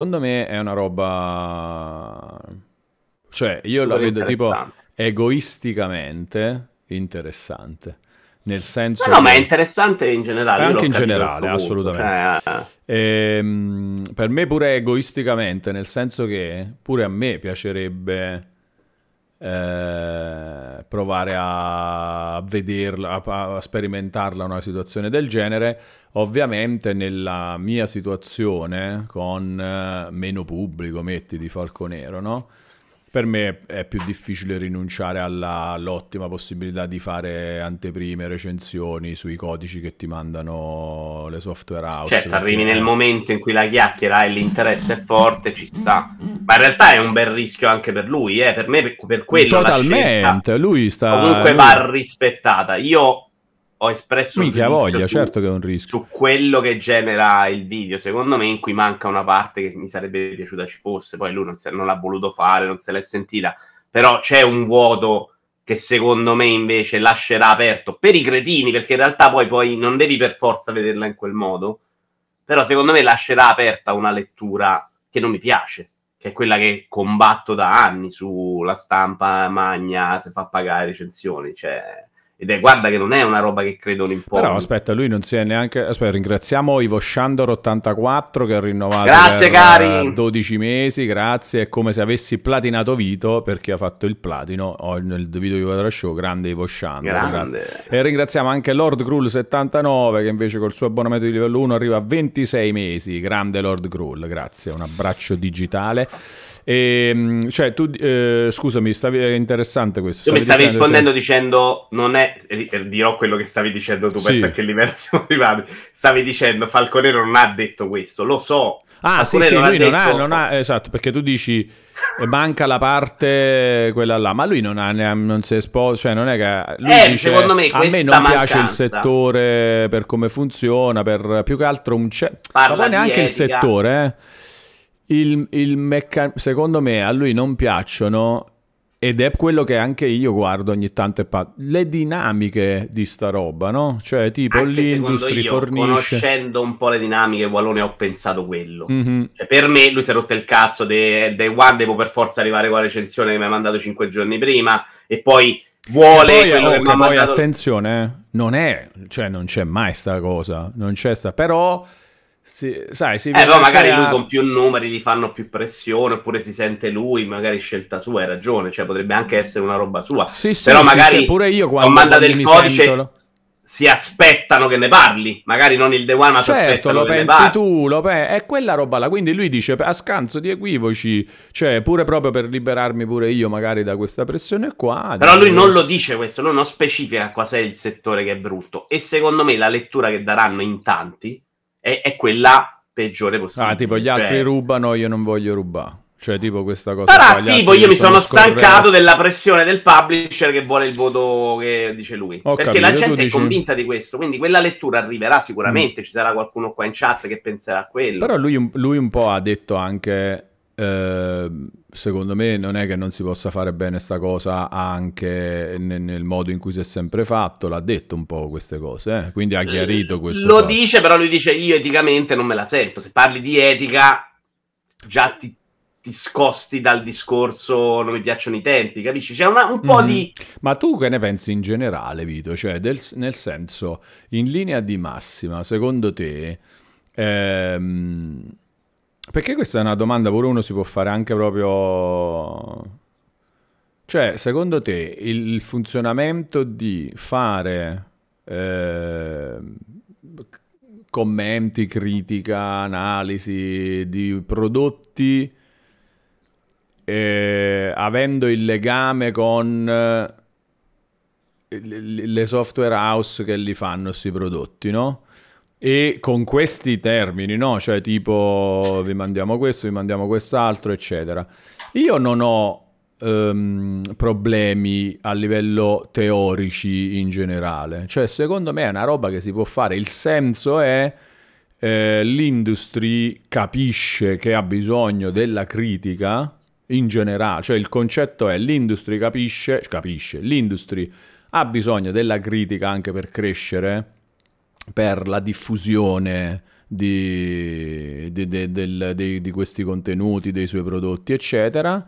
Secondo me è una roba... Cioè, io Super la vedo tipo egoisticamente interessante. Nel senso... No, no ma è interessante in generale. Anche in generale, assolutamente. Cioè... Eh. Ehm, per me pure egoisticamente, nel senso che pure a me piacerebbe eh, provare a vederla, a, a sperimentarla una situazione del genere. Ovviamente nella mia situazione con eh, meno pubblico, metti di Falconero, no? Per me è più difficile rinunciare all'ottima possibilità di fare anteprime, recensioni sui codici che ti mandano le software house. Certo, arrivi nel eh, momento in cui la chiacchiera e l'interesse è forte, ci sta. Ma in realtà è un bel rischio anche per lui, eh? per me, per, per quello. Totalmente, lui sta... Comunque lui... va rispettata. Io ho espresso un voglia, su, certo che è un rischio. su quello che genera il video. Secondo me, in cui manca una parte che mi sarebbe piaciuta ci fosse. Poi lui non, se, non l'ha voluto fare, non se l'è sentita. Però c'è un vuoto che secondo me invece lascerà aperto per i cretini, perché in realtà poi, poi non devi per forza vederla in quel modo. Però secondo me lascerà aperta una lettura che non mi piace, che è quella che combatto da anni sulla stampa magna, se fa pagare recensioni. Cioè ed è guarda che non è una roba che credono in poco. Però aspetta, lui non si è neanche aspetta, ringraziamo Ivo Shandor 84 che ha rinnovato grazie, cari. 12 eh, mesi, grazie, è come se avessi platinato Vito perché ha fatto il platino oh, nel video di Quadra Show, grande Ivo Shandor. Grande. E ringraziamo anche Lord Grull 79 che invece col suo abbonamento di livello 1 arriva a 26 mesi, grande Lord Grull, grazie, un abbraccio digitale. E, ehm, cioè, tu, eh, scusami, stavi, è interessante questo. Io mi stavi dicendo rispondendo te... dicendo, non è, eh, dirò quello che stavi dicendo tu, sì. pensa che livello siamo arrivati. Stavi dicendo, Falconero non ha detto questo, lo so. Ah, sì, sì, non lui ha detto... non, ha, non ha, esatto, perché tu dici manca la parte quella là, ma lui non ha non si è esposto, cioè non è che lui eh, dice, secondo me a me non mancanza... piace il settore per come funziona, per più che altro un c'è, ce... ma poi neanche etica. il settore, eh il, il meccan- secondo me a lui non piacciono ed è quello che anche io guardo ogni tanto. Pa- le dinamiche di sta roba, no? Cioè, tipo anche l'industry io, fornisce. Conoscendo un po' le dinamiche, Wallone, ho pensato quello. Mm-hmm. Cioè, per me, lui si è rotto il cazzo. Day de- One devo per forza arrivare con la recensione che mi ha mandato 5 giorni prima. E poi vuole poi, quello oh, che mi ha mandato. Poi, attenzione, eh, non è, cioè, non c'è mai sta cosa. Non c'è sta, però sì, sai, sì, eh, però magari lui con più numeri gli fanno più pressione, oppure si sente lui, magari scelta sua, hai ragione, cioè potrebbe anche essere una roba sua. Sì, sì, però sì, magari sì, pure io quando manda del codice sento... si aspettano che ne parli, magari non il The One, ma certo, lo pensi tu, lo pe- è quella roba là, quindi lui dice a scanso di equivoci, cioè pure proprio per liberarmi pure io magari da questa pressione qua. Però lui non lo dice questo, lui non specifica qual è il settore che è brutto e secondo me la lettura che daranno in tanti è, è quella peggiore possibile. Ah, tipo gli cioè, altri cioè... rubano, io non voglio rubare. Cioè, tipo questa cosa. Sarà qua, tipo, io mi sono scorrere. stancato della pressione del publisher che vuole il voto che dice lui. Ho Perché capito, la gente è convinta di questo. Quindi quella lettura arriverà sicuramente. Mm. Ci sarà qualcuno qua in chat che penserà a quello. Però lui, lui un po' ha detto anche Ehm, secondo me non è che non si possa fare bene sta cosa anche nel, nel modo in cui si è sempre fatto, l'ha detto un po' queste cose, eh? quindi ha chiarito eh, questo. Lo fatto. dice, però lui dice io eticamente non me la sento, se parli di etica già ti, ti scosti dal discorso non mi piacciono i tempi, capisci? C'è una, un po' mm. di... Ma tu che ne pensi in generale, Vito? Cioè, del, nel senso, in linea di massima, secondo te... Ehm perché questa è una domanda pure uno si può fare anche proprio... Cioè, secondo te il funzionamento di fare eh, commenti, critica, analisi di prodotti eh, avendo il legame con eh, le software house che li fanno questi prodotti, no? E con questi termini, no? Cioè tipo vi mandiamo questo, vi mandiamo quest'altro, eccetera. Io non ho um, problemi a livello teorici in generale. Cioè secondo me è una roba che si può fare. Il senso è... Eh, l'industry capisce che ha bisogno della critica in generale, cioè il concetto è l'industry capisce, capisce, l'industry ha bisogno della critica anche per crescere per la diffusione di, di, de, del, dei, di questi contenuti, dei suoi prodotti, eccetera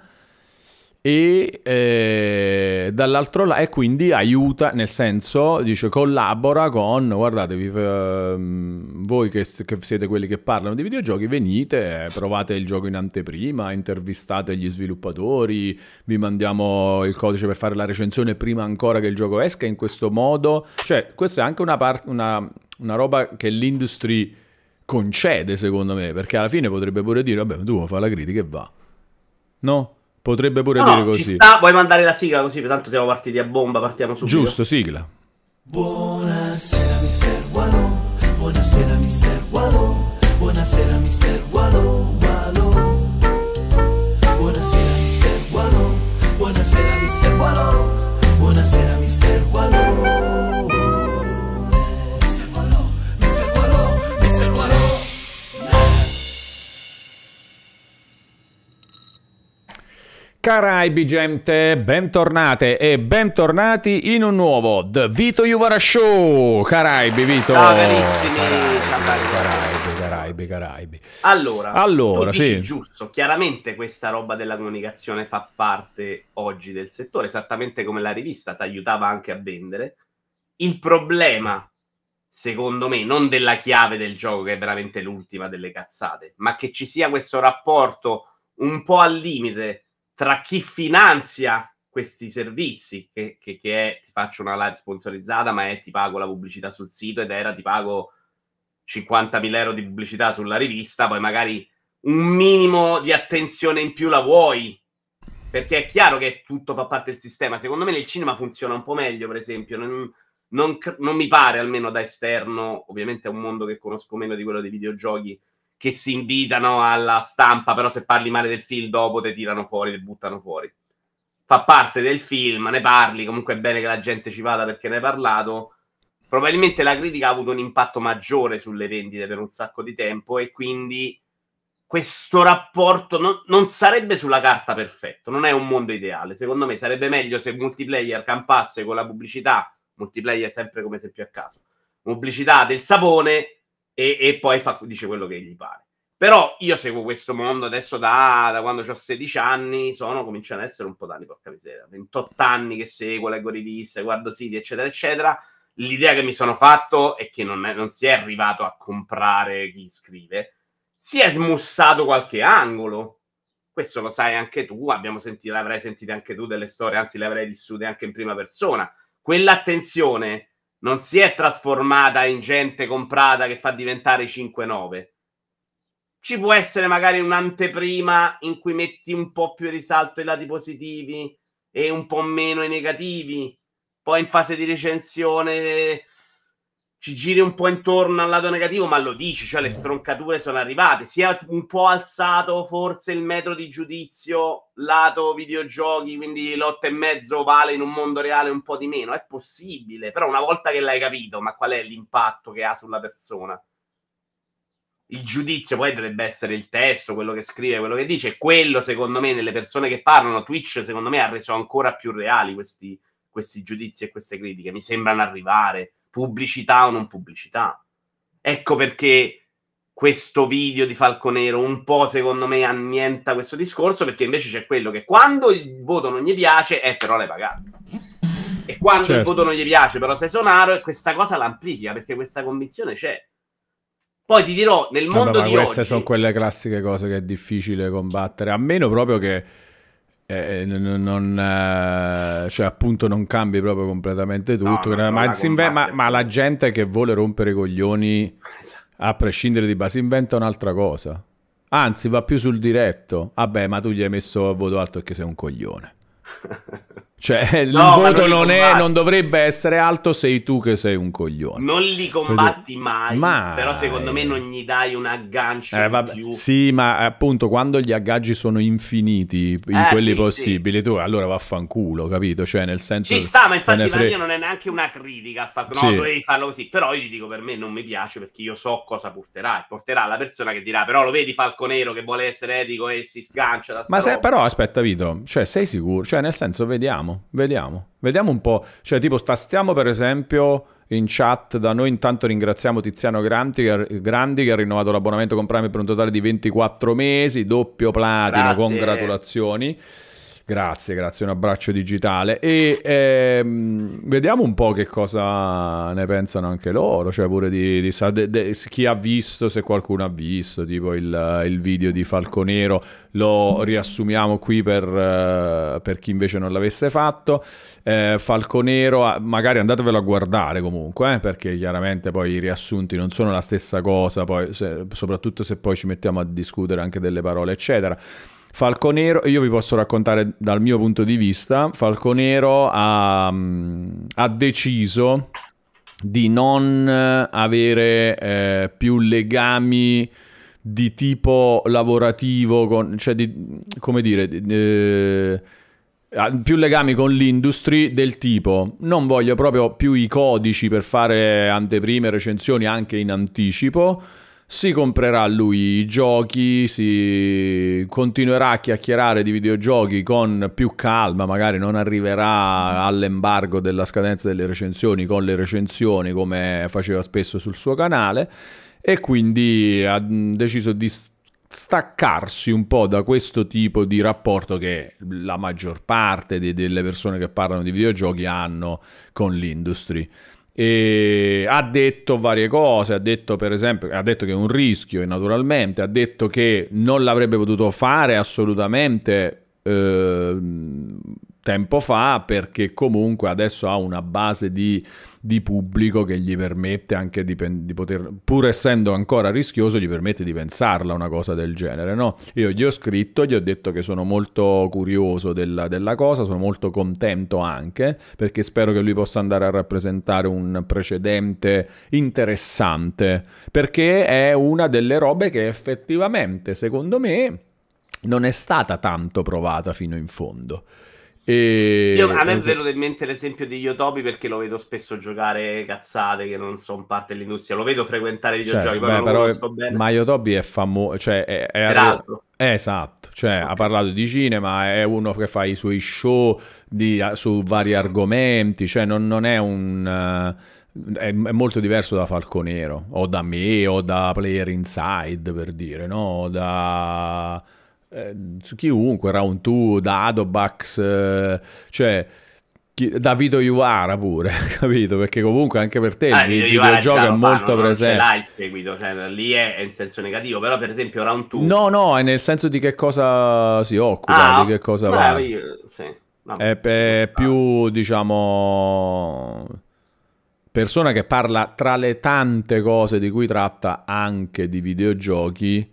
e eh, dall'altro lato e quindi aiuta nel senso dice collabora con guardatevi eh, voi che, che, siete quelli che parlano di videogiochi venite provate il gioco in anteprima intervistate gli sviluppatori vi mandiamo il codice per fare la recensione prima ancora che il gioco esca in questo modo cioè questa è anche una, part- una, una roba che l'industry concede secondo me perché alla fine potrebbe pure dire vabbè tu vuoi fare la critica e va no? Potrebbe pure no, dire no, così. Sta, vuoi mandare la sigla così? Tanto siamo partiti a bomba, partiamo subito. Giusto, sigla. Buonasera, mister Wallo. Buonasera, mister Wallo. Buonasera, mister Wallo. Wallo. Buonasera, mister Wallo. Buonasera, mister Wallo. Buonasera, mister Wallo. Caraibi gente, bentornate e bentornati in un nuovo The Vito Juvara Show! Caraibi Vito! Ciao ah, carissimi! Caraibi, Ciao, Caraibi, Caraibi, Caraibi, Caraibi. Allora, allora sì. giusto, chiaramente questa roba della comunicazione fa parte oggi del settore, esattamente come la rivista ti aiutava anche a vendere. Il problema, secondo me, non della chiave del gioco che è veramente l'ultima delle cazzate, ma che ci sia questo rapporto un po' al limite tra chi finanzia questi servizi, che, che, che è ti faccio una live sponsorizzata, ma è ti pago la pubblicità sul sito ed era ti pago 50.000 euro di pubblicità sulla rivista, poi magari un minimo di attenzione in più la vuoi. Perché è chiaro che tutto fa parte del sistema. Secondo me nel cinema funziona un po' meglio, per esempio. Non, non, non mi pare, almeno da esterno, ovviamente è un mondo che conosco meno di quello dei videogiochi, che si invitano alla stampa, però se parli male del film dopo te tirano fuori, te buttano fuori. Fa parte del film, ne parli, comunque è bene che la gente ci vada perché ne hai parlato. Probabilmente la critica ha avuto un impatto maggiore sulle vendite per un sacco di tempo e quindi questo rapporto non, non, sarebbe sulla carta perfetto, non è un mondo ideale. Secondo me sarebbe meglio se multiplayer campasse con la pubblicità, multiplayer sempre come esempio a caso, pubblicità del sapone e, e poi fa, dice quello che gli pare. Però io seguo questo mondo adesso da, da quando ho 16 anni, sono, cominciato ad essere un po' d'anni, porca miseria, 28 anni che seguo, leggo riviste, guardo siti, eccetera, eccetera. L'idea che mi sono fatto è che non, è, non si è arrivato a comprare chi scrive, si è smussato qualche angolo. Questo lo sai anche tu, abbiamo sentito, l'avrai sentito anche tu delle storie, anzi le avrai vissute anche in prima persona. Quell'attenzione non si è trasformata in gente comprata che fa diventare 5-9. Ci può essere magari un'anteprima in cui metti un po' più risalto i lati positivi e un po' meno i negativi. Poi in fase di recensione ci giri un po' intorno al lato negativo, ma lo dici, cioè le eh. stroncature sono arrivate. Si è un po' alzato forse il metro di giudizio lato videogiochi, quindi l'otto e mezzo vale in un mondo reale un po' di meno. È possibile, però una volta che l'hai capito, ma qual è l'impatto che ha sulla persona? Il giudizio poi dovrebbe essere il testo, quello che scrive, quello che dice. Quello, secondo me, nelle persone che parlano, Twitch, secondo me, ha reso ancora più reali questi, questi giudizi e queste critiche. Mi sembrano arrivare pubblicità o non pubblicità. Ecco perché questo video di Falconero un po' secondo me annienta questo discorso perché invece c'è quello che quando il voto non gli piace è eh, però l'hai pagato e quando certo. il voto non gli piace però sei sonaro questa cosa l'amplifica perché questa convinzione c'è poi ti dirò nel mondo Vabbè, di queste oggi queste sono quelle classiche cose che è difficile combattere a meno proprio che eh, eh non, non, eh, cioè appunto non cambi proprio completamente tutto, no, ma, inve- ma, ma, la gente che vuole rompere i coglioni esatto. a prescindere di base inventa un'altra cosa. Anzi, va più sul diretto. Vabbè, ma tu gli hai messo a voto alto perché sei un coglione. Cioè, no, il voto non, non, è, non, dovrebbe essere alto, sei tu che sei un coglione. Non li combatti mai, mai. però secondo me non gli dai un aggancio eh, vabbè, più. Sì, ma appunto quando gli aggaggi sono infiniti, in eh, quelli sì, possibili, sì. tu allora vaffanculo, capito? Cioè, nel senso... Ci sta, ma infatti la mia non è neanche una critica, fa... no, sì. dovevi farlo così, però io gli dico per me non mi piace perché io so cosa porterà, e porterà la persona che dirà, però lo vedi Falconero che vuole essere etico e si sgancia da Ma se, però aspetta Vito, cioè sei sicuro? Cioè nel senso, vediamo vediamo, vediamo. Vediamo un po'. Cioè, tipo, stiamo per esempio in chat da noi intanto ringraziamo Tiziano Granti che, Grandi che ha rinnovato l'abbonamento con Prime per un totale di 24 mesi, doppio platino, Grazie. congratulazioni. Grazie, grazie, un abbraccio digitale. E ehm, vediamo un po' che cosa ne pensano anche loro, cioè pure di, di, di, di chi ha visto, se qualcuno ha visto, tipo il, il video di Falconero, lo riassumiamo qui per, eh, per chi invece non l'avesse fatto. Eh, Falconero, ah, magari andatevelo a guardare comunque, eh, perché chiaramente poi i riassunti non sono la stessa cosa, poi, se, soprattutto se poi ci mettiamo a discutere anche delle parole, eccetera. Falconero, io vi posso raccontare dal mio punto di vista, Falconero ha, mm, ha deciso di non eh, avere eh, più legami di tipo lavorativo, con, cioè di, come dire, eh, più legami con l'industry del tipo non voglio proprio più i codici per fare anteprime, recensioni anche in anticipo si comprerà lui i giochi, si continuerà a chiacchierare di videogiochi con più calma, magari non arriverà all'embargo della scadenza delle recensioni con le recensioni come faceva spesso sul suo canale e quindi ha mm, deciso di staccarsi un po' da questo tipo di rapporto che la maggior parte delle persone che parlano di videogiochi hanno con l'industria e ha detto varie cose, ha detto per esempio, ha detto che è un rischio naturalmente, ha detto che non l'avrebbe potuto fare assolutamente eh, tempo fa perché comunque adesso ha una base di, di pubblico che gli permette anche di, di, poter, pur essendo ancora rischioso, gli permette di pensarla una cosa del genere. No? Io gli ho scritto, gli ho detto che sono molto curioso della, della cosa, sono molto contento anche perché spero che lui possa andare a rappresentare un precedente interessante perché è una delle robe che effettivamente secondo me non è stata tanto provata fino in fondo. E... Io, a me è vero in mente l'esempio di Yotobi perché lo vedo spesso giocare cazzate che non sono parte dell'industria, lo vedo frequentare i cioè, videogiochi, cioè, beh, però è... Ma Yotobi è famoso, cioè è, è arrivato... Esatto, cioè okay. ha parlato di cinema, è uno che fa i suoi show di, su vari argomenti, cioè non, non è un... Uh è, molto diverso da Falconero o da me o da Player Inside per dire, no? O da eh, su chiunque, Round 2, Dado, Bax, eh, cioè... Davide Iuvara pure, capito? Perché comunque anche per te eh, il ah, videogioco è diciamo, molto fa, presente. Non ce l'hai seguito, cioè, lì è, in senso negativo, però per esempio Round 2... No, no, è nel senso di che cosa si occupa, ah, di che cosa beh, va. sì. è, è più, diciamo, persona che parla tra le tante cose di cui tratta anche di videogiochi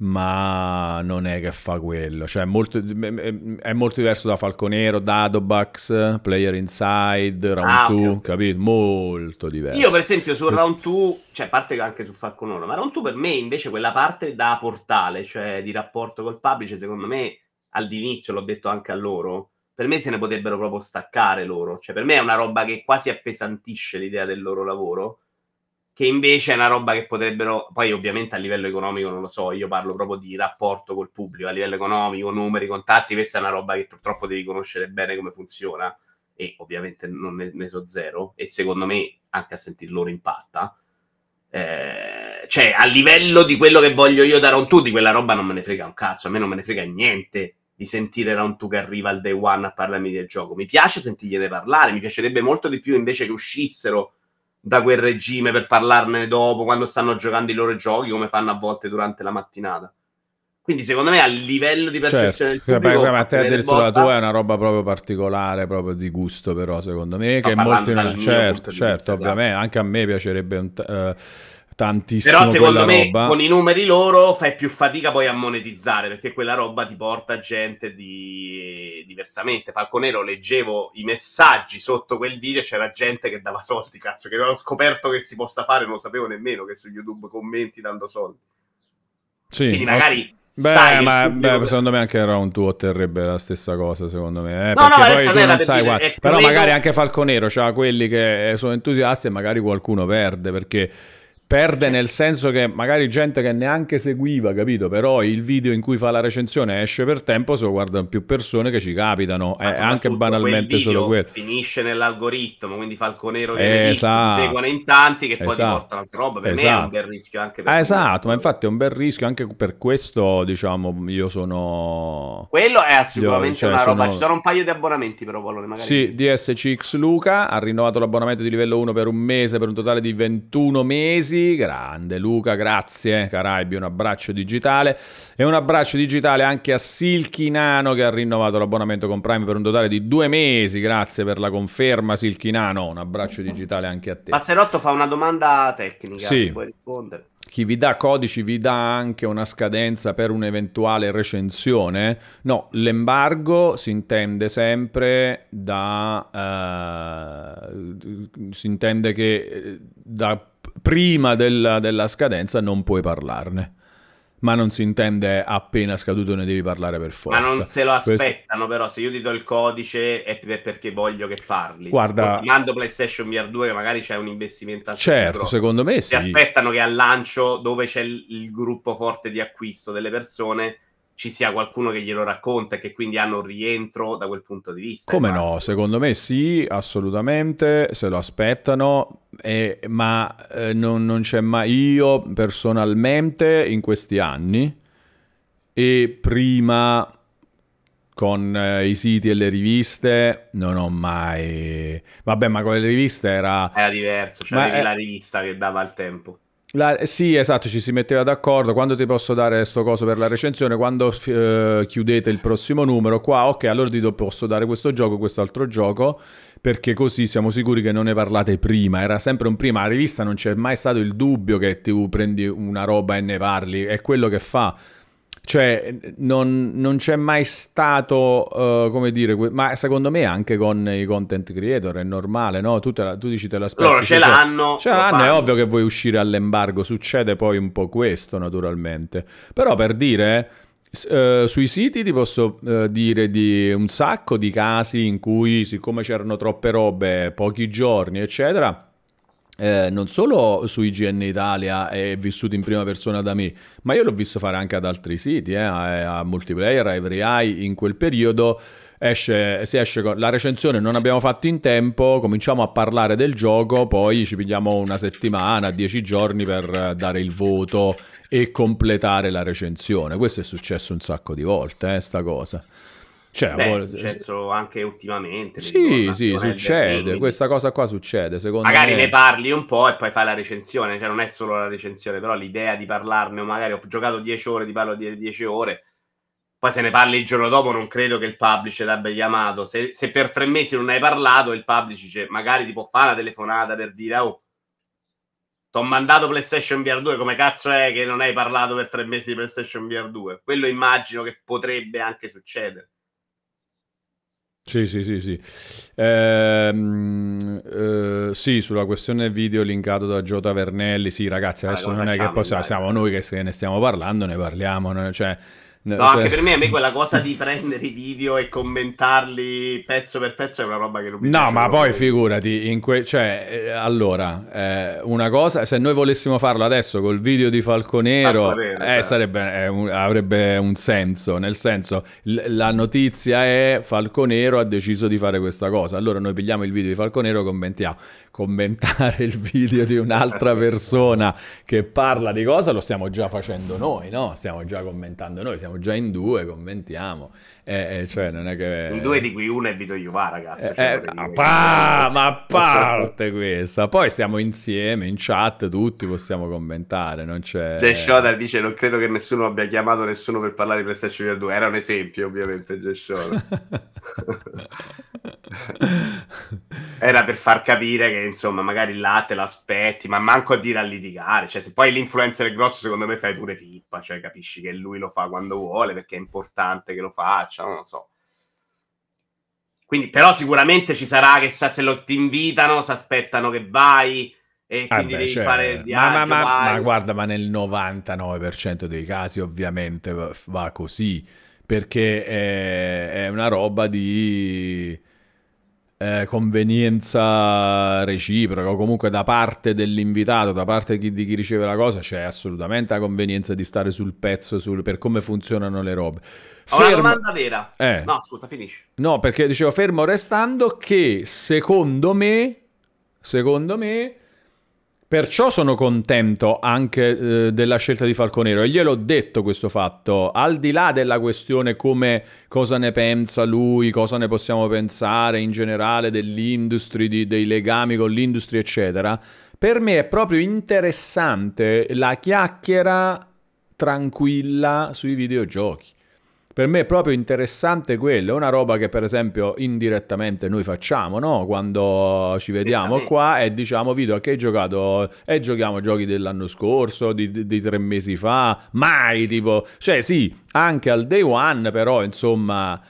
ma non è che fa quello. Cioè, è molto, è molto diverso da Falconero, Dadobax, Player Inside, Round 2, ah, okay. capito? Molto diverso. Io, per esempio, su Round 2, cioè, parte anche su Falconero, ma Round 2 per me, invece, quella parte da portale, cioè di rapporto col publisher, secondo me, all'inizio l'ho detto anche a loro, per me se ne potrebbero proprio staccare loro. Cioè, per me è una roba che quasi appesantisce l'idea del loro lavoro che invece è una roba che potrebbero, poi ovviamente a livello economico non lo so, io parlo proprio di rapporto col pubblico, a livello economico, numeri, contatti, questa è una roba che purtroppo devi conoscere bene come funziona e ovviamente non ne, ne so zero e secondo me anche a sentir loro impatta. Eh, cioè a livello di quello che voglio io da Round 2 di quella roba non me ne frega un cazzo, a me non me ne frega niente di sentire Round 2 che arriva al day one a parlarmi del gioco, mi piace sentirgliene parlare, mi piacerebbe molto di più invece che uscissero da quel regime per parlarne dopo, quando stanno giocando i loro giochi, come fanno a volte durante la mattinata. Quindi secondo me a livello di percezione certo. del pubblico... Beh, ma te addirittura la tua è una roba proprio particolare, proprio di gusto però, secondo me, Sto che molti... Certo, certo, vista, esatto. ovviamente, esatto. anche a me piacerebbe un... T- uh tantissimo Però secondo me roba. con i numeri loro fai più fatica poi a monetizzare perché quella roba ti porta gente di... diversamente. Falconero leggevo i messaggi sotto quel video c'era gente che dava soldi, cazzo, che avevo scoperto che si possa fare, non lo sapevo nemmeno che su YouTube commenti dando soldi. Sì, Quindi magari... Beh, sai ma beh, secondo me anche Round 2 otterrebbe la stessa cosa, secondo me. Eh, no, perché no, poi tu non sai quanto. Però magari anche Falconero ha cioè, quelli che sono entusiasti e magari qualcuno perde perché Perde nel senso che magari gente che neanche seguiva, capito? Però il video in cui fa la recensione esce per tempo, se lo guardano più persone che ci capitano. Eh, anche banalmente quel solo quello. Finisce nell'algoritmo, quindi Falconero che esatto. seguono in tanti che poi esatto. ti portano altra roba. Per esatto. me è un esatto. bel rischio anche per eh, Esatto, ma infatti è un bel rischio anche per questo, diciamo, io sono... Quello è assolutamente cioè, una roba. Sono... Ci sono un paio di abbonamenti però, Valone, magari. Sì, DSCX Luca ha rinnovato l'abbonamento di livello 1 per un mese, per un totale di 21 mesi iscritti, grande Luca, grazie Caraibi, un abbraccio digitale e un abbraccio digitale anche a Silchinano che ha rinnovato l'abbonamento con Prime per un totale di due mesi, grazie per la conferma Silchinano, un abbraccio digitale anche a te. Passerotto fa una domanda tecnica, sì. puoi rispondere chi vi dà codici vi dà anche una scadenza per un'eventuale recensione? No, l'embargo si intende sempre da... Uh, si intende che eh, da prima della, della scadenza non puoi parlarne. Ma non si intende appena scaduto ne devi parlare per forza. Ma non se lo aspettano, Questo... però se io ti do il codice è perché voglio che parli. Guarda, ti mando PlayStation VR 2 che magari c'è un investimento a Certo, secondo me sì. Si aspettano che al lancio dove c'è il, il gruppo forte di acquisto delle persone ci sia qualcuno che glielo racconta e che quindi hanno un rientro da quel punto di vista. Come no? Secondo me sì, assolutamente, se lo aspettano, eh, ma eh, non, non, c'è mai... Io personalmente in questi anni e prima con eh, i siti e le riviste non ho mai... Vabbè, ma con le riviste era... Era diverso, c'era è... Eh, la rivista che dava il tempo. La, sì, esatto, ci si metteva d'accordo. Quando ti posso dare questo coso per la recensione? Quando eh, chiudete il prossimo numero, qua, ok, allora ti posso dare questo gioco, quest'altro gioco, perché così siamo sicuri che non ne parlate prima. Era sempre un prima. La rivista non c'è mai stato il dubbio che tu prendi una roba e ne parli. È quello che fa. Cioè, non, non c'è mai stato, uh, come dire, ma secondo me anche con i content creator è normale, no? Tu, la, tu dici te l'aspetti. Loro ce cioè, l'hanno. Ce l'hanno, è ovvio che vuoi uscire all'embargo, succede poi un po' questo naturalmente. Però per dire... Uh, sui siti ti posso uh, dire di un sacco di casi in cui, siccome c'erano troppe robe, pochi giorni, eccetera, eh, non solo su IGN Italia è vissuto in prima persona da me, ma io l'ho visto fare anche ad altri siti, eh, a, a multiplayer, a Every Eye in quel periodo. Esce, si esce con la recensione, non abbiamo fatto in tempo, cominciamo a parlare del gioco, poi ci pigliamo una settimana, dieci giorni per dare il voto e completare la recensione. Questo è successo un sacco di volte, eh, sta cosa. Cioè, Beh, vuole... successo anche ultimamente. Sì, sì, succede. Questa cosa qua succede, secondo magari me. Magari ne parli un po' e poi fai la recensione. Cioè, non è solo la recensione, però l'idea di parlarne, o magari ho giocato 10 ore, ti parlo di 10 ore. Poi se ne parli il giorno dopo, non credo che il publisher abbia chiamato. Se, se per tre mesi non hai parlato, il publisher magari ti può fare una telefonata per dire, oh, ti ho mandato PlayStation VR 2, come cazzo è che non hai parlato per tre mesi di PlayStation VR 2? Quello immagino che potrebbe anche succedere. Sì, sì, sì, sì. Ehm, eh, sì, sulla questione video linkato da Gio Tavernelli, sì ragazzi, adesso allora, non è che possiamo, siamo noi che se ne stiamo parlando, ne parliamo, non, cioè No, no cioè... anche per me, a me quella cosa di prendere i video e commentarli pezzo per pezzo è una roba che non mi piace. No, ma poi figurati, in que... cioè, eh, allora, eh, una cosa, se noi volessimo farlo adesso col video di Falconero, ah, eh, certo. sarebbe, eh, un, avrebbe un senso, nel senso, l- la notizia è Falconero ha deciso di fare questa cosa, allora noi pigliamo il video di Falconero e commentiamo. Commentare il video di un'altra persona che parla di cosa lo stiamo già facendo noi, no? Stiamo già commentando noi, stiamo già in due, commentiamo. Eh, eh, cioè, non è che... In due di cui uno è Vito Iuvà, ragazzi. Cioè, eh, eh pa, ma a parte questa. Poi siamo insieme, in chat, tutti possiamo commentare, non c'è... Jay Shodan dice, non credo che nessuno abbia chiamato nessuno per parlare di PlayStation 2. Era un esempio, ovviamente, Jay Shodan. Era per far capire che, insomma, magari là te l'aspetti, ma manco a dire a litigare. Cioè, se poi l'influencer è grosso, secondo me fai pure pippa. Cioè, capisci che lui lo fa quando vuole, perché è importante che lo faccia faccia, non lo so. Quindi, però, sicuramente ci sarà che sa, se lo ti invitano, si aspettano che vai. E ah beh, devi cioè, fare il viaggio, ma, ma, ma, ma, guarda, ma nel 99% dei casi ovviamente va così perché è, eh, è una roba di eh, convenienza reciproca o comunque da parte dell'invitato, da parte di, di chi riceve la cosa, c'è assolutamente la convenienza di stare sul pezzo sul, per come funzionano le robe. Ho una domanda vera. Eh. No, scusa, finisci. No, perché dicevo fermo restando che secondo me, secondo me, perciò sono contento anche eh, della scelta di Falconero e gliel'ho detto questo fatto, al di là della questione come cosa ne pensa lui, cosa ne possiamo pensare in generale dell'industria, dei legami con l'industria, eccetera. Per me è proprio interessante la chiacchiera tranquilla sui videogiochi. Per me è proprio interessante quello, è una roba che per esempio indirettamente noi facciamo, no? Quando ci vediamo qua e diciamo Vito a che hai giocato? E giochiamo giochi dell'anno scorso, di, di, di tre mesi fa, mai tipo... Cioè sì, anche al day one però insomma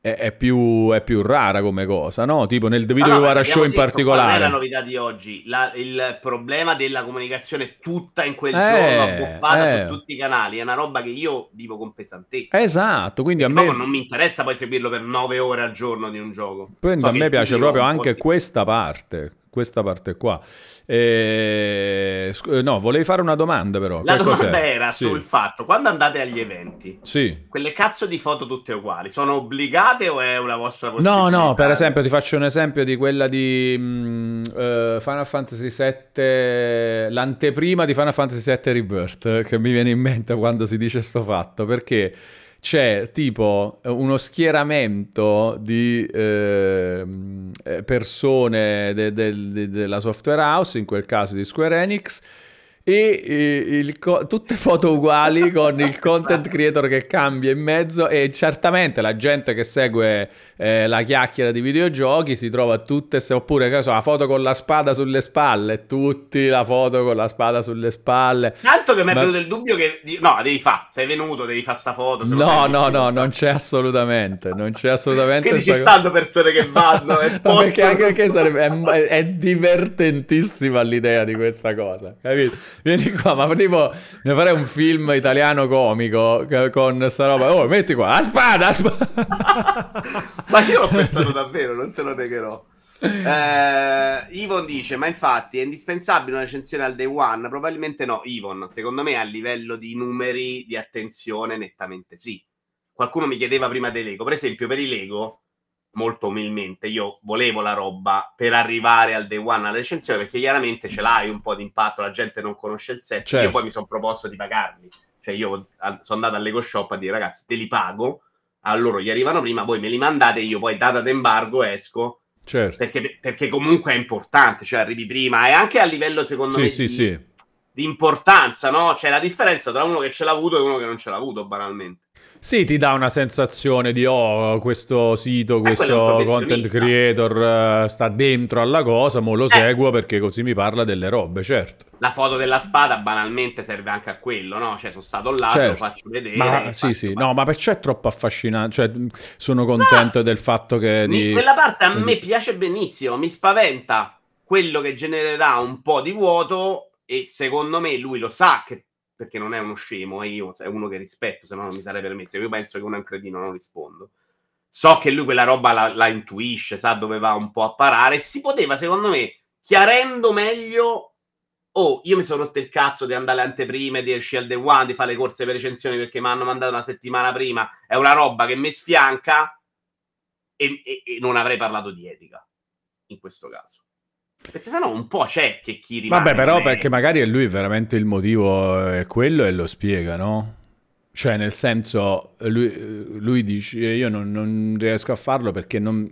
è, è, più, è, più, rara come cosa, no? Tipo nel video di no, Show in particolare. Qual è la novità di oggi? La, il problema della comunicazione tutta in quel eh, giorno, buffata eh. su tutti i canali, è una roba che io vivo con pesantezza. Esatto, quindi Perché a me... Non mi interessa poi seguirlo per nove ore al giorno di un gioco. So a me piace proprio anche questa parte, questa parte qua. Eh, sc- eh, no, volevi fare una domanda però. La domanda cos'è? era sì. sul fatto, quando andate agli eventi, sì. quelle cazzo di foto tutte uguali, sono obbligate o è una vostra possibilità? No, no, per esempio ti faccio un esempio di quella di mh, mm, eh, uh, Final Fantasy VII, l'anteprima di Final Fantasy VII Rebirth, che mi viene in mente quando si dice sto fatto, perché c'è tipo uno schieramento di ehm, eh, persone de- de- de- della software house, in quel caso di Square Enix, e il, il, tutte foto uguali con il esatto. content creator che cambia in mezzo e certamente la gente che segue eh, la chiacchiera di videogiochi, si trova tutte, se, oppure che so, la foto con la spada sulle spalle, tutti la foto con la spada sulle spalle. Tanto che mi è venuto il dubbio che... No, devi fare, sei venuto, devi fare sta foto. No, no, no, non c'è assolutamente, non c'è assolutamente... Quindi ci stanno persone che vanno e possono... Perché anche perché sarebbe... È, è divertentissima l'idea di questa cosa, capito? Vieni qua, ma tipo, ne farei un film italiano comico con sta roba. Oh, metti qua, la spada, la spada! Ma io l'ho pensato davvero, non te lo negherò. Eh, Ivon dice: Ma infatti è indispensabile una recensione al day one? Probabilmente no. Ivon, secondo me, a livello di numeri di attenzione, nettamente sì. Qualcuno mi chiedeva prima dei Lego, per esempio, per i Lego, molto umilmente, io volevo la roba per arrivare al day one alla recensione perché chiaramente ce l'hai un po' di impatto, la gente non conosce il set. Certo. Io poi mi sono proposto di pagarli, cioè io sono andato al Lego Shop a dire ragazzi, te li pago a loro gli arrivano prima, voi me li mandate, io poi data d'embargo esco. Certo. Perché, perché, comunque è importante, cioè arrivi prima e anche a livello secondo sì, me sì, di, sì. di, importanza, no? C'è la differenza tra uno che ce l'ha avuto e uno che non ce l'ha avuto banalmente. Sì, ti dà una sensazione di oh, questo sito, eh, questo content creator uh, sta dentro alla cosa, mo lo eh. seguo perché così mi parla delle robe, certo. La foto della spada banalmente serve anche a quello, no? Cioè, sono stato là, certo. lo faccio vedere. Ma, sì, sì, no, ma perciò è troppo affascinante, cioè, sono contento no. del fatto che... Mi, Quella parte a mm. me piace benissimo, mi spaventa quello che genererà un po' di vuoto e secondo me lui lo sa che perché non è uno scemo, è io, è uno che rispetto, se no non mi sarei permesso. Io penso che uno è un cretino, non rispondo. So che lui quella roba la, la intuisce, sa dove va un po' a parare. Si poteva, secondo me, chiarendo meglio oh, io mi sono rotto il cazzo di andare alle anteprime, di uscire al The one, di fare le corse per recensioni perché mi hanno mandato una settimana prima, è una roba che mi sfianca e, e, e non avrei parlato di etica in questo caso. Perché sennò un po' c'è che chi rimane. Vabbè, però, perché magari è lui veramente il motivo eh, è quello e lo spiega, no? Cioè, nel senso, lui, eh, lui dice: Io non, non, riesco a farlo perché non,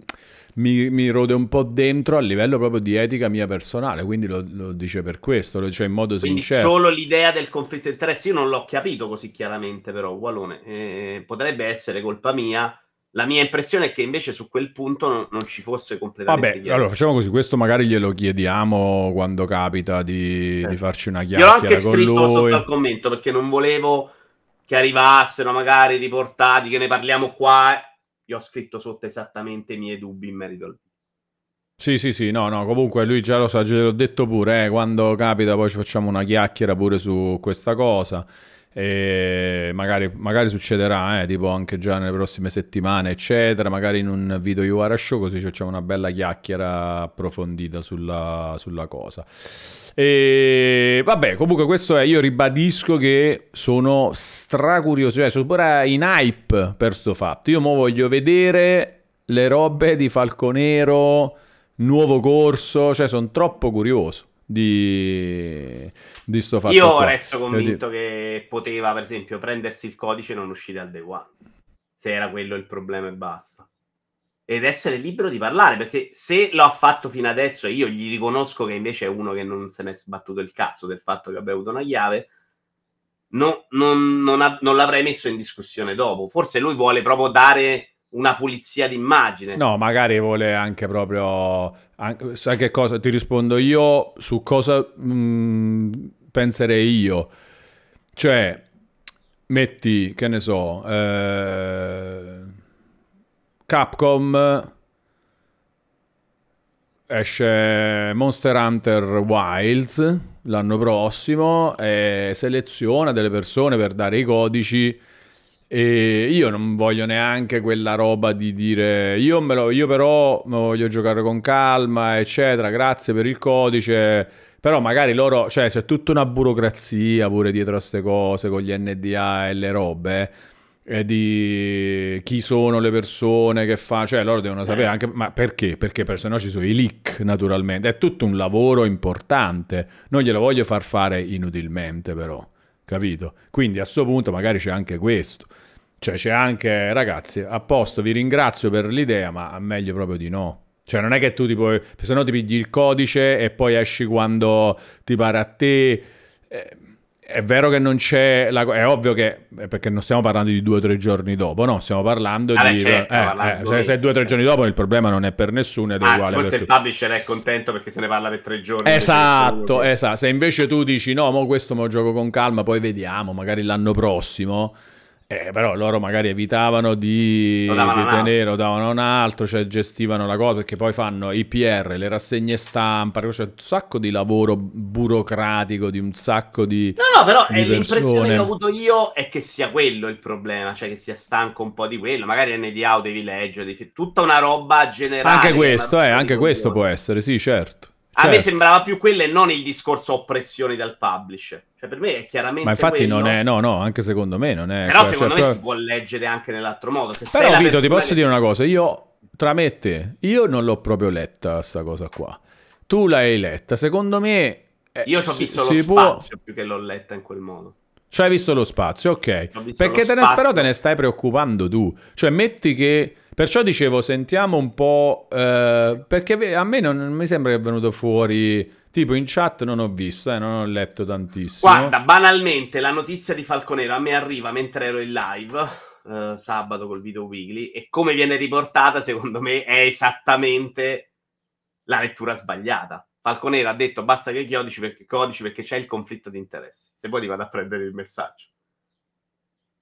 mi, mi, rode un po' dentro a livello proprio di etica mia personale. Quindi lo, lo dice per questo, lo dice in modo quindi sincero. Quindi solo l'idea del conflitto di interessi io non l'ho capito così chiaramente, però, Wallone. Eh, potrebbe essere colpa mia la mia impressione è che invece su quel punto non, non ci fosse completamente. Vabbè, allora facciamo così: questo magari glielo chiediamo quando capita di, eh. di farci una chiacchiera. Io l'ho anche scritto lui. sotto al commento perché non volevo che arrivassero magari riportati, che ne parliamo qua. Io ho scritto sotto esattamente i miei dubbi in merito al sì, sì, sì, no, no, comunque lui già lo sa, so, gliel'ho detto pure, eh, quando capita poi ci facciamo una chiacchiera pure su questa cosa e magari, magari succederà, eh, tipo anche già nelle prossime settimane, eccetera, magari in un video Iwara Show, così facciamo una bella chiacchiera approfondita sulla, sulla cosa. E vabbè, comunque questo è, io ribadisco che sono stracurioso, cioè sono pure in hype per sto fatto. Io mo voglio vedere le robe di Falconero, nuovo corso, cioè sono troppo curioso di, di sto fatto. Io qua. resto convinto Quindi... che poteva, per esempio, prendersi il codice e non uscire al day one, se era quello il problema e basta. Ed essere libero di parlare, perché se lo ha fatto fino adesso, e io gli riconosco che invece è uno che non se ne è sbattuto il cazzo del fatto che abbia avuto una chiave, no, non, non, ha, non l'avrei messo in discussione dopo. Forse lui vuole proprio dare una pulizia d'immagine. No, magari vuole anche proprio... Anche, sai che cosa? Ti rispondo io su cosa mh, mm, penserei io. Cioè, metti, che ne so, eh, Capcom esce Monster Hunter Wilds l'anno prossimo e seleziona delle persone per dare i codici e io non voglio neanche quella roba di dire io, me lo, io però voglio giocare con calma, eccetera. Grazie per il codice. Però magari loro, cioè c'è tutta una burocrazia pure dietro a queste cose con gli NDA e le robe. Eh, di chi sono le persone che fa, cioè loro devono sapere eh. anche, ma perché? Perché per, se no ci sono i leak naturalmente, è tutto un lavoro importante, non glielo voglio far fare inutilmente però, capito? Quindi a questo punto magari c'è anche questo, cioè c'è anche, ragazzi, a posto, vi ringrazio per l'idea, ma meglio proprio di no. Cioè non è che tu tipo, se no ti pigli il codice e poi esci quando ti pare a te. Eh, è vero che non c'è, la, è ovvio che, eh, perché non stiamo parlando di due o tre giorni dopo, no, stiamo parlando ah, di... Eh, certo, eh, eh, se, è due o tre certo. giorni dopo il problema non è per nessuno ed è ah, uguale. Forse il publisher è contento perché se ne parla per tre giorni. Esatto, esatto. Se invece tu dici no, mo questo me lo gioco con calma, poi vediamo, magari l'anno prossimo eh, però loro magari evitavano di, di tenere, o davano un altro, cioè gestivano la cosa, perché poi fanno i PR, le rassegne stampa, c'è cioè un sacco di lavoro burocratico, di un sacco di... No, no, però è l'impressione che ho avuto io è che sia quello il problema, cioè che sia stanco un po' di quello, magari negli audio devi leggere, tutta una roba generale. Anche cioè, questo, eh, anche questo può essere, sì, certo. A certo. me sembrava più quello e non il discorso oppressione dal publisher. Cioè, per me è chiaramente. Ma infatti, quello. non è, no, no, anche secondo me non è. Però, qua, cioè, secondo cioè, me però... si può leggere anche nell'altro modo. Se però, Vito, persona... ti posso dire una cosa. Io, tra me e te, io non l'ho proprio letta, sta cosa qua. Tu l'hai letta, secondo me. Eh, io ci ho visto lo si spazio può... più che l'ho letta in quel modo. Cioè hai visto lo spazio, ok. Perché te ne, però te ne stai preoccupando tu. Cioè metti che... Perciò dicevo, sentiamo un po'... Eh, perché a me non, non, mi sembra che è venuto fuori... Tipo in chat non ho visto, eh, non ho letto tantissimo. Guarda, banalmente la notizia di Falconero a me arriva mentre ero in live eh, sabato col video weekly e come viene riportata secondo me è esattamente la lettura sbagliata. Falconera ha detto basta che codici perché, codici perché c'è il conflitto di interessi. Se poi ti vado a prendere il messaggio.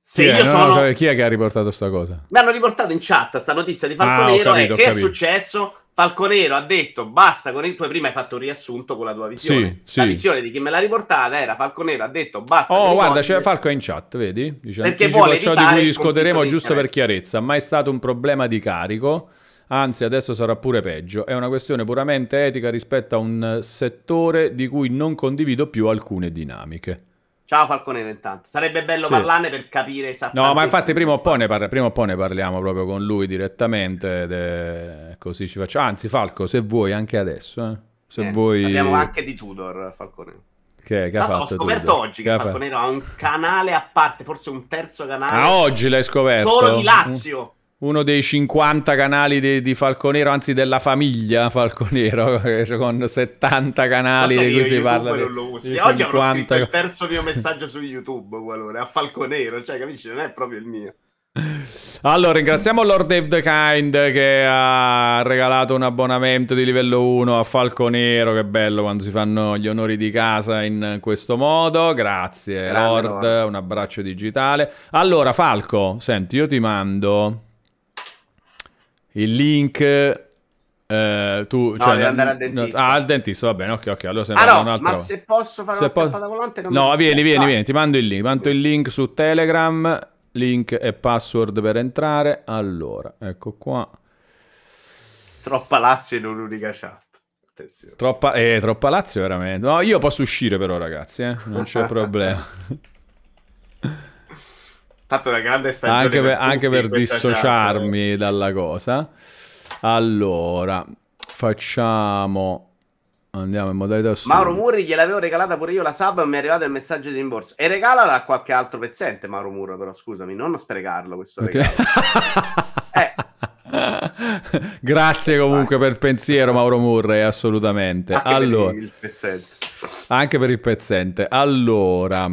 Se chi, io è? sono... No, cioè, chi è che ha riportato sta cosa? Mi hanno riportato in chat questa notizia di ah, Falconero ah, capito, è che è successo? Falconero ha detto basta con il tuo prima hai fatto un riassunto con la tua visione. Sì, la visione di chi me l'ha riportata era Falconero ha detto basta. Oh, guarda, c'è Falco in chat, vedi? Dice, perché vuole ciò di cui discuteremo giusto per chiarezza, ma è stato un problema di carico anzi adesso sarà pure peggio, è una questione puramente etica rispetto a un settore di cui non condivido più alcune dinamiche. Ciao Falconero intanto, sarebbe bello sì. parlarne per capire esattamente. No, ma infatti prima o, poi ne, par- prima o poi ne parliamo proprio con lui direttamente, de- così ci facciamo. Anzi Falco, se vuoi anche adesso, eh. se eh, vuoi... Parliamo anche di Tudor Falconero. Che, che ha ah, fatto ho scoperto Tudor. oggi che, che Falconero ha un canale a parte, forse un terzo canale. Ah, oggi l'hai scoperto? Solo di Lazio. Mm uno dei 50 canali di, di Falconero, anzi della famiglia Falconero, con 70 canali so di cui si YouTube parla. Di, di, Oggi 50... il terzo mio messaggio su YouTube, qualora, a Falconero, cioè capisci, non è proprio il mio. Allora, ringraziamo Lord of the Kind che ha regalato un abbonamento di livello 1 a Falconero. Che bello quando si fanno gli onori di casa in questo modo. Grazie, Lord. Lord. Un abbraccio digitale. Allora, Falco, senti, io ti mando il link... Eh, tu, no, cioè, andare al dentista. No, ah, al dentista, va bene, ok, ok. Allora ah, no, un'altra ma se posso fare se una po- volante non No, vieni, vieni, vieni, ti mando il link. Mando il link su Telegram, link e password per entrare. Allora, ecco qua. Troppa Lazio in un'unica chat. Attenzione. Troppa, eh, troppa Lazio veramente. No, io posso uscire però, ragazzi, eh? non c'è problema. Tanto la grande stagione anche per, per, anche per dissociarmi già... Eh. dalla cosa. Allora, facciamo Andiamo in modalità assurda. Mauro Murri gliel'avevo regalata pure io la sub mi è arrivato il messaggio di rimborso. E regalala a qualche altro pezzente, Mauro Murri però scusami, non sprecarlo questo okay. Eh. Grazie comunque Vai. per il pensiero Mauro Murri assolutamente. Anche allora, per il pezzente. Anche per il pezzente. Allora,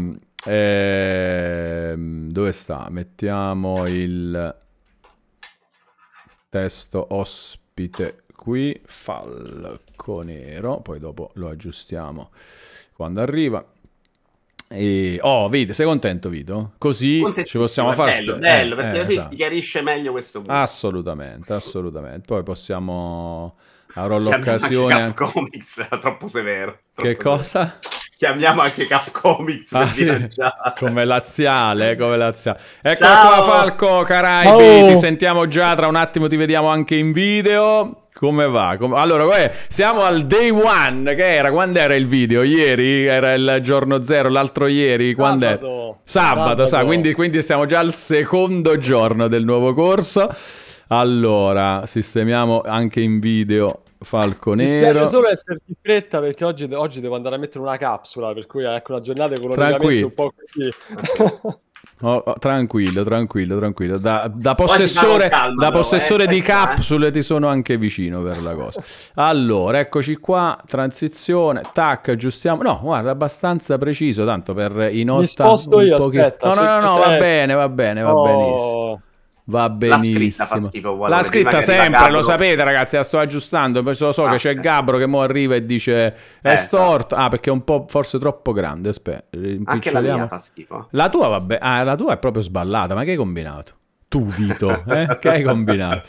Ehm, dove sta? Mettiamo il testo ospite qui, falco nero, poi dopo lo aggiustiamo quando arriva. E... Oh, vedi, sei contento, Vito? Così ci possiamo fare... Bello, bello, eh, perché eh, così esatto. si chiarisce meglio questo punto. Assolutamente, assolutamente. Poi possiamo... Avrò l'occasione... Capcomics, troppo severo. Troppo che cosa? Severo chiamiamo anche Capcomics ah, sì. come laziale, eh, come laziale. Eccola Ciao. qua Falco Caraibi, oh. ti sentiamo già tra un attimo, ti vediamo anche in video. Come va? Come... Allora, beh, siamo al day one, che era, quando era il video? Ieri? Era il giorno zero, l'altro ieri? Quando sabato. Sabato, sabato. Sa, quindi, quindi siamo già al secondo giorno del nuovo corso. Allora, sistemiamo anche in video Falco nero. Mi piace solo esserti in fretta perché oggi, oggi, devo andare a mettere una capsula, per cui ecco una giornata economicamente un po' così. Oh, oh, tranquillo, tranquillo, tranquillo. Da, da possessore, calma, da eh. possessore eh, di eh. capsule eh. ti sono anche vicino per la cosa. Allora, eccoci qua, transizione, tac, aggiustiamo. No, guarda, abbastanza preciso, tanto per i nostri... Mi sposto io, pochino... aspetta. No, no, no, no, va eh. bene, va bene, va oh. benissimo. Va benissimo. La scritta, schifo, la scritta sempre, lo sapete ragazzi, la sto aggiustando, lo so ah, che c'è eh. Gabbro che mo arriva e dice eh, è esatto. storto, ah perché è un po' forse troppo grande, aspetta, la mia fa schifo. La tua vabbè, ah, la tua è proprio sballata, ma che hai combinato? tu Vito, eh? che hai combinato?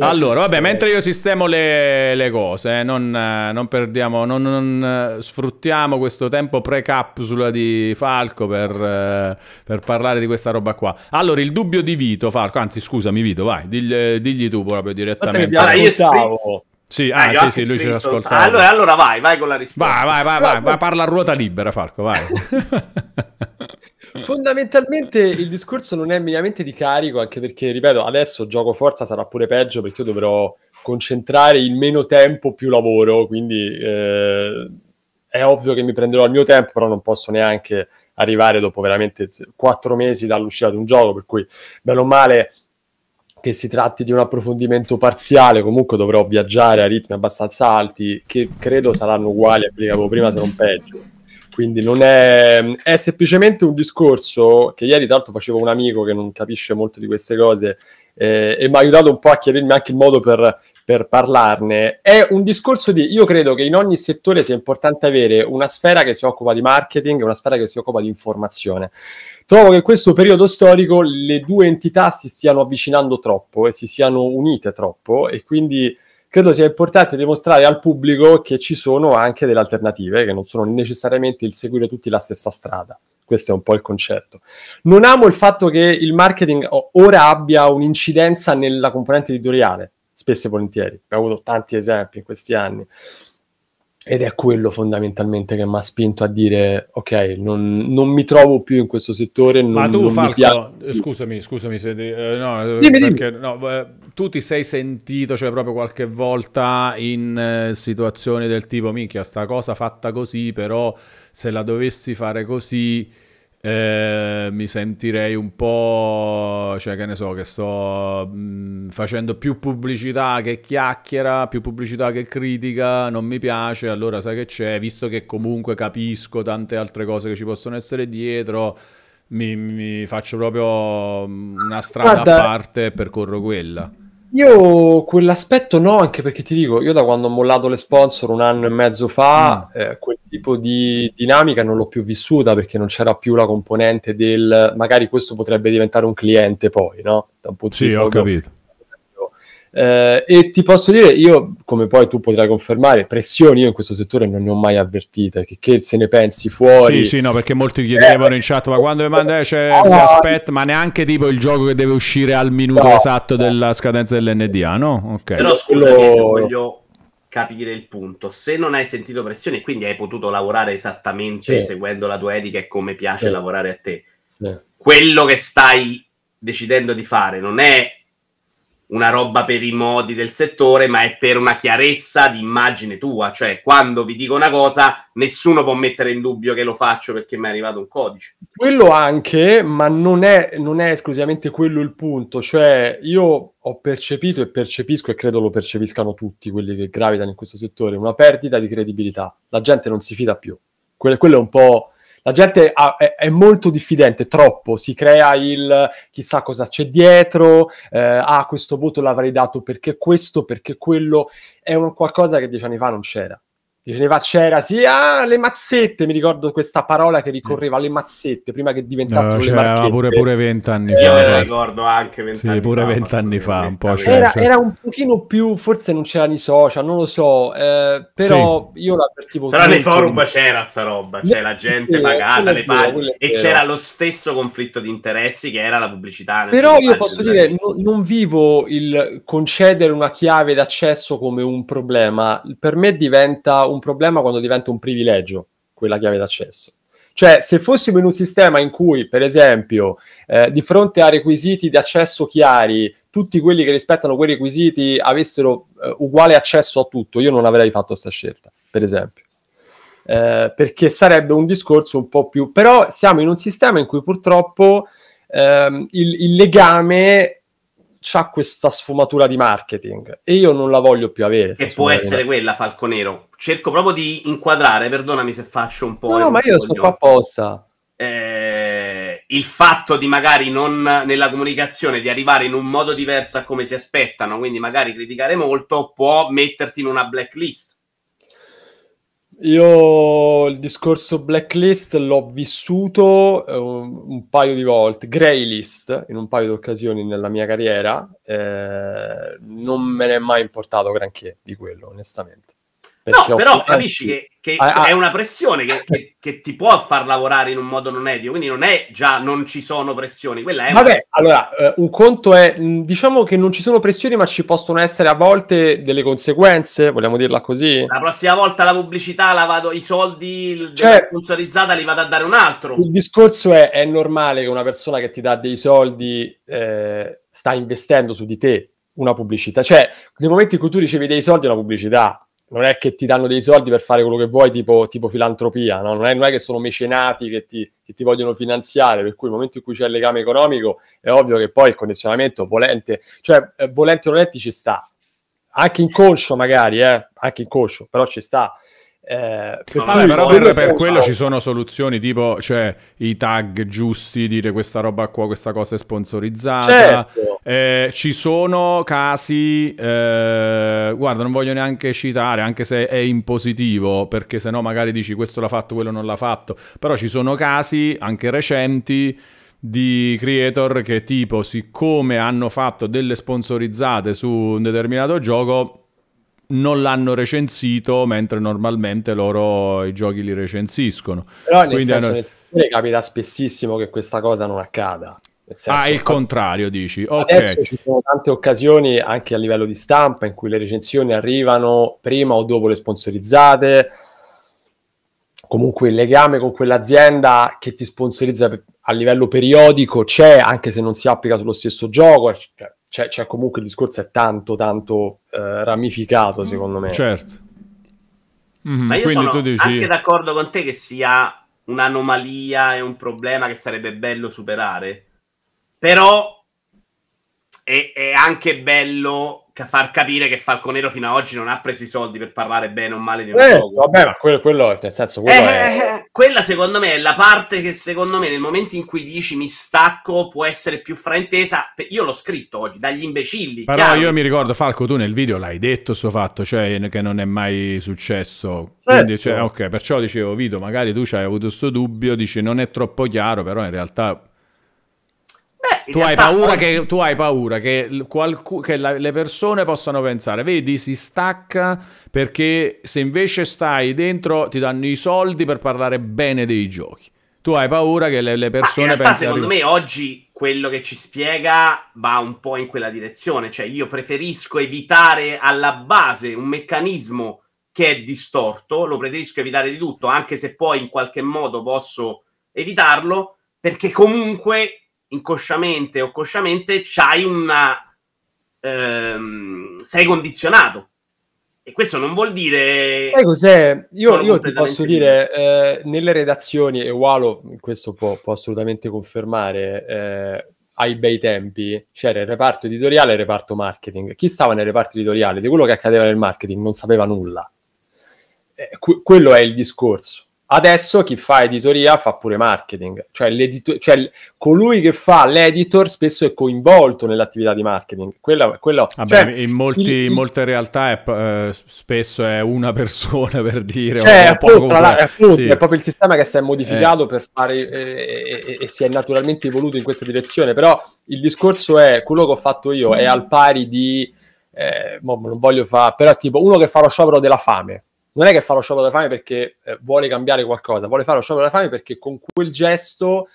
Allora, vabbè, mentre io sistemo le, le cose, eh, non, eh, non, perdiamo, non, non, eh, sfruttiamo questo tempo pre-capsula di Falco per, eh, per, parlare di questa roba qua. Allora, il dubbio di Vito, Falco, anzi scusami Vito, vai, digli, digli tu proprio direttamente. Allora, io stavo... Sì, ah, ah sì, sì, lui ce l'ascolta. Ah, allora, allora, vai, vai con la risposta. Vai, vai, vai, vai, vai parla a ruota libera, Falco, vai. Fondamentalmente il discorso non è minimamente di carico, anche perché, ripeto, adesso gioco forza sarà pure peggio perché io dovrò concentrare il meno tempo più lavoro, quindi eh, è ovvio che mi prenderò il mio tempo, però non posso neanche arrivare dopo veramente quattro mesi dall'uscita di un gioco, per cui, bene o male, che si tratti di un approfondimento parziale, comunque dovrò viaggiare a ritmi abbastanza alti, che credo saranno uguali a quelli che avevo prima, se non peggio. Quindi non è, è semplicemente un discorso che ieri tra l'altro, facevo un amico che non capisce molto di queste cose eh, e mi ha aiutato un po' a chiarirmi anche il modo per per parlarne, è un discorso di, io credo che in ogni settore sia importante avere una sfera che si occupa di marketing e una sfera che si occupa di informazione. Trovo che in questo periodo storico le due entità si stiano avvicinando troppo e si siano unite troppo e quindi credo sia importante dimostrare al pubblico che ci sono anche delle alternative, che non sono necessariamente il seguire tutti la stessa strada. Questo è un po' il concetto. Non amo il fatto che il marketing ora abbia un'incidenza nella componente editoriale spesso e volentieri. Abbiamo avuto tanti esempi in questi anni. Ed è quello fondamentalmente che mi ha spinto a dire: Ok, non, non, mi trovo più in questo settore. Non, Ma tu, non Falco, scusami, scusami se. Ti, eh, no, eh, dimmi, perché, dimmi. No, eh, tu ti sei sentito, cioè, proprio qualche volta in eh, situazioni del tipo: Minchia, sta cosa fatta così, però se la dovessi fare così eh, mi sentirei un po', cioè che ne so, che sto mh, mm, facendo più pubblicità che chiacchiera, più pubblicità che critica, non mi piace, allora sai che c'è, visto che comunque capisco tante altre cose che ci possono essere dietro, mi, mi faccio proprio mm, una strada Guarda. a parte e percorro quella. Io quell'aspetto no, anche perché ti dico, io da quando ho mollato le sponsor un anno e mezzo fa, mm. eh, quel tipo di dinamica non l'ho più vissuta perché non c'era più la componente del magari questo potrebbe diventare un cliente poi, no? Da un punto sì, di vista ho capito. Che eh, e ti posso dire, io, come poi tu potrai confermare, pressioni io in questo settore non ne ho mai avvertite, che, che se ne pensi fuori. Sì, sì, no, perché molti eh, chiedevano eh, in chat, ma quando mi manda, eh, cioè, no, eh, si aspetta, ma neanche tipo il gioco che deve uscire al minuto no, esatto no. della scadenza dell'NDA, no? Okay. Però scusami se voglio capire il punto. Se non hai sentito pressione, quindi hai potuto lavorare esattamente sì. seguendo la tua etica e come piace sì. lavorare a te, sì. quello che stai decidendo di fare non è una roba per i modi del settore, ma è per una chiarezza di immagine tua, cioè quando vi dico una cosa, nessuno può mettere in dubbio che lo faccio perché mi è arrivato un codice. Quello anche, ma non è, non è esclusivamente quello il punto, cioè io ho percepito e percepisco e credo lo percepiscano tutti quelli che gravitano in questo settore, una perdita di credibilità, la gente non si fida più. Quello, quello è un po' la gente ha, è, è, molto diffidente, troppo, si crea il chissà cosa c'è dietro, eh, ah questo voto l'avrei dato perché questo, perché quello, è un qualcosa che dieci anni fa non c'era. Diceva c'era, sì, ah, le mazzette, mi ricordo questa parola che ricorreva, le mazzette, prima che diventassero no, le marchette. Pure, pure vent'anni eh, fa. Eh, ricordo anche vent'anni sì, pure vent'anni fa, un po'. Era, cioè... era, un pochino più, forse non c'erano i social, non lo so, eh, però sì. io l'avvertivo. Però nei forum c'era sta roba, cioè la gente pagata, le pagine, e c'era lo stesso conflitto di interessi che era la pubblicità. Però io posso dire, no, non vivo il concedere una chiave d'accesso come un problema, per me diventa un un problema quando diventa un privilegio quella chiave d'accesso. Cioè, se fossimo in un sistema in cui, per esempio, eh, di fronte a requisiti di accesso chiari, tutti quelli che rispettano quei requisiti avessero eh, uguale accesso a tutto, io non avrei fatto questa scelta, per esempio. Eh, perché sarebbe un discorso un po' più... Però siamo in un sistema in cui purtroppo ehm, il, il, legame ha questa sfumatura di marketing e io non la voglio più avere. Che può essere quella, Falconero. Cerco proprio di inquadrare, perdonami se faccio un po'... No, no ma io sono qua apposta. Eh, il fatto di magari non nella comunicazione di arrivare in un modo diverso a come si aspettano, quindi magari criticare molto, può metterti in una blacklist io il discorso blacklist l'ho vissuto eh, un, paio di volte, graylist in un paio di occasioni nella mia carriera, eh, non me ne è mai importato granché di quello, onestamente. No, però capisci che, che ah, ah, è una pressione che, che, che, ti può far lavorare in un modo non etico, quindi non è già non ci sono pressioni, quella è... Vabbè, una... allora, eh, un conto è, mm, diciamo che non ci sono pressioni, ma ci possono essere a volte delle conseguenze, vogliamo dirla così? La prossima volta la pubblicità la vado, i soldi cioè, sponsorizzata li vado a dare un altro. Il discorso è, è normale che una persona che ti dà dei soldi eh, sta investendo su di te una pubblicità, cioè nel momento in cui tu ricevi dei soldi una pubblicità non è che ti danno dei soldi per fare quello che vuoi, tipo, tipo filantropia, no? non, è, non, è, che sono mecenati che ti, che ti, vogliono finanziare, per cui nel momento in cui c'è il legame economico è ovvio che poi il condizionamento volente, cioè eh, volente o nolenti ci sta, anche inconscio magari, eh? anche inconscio, però ci sta, eh, per vabbè, però per, per quello ci sono soluzioni tipo cioè, i tag giusti, dire questa roba qua, questa cosa è sponsorizzata. Certo. Eh, ci sono casi, eh, guarda, non voglio neanche citare, anche se è in positivo, perché sennò magari dici questo l'ha fatto, quello non l'ha fatto. Però ci sono casi anche recenti di creator che tipo siccome hanno fatto delle sponsorizzate su un determinato gioco non l'hanno recensito mentre normalmente loro i giochi li recensiscono. Però nel Quindi senso, hanno... nel capita spessissimo che questa cosa non accada. Ah, senso, ah, il contrario dici. Okay. ci sono tante occasioni anche a livello di stampa in cui le recensioni arrivano prima o dopo le sponsorizzate. Comunque il legame con quell'azienda che ti sponsorizza a livello periodico c'è, anche se non si applica sullo stesso gioco. Cioè, c'è, cioè, c'è cioè, comunque il discorso è tanto, tanto eh, ramificato, mm. secondo me. Certo. Mm-hmm, Ma io sono dici... anche d'accordo con te che sia un'anomalia e un problema che sarebbe bello superare. Però è, è anche bello far capire che Falconero fino ad oggi non ha preso i soldi per parlare bene o male di un eh, gioco. Vabbè, ma quello, quello nel senso, quello eh, è... Eh, eh, quella secondo me è la parte che secondo me nel momento in cui dici mi stacco può essere più fraintesa. Io l'ho scritto oggi dagli imbecilli. Però chiaro. io mi ricordo, Falco, tu nel video l'hai detto sto fatto, cioè che non è mai successo. Quindi, certo. cioè, ok, perciò dicevo, Vito, magari tu ci hai avuto questo dubbio, dici non è troppo chiaro, però in realtà tu, hai paura poi... che, tu hai paura che, qualcu- che la, le persone possano pensare, vedi, si stacca perché se invece stai dentro ti danno i soldi per parlare bene dei giochi. Tu hai paura che le, le persone... Ma in realtà, secondo arrivare. me, oggi quello che ci spiega va un po' in quella direzione. Cioè, io preferisco evitare alla base un meccanismo che è distorto, lo preferisco evitare di tutto, anche se poi in qualche modo posso evitarlo, perché comunque inconsciamente o cosciamente c'hai una ehm, sei condizionato e questo non vuol dire sai cos'è? io, io ti posso dire eh, nelle redazioni e Walo questo può, può, assolutamente confermare eh, ai bei tempi c'era il reparto editoriale e il reparto marketing. Chi stava nel reparto editoriale di quello che accadeva nel marketing non sapeva nulla. Eh, que- quello è il discorso. Adesso chi fa editoria fa pure marketing, cioè, cioè, colui che fa l'editor spesso è coinvolto nell'attività di marketing. Quella, quella, Vabbè, cioè, in, molti, il, in, molte realtà è, eh, spesso è una persona per dire... Cioè, è, appunto, la, appunto, sì. è, proprio il sistema che si è eh. modificato eh. per fare eh, eh, eh, e, e si è naturalmente evoluto in questa direzione, però il discorso è quello che ho fatto io, è al pari di... Eh, non voglio fare, però tipo uno che fa lo sciopero della fame non è che fa lo sciopero della fame perché eh, vuole cambiare qualcosa, vuole fare lo sciopero della fame perché con quel gesto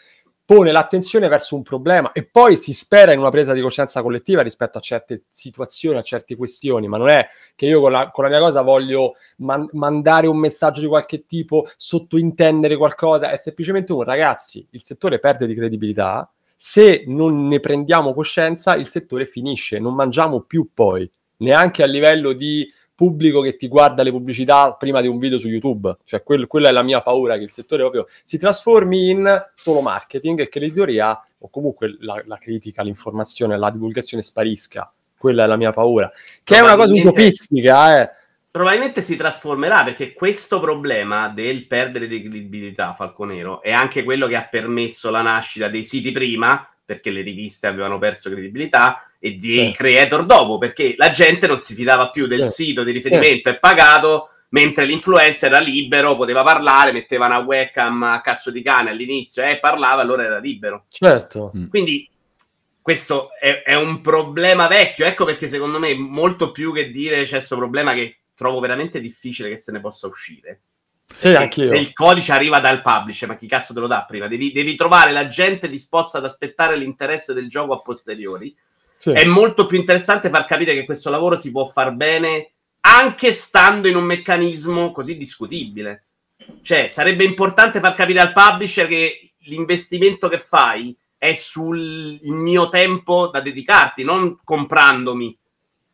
pone l'attenzione verso un problema e poi si spera in una presa di coscienza collettiva rispetto a certe situazioni, a certe questioni, ma non è che io con la, con la mia cosa voglio man- mandare un messaggio di qualche tipo, sottointendere qualcosa, è semplicemente un ragazzi, il settore perde di credibilità, se non ne prendiamo coscienza il settore finisce, non mangiamo più poi, neanche a livello di pubblico che ti guarda le pubblicità prima di un video su YouTube. Cioè, quel, quella è la mia paura, che il settore proprio si trasformi in solo marketing e che l'editoria, o comunque la, la critica, l'informazione, la divulgazione sparisca. Quella è la mia paura. Che è una cosa utopistica, eh. Probabilmente si trasformerà perché questo problema del perdere di credibilità, Falconero, è anche quello che ha permesso la nascita dei siti prima, perché le riviste avevano perso credibilità, e di sì. creator dopo, perché la gente non si fidava più del sì. sito di riferimento e pagato, mentre l'influencer era libero, poteva parlare, metteva una webcam a cazzo di cane all'inizio e eh, parlava, allora era libero. Certo. Mm. Quindi questo è, è, un problema vecchio, ecco perché secondo me molto più che dire c'è questo problema che trovo veramente difficile che se ne possa uscire. Sì, anche Se il codice arriva dal publisher, ma chi cazzo te lo dà prima? Devi, devi trovare la gente disposta ad aspettare l'interesse del gioco a posteriori sì. È molto più interessante far capire che questo lavoro si può far bene anche stando in un meccanismo così discutibile. Cioè, sarebbe importante far capire al publisher che l'investimento che fai è sul mio tempo da dedicarti, non comprandomi.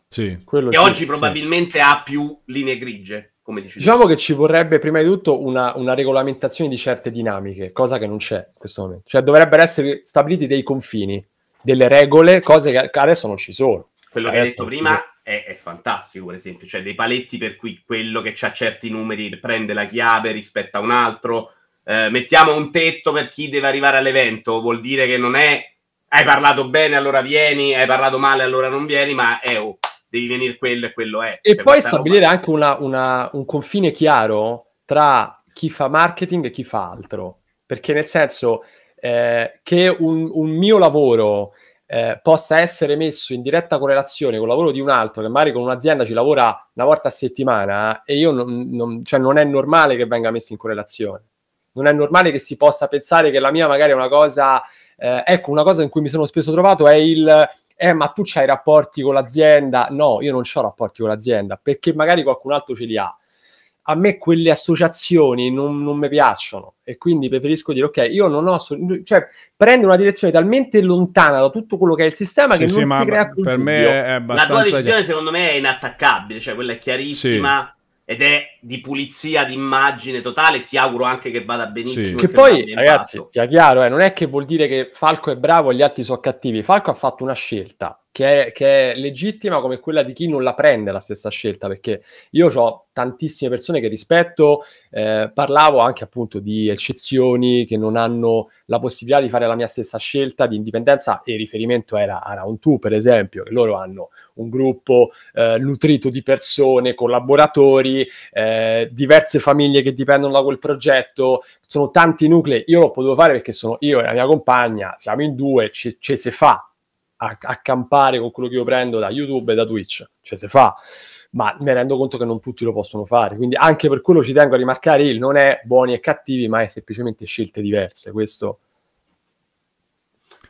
Sì, quello che sì, oggi probabilmente sì. ha più linee grigie. Come dici diciamo tu. che ci vorrebbe prima di tutto una, una, regolamentazione di certe dinamiche, cosa che non c'è in questo momento. Cioè dovrebbero essere stabiliti dei confini delle regole, cose che adesso non ci sono. Quello adesso che hai detto prima è, è, fantastico, per esempio, cioè dei paletti per cui quello che ha certi numeri prende la chiave rispetto a un altro. Eh, mettiamo un tetto per chi deve arrivare all'evento, vuol dire che non è hai parlato bene, allora vieni, hai parlato male, allora non vieni, ma è oh, devi venire quello e quello è. E cioè, poi stabilire roba... anche una, una, un confine chiaro tra chi fa marketing e chi fa altro. Perché nel senso, eh, che un, un, mio lavoro eh, possa essere messo in diretta correlazione con il lavoro di un altro che magari con un'azienda ci lavora una volta a settimana e io non, non, cioè non è normale che venga messo in correlazione. Non è normale che si possa pensare che la mia magari è una cosa... Eh, ecco, una cosa in cui mi sono spesso trovato è il eh, ma tu c'hai rapporti con l'azienda? No, io non ho rapporti con l'azienda perché magari qualcun altro ce li ha a me quelle associazioni non, non, mi piacciono e quindi preferisco dire ok, io non ho, cioè prende una direzione talmente lontana da tutto quello che è il sistema sì, che sì, non si crea più. Per me è abbastanza... La tua decisione secondo me è inattaccabile, cioè quella è chiarissima. Sì. Ed è di pulizia d'immagine totale. Ti auguro anche che vada benissimo. Che, che poi, ragazzi, sia chiaro, eh, non è che vuol dire che Falco è bravo e gli altri sono cattivi. Falco ha fatto una scelta che è, che è, legittima come quella di chi non la prende la stessa scelta, perché io ho tantissime persone che rispetto, eh, parlavo anche appunto di eccezioni che non hanno la possibilità di fare la mia stessa scelta di indipendenza e il riferimento era a Round 2 per esempio, che loro hanno un gruppo eh, nutrito di persone, collaboratori, eh, diverse famiglie che dipendono da quel progetto, sono tanti nuclei, io l'ho potuto fare perché sono io e la mia compagna, siamo in due, ce, ce se fa, a, a campare con quello che io prendo da YouTube e da Twitch, cioè se fa, ma mi rendo conto che non tutti lo possono fare, quindi anche per quello ci tengo a rimarcare il non è buoni e cattivi, ma è semplicemente scelte diverse, questo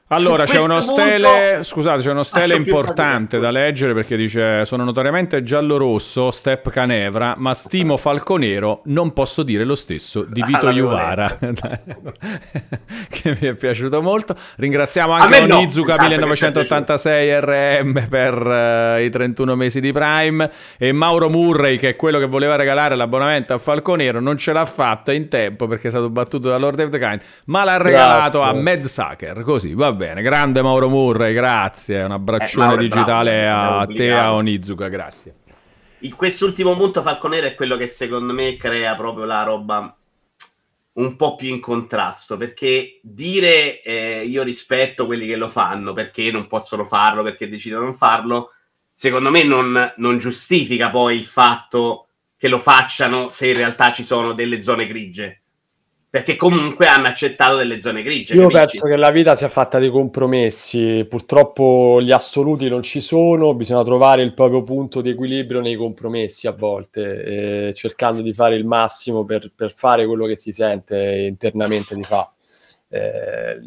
allora, c'è uno, stele, scusate, c'è uno ah, stele, importante da leggere perché dice sono notoriamente giallo-rosso, step canevra, ma stimo Falconero, non posso dire lo stesso di ah, Vito ah, Iuvara, che mi è piaciuto molto. Ringraziamo anche Onizuka no, 1986 ah, RM per uh, i 31 mesi di Prime e Mauro Murray che è quello che voleva regalare l'abbonamento a Falconero, non ce l'ha fatta in tempo perché è stato battuto da Lord of the Kind, ma l'ha regalato Grazie. a Mad Sucker, così, vabbè bene, grande Mauro Murray, grazie. Un eh, abbraccione eh, digitale bravo, a te, a Onizuka, grazie. In quest'ultimo punto Falconero è quello che secondo me crea proprio la roba un po' più in contrasto, perché dire eh, io rispetto quelli che lo fanno, perché non possono farlo, perché decidono di non farlo, secondo me non, non giustifica poi il fatto che lo facciano se in realtà ci sono delle zone grigie perché comunque hanno accettato delle zone grigie. Io capisci? penso che la vita sia fatta di compromessi, purtroppo gli assoluti non ci sono, bisogna trovare il proprio punto di equilibrio nei compromessi a volte, eh, cercando di fare il massimo per, per, fare quello che si sente internamente di fa. Eh,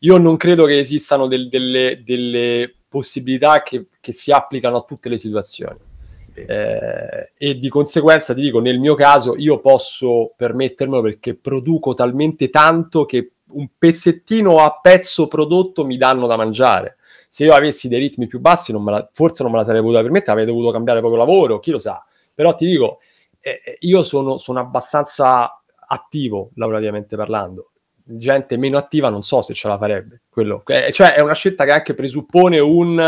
io non credo che esistano del, delle, delle, possibilità che, che si applicano a tutte le situazioni eh, e di conseguenza ti dico, nel mio caso io posso permettermelo perché produco talmente tanto che un pezzettino a pezzo prodotto mi danno da mangiare. Se io avessi dei ritmi più bassi, non la, forse non me la sarei potuta permettere, avrei dovuto cambiare proprio lavoro, chi lo sa. Però ti dico, eh, eh io sono, sono abbastanza attivo lavorativamente parlando gente meno attiva non so se ce la farebbe. Quello, eh, cioè è una scelta che anche presuppone un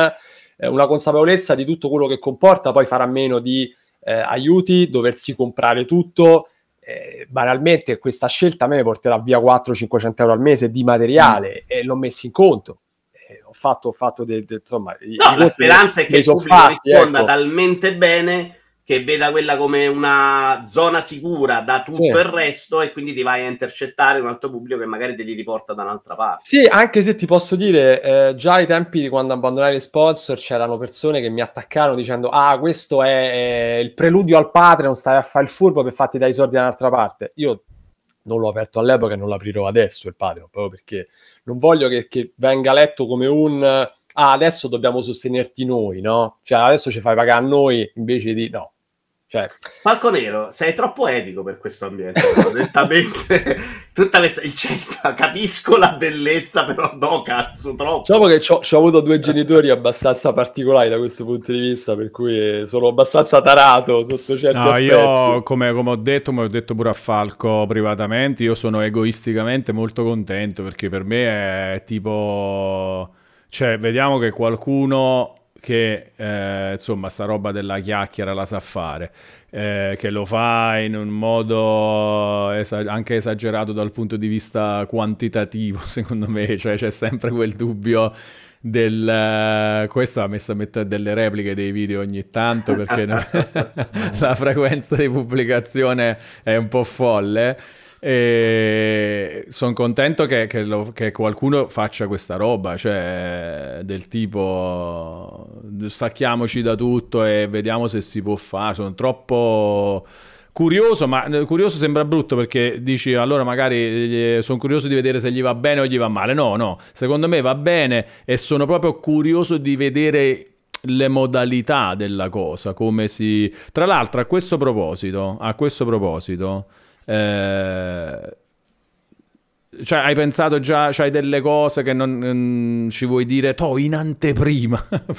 eh, una consapevolezza di tutto quello che comporta, poi farà meno di eh, aiuti, doversi comprare tutto. Eh, banalmente questa scelta a me porterà via 400-500 euro al mese di materiale mm. e l'ho messo in conto. Eh, ho fatto, ho fatto del, del, insomma, no, la speranza è che il pubblico fatti, risponda ecco. talmente bene che veda quella come una zona sicura da tutto sì. il resto e quindi ti vai a intercettare un altro pubblico che magari te li riporta da un'altra parte. Sì, anche se ti posso dire, eh, già ai tempi di quando abbandonai le sponsor c'erano persone che mi attaccarono dicendo ah, questo è, è il preludio al Patreon, stai a fare il furbo per farti dai soldi da un'altra parte. Io non l'ho aperto all'epoca e non l'aprirò adesso il Patreon, proprio perché non voglio che, che venga letto come un... Ah, adesso dobbiamo sostenerti noi, no? Cioè, adesso ci fai pagare a noi invece di... No, cioè... Falco Nero, sei troppo etico per questo ambiente, nettamente. Tutta le... Cioè, capisco la bellezza, però no, cazzo, troppo. Diciamo che ho avuto due genitori abbastanza particolari da questo punto di vista, per cui sono abbastanza tarato sotto certi no, aspetti. Io, come, come, ho detto, come ho detto pure a Falco privatamente, io sono egoisticamente molto contento, perché per me è tipo... Cioè, vediamo che qualcuno che eh, insomma sta roba della chiacchiera la sa fare, eh, che lo fa in un modo esa- anche esagerato dal punto di vista quantitativo, secondo me, cioè c'è sempre quel dubbio del uh, questa ha messo a mettere delle repliche dei video ogni tanto perché la frequenza di pubblicazione è un po' folle e sono contento che, che, lo, che, qualcuno faccia questa roba, cioè del tipo stacchiamoci da tutto e vediamo se si può fare. Sono troppo curioso, ma curioso sembra brutto perché dici allora magari eh, sono curioso di vedere se gli va bene o gli va male. No, no, secondo me va bene e sono proprio curioso di vedere le modalità della cosa, come si... Tra l'altro a questo proposito, a questo proposito eh, cioè, hai pensato già, cioè, delle cose che non, non ci vuoi dire, to in anteprima.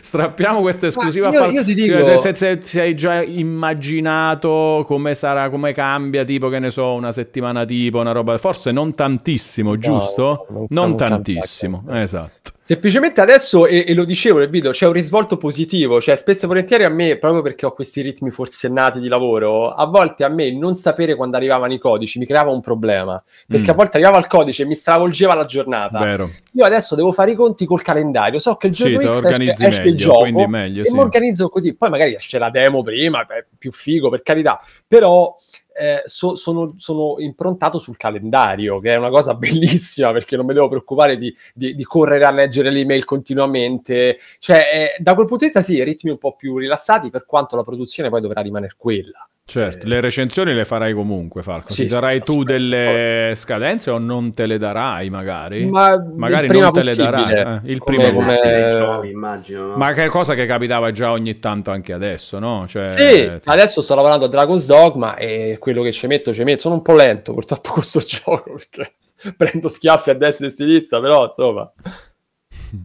Strappiamo questa esclusiva. Io, io, ti dico... Se, se, se, se, hai già immaginato come sarà, come cambia, tipo che ne so, una settimana tipo, una roba... Forse non tantissimo, no, giusto? Non, non tantissimo, cambiato. esatto. Semplicemente adesso, e, e, lo dicevo nel video, c'è un risvolto positivo, cioè spesso e volentieri a me, proprio perché ho questi ritmi forsennati di lavoro, a volte a me non sapere quando arrivavano i codici mi creava un problema, perché mm. a volte arrivava il codice e mi stravolgeva la giornata. Vero. Io adesso devo fare i conti col calendario, so che il giorno sì, esce, meglio, esce il gioco meglio, e sì. mi organizzo così, poi magari esce la demo prima, è più figo per carità, però eh, so, sono, sono, improntato sul calendario, che è una cosa bellissima perché non mi devo preoccupare di, di, di correre a leggere le email continuamente. Cioè, eh, da quel punto di vista sì, ritmi un po' più rilassati per quanto la produzione poi dovrà rimanere quella. Certo, eh, le recensioni le farai comunque, Falco. Sì, Ti darai sì, tu delle scadenze o non te le darai magari? Ma magari non te le darai. Eh, il primo prima come... possibile. Giochi, immagino, no? Ma che cosa che capitava già ogni tanto anche adesso, no? Cioè, sì, ti... adesso sto lavorando a Dragon's Dogma e quello che ci metto ci metto. Sono un po' lento purtroppo con questo gioco perché prendo schiaffi a destra e a sinistra, però insomma...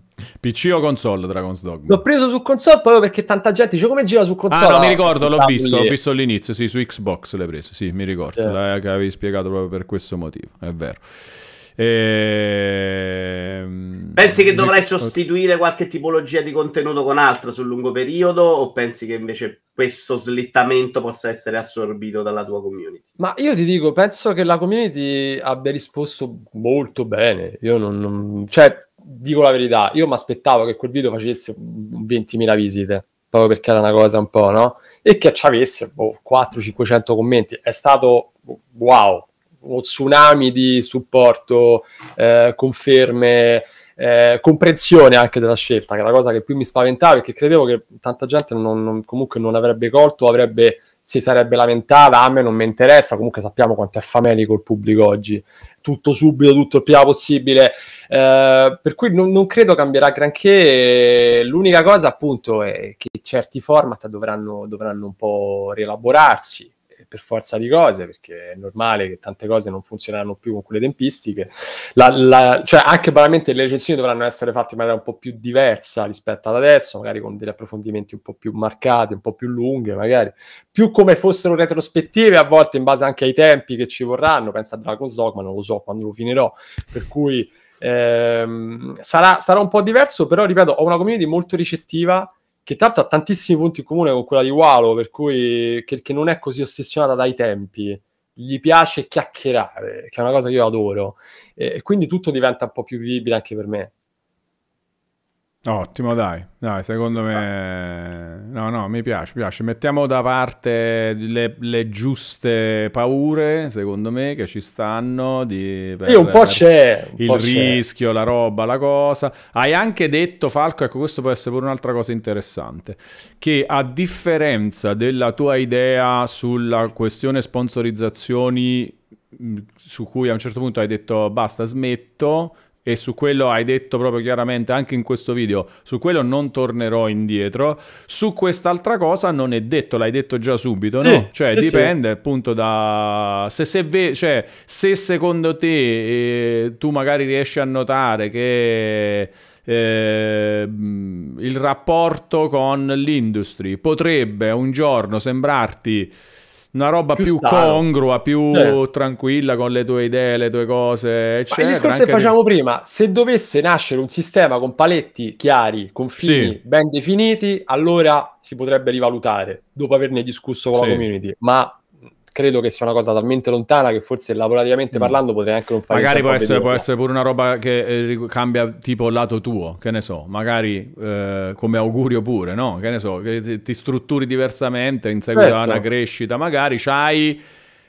PC o console Dragon's Dogma? L'ho preso su console proprio perché tanta gente dice come gira su console. Ah, no, mi ricordo, l'ho ah, visto, lì. visto all'inizio, sì, su Xbox l'hai preso, sì, mi ricordo, eh. che avevi spiegato proprio per questo motivo, è vero. E... Ehm, pensi che dovrai sostituire qualche tipologia di contenuto con altro sul lungo periodo o pensi che invece questo slittamento possa essere assorbito dalla tua community? Ma io ti dico, penso che la community abbia risposto molto bene. Io non, non... cioè, dico la verità, io mi aspettavo che quel video facesse 20.000 visite, proprio perché era una cosa un po', no? E che ci avesse boh, 400-500 commenti. È stato wow, uno tsunami di supporto, eh, conferme, eh, comprensione anche della scelta, che è la cosa che più mi spaventava, perché credevo che tanta gente non, non, comunque non avrebbe colto, avrebbe si sarebbe lamentata, a me non mi interessa, comunque sappiamo quanto è famelico il pubblico oggi, tutto subito, tutto il prima possibile, eh, per cui non, non, credo cambierà granché, l'unica cosa appunto è che certi format dovranno, dovranno un po' rielaborarsi, per forza di cose, perché è normale che tante cose non funzioneranno più con quelle tempistiche. La, la, cioè anche banalmente le recensioni dovranno essere fatte in maniera un po' più diversa rispetto ad adesso, magari con degli approfondimenti un po' più marcati, un po' più lunghe, magari più come fossero retrospettive a volte in base anche ai tempi che ci vorranno. Pensa a Dragon's Dogma, non lo so quando lo finirò, per cui. Ehm, sarà, sarà un po' diverso, però ripeto, ho una community molto ricettiva che tra l'altro ha tantissimi punti in comune con quella di Walo, per cui che, che, non è così ossessionata dai tempi, gli piace chiacchierare, che è una cosa che io adoro, e, e quindi tutto diventa un po' più vivibile anche per me. Ottimo, dai, dai secondo esatto. me... No, no, mi piace, piace. Mettiamo da parte le, le giuste paure, secondo me, che ci stanno. Di, per, sì, un po' c'è. Un il po rischio, c'è. la roba, la cosa. Hai anche detto, Falco, ecco, questo può essere pure un'altra cosa interessante, che a differenza della tua idea sulla questione sponsorizzazioni, su cui a un certo punto hai detto basta, smetto e su quello hai detto proprio chiaramente anche in questo video, su quello non tornerò indietro, su quest'altra cosa non è detto, l'hai detto già subito, sì, no? Cioè sì, dipende sì. appunto da... Se, se, ve... cioè, se secondo te eh, tu magari riesci a notare che... Eh, il rapporto con l'industria potrebbe un giorno sembrarti una roba più, più congrua, più cioè. tranquilla con le tue idee, le tue cose, eccetera. Ma il discorso che facciamo di... prima, se dovesse nascere un sistema con paletti chiari, confini sì. ben definiti, allora si potrebbe rivalutare dopo averne discusso con sì. la community, ma credo che sia una cosa talmente lontana che forse lavorativamente mm. parlando potrei anche non fare Magari può essere, può essere, pure una roba che eh, cambia tipo lato tuo, che ne so, magari eh, come augurio pure, no? Che ne so, che ti strutturi diversamente in seguito certo. a una crescita, magari c'hai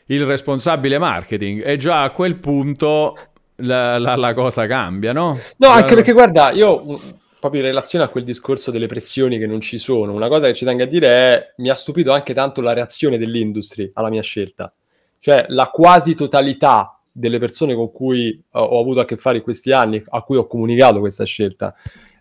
il responsabile marketing e già a quel punto la, la, la cosa cambia, no? No, anche allora... perché guarda, io mm, proprio in relazione a quel discorso delle pressioni che non ci sono, una cosa che ci tengo a dire è mi ha stupito anche tanto la reazione dell'industria alla mia scelta. Cioè la quasi totalità delle persone con cui ho, eh, ho avuto a che fare in questi anni, a cui ho comunicato questa scelta,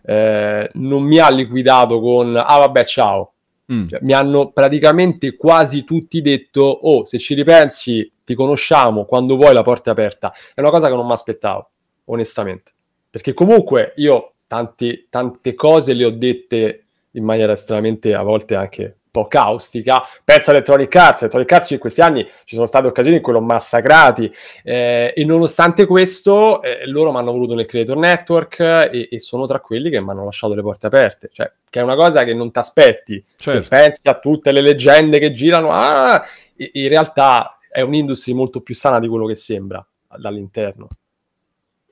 eh, non mi ha liquidato con ah vabbè ciao. Mm. Cioè, mi hanno praticamente quasi tutti detto oh se ci ripensi ti conosciamo, quando vuoi la porta è aperta. È una cosa che non mi aspettavo, onestamente. Perché comunque io tanti, tante cose le ho dette in maniera estremamente, a volte anche poco caustica. Penso all'Electronic Arts, Electronic Arts in questi anni ci sono state occasioni in cui l'ho massacrati eh, e nonostante questo eh, loro mi hanno voluto nel Creator Network e, e sono tra quelli che mi hanno lasciato le porte aperte, cioè che è una cosa che non ti aspetti. Certo. Se pensi a tutte le leggende che girano, ah, in realtà è un'industria molto più sana di quello che sembra dall'interno.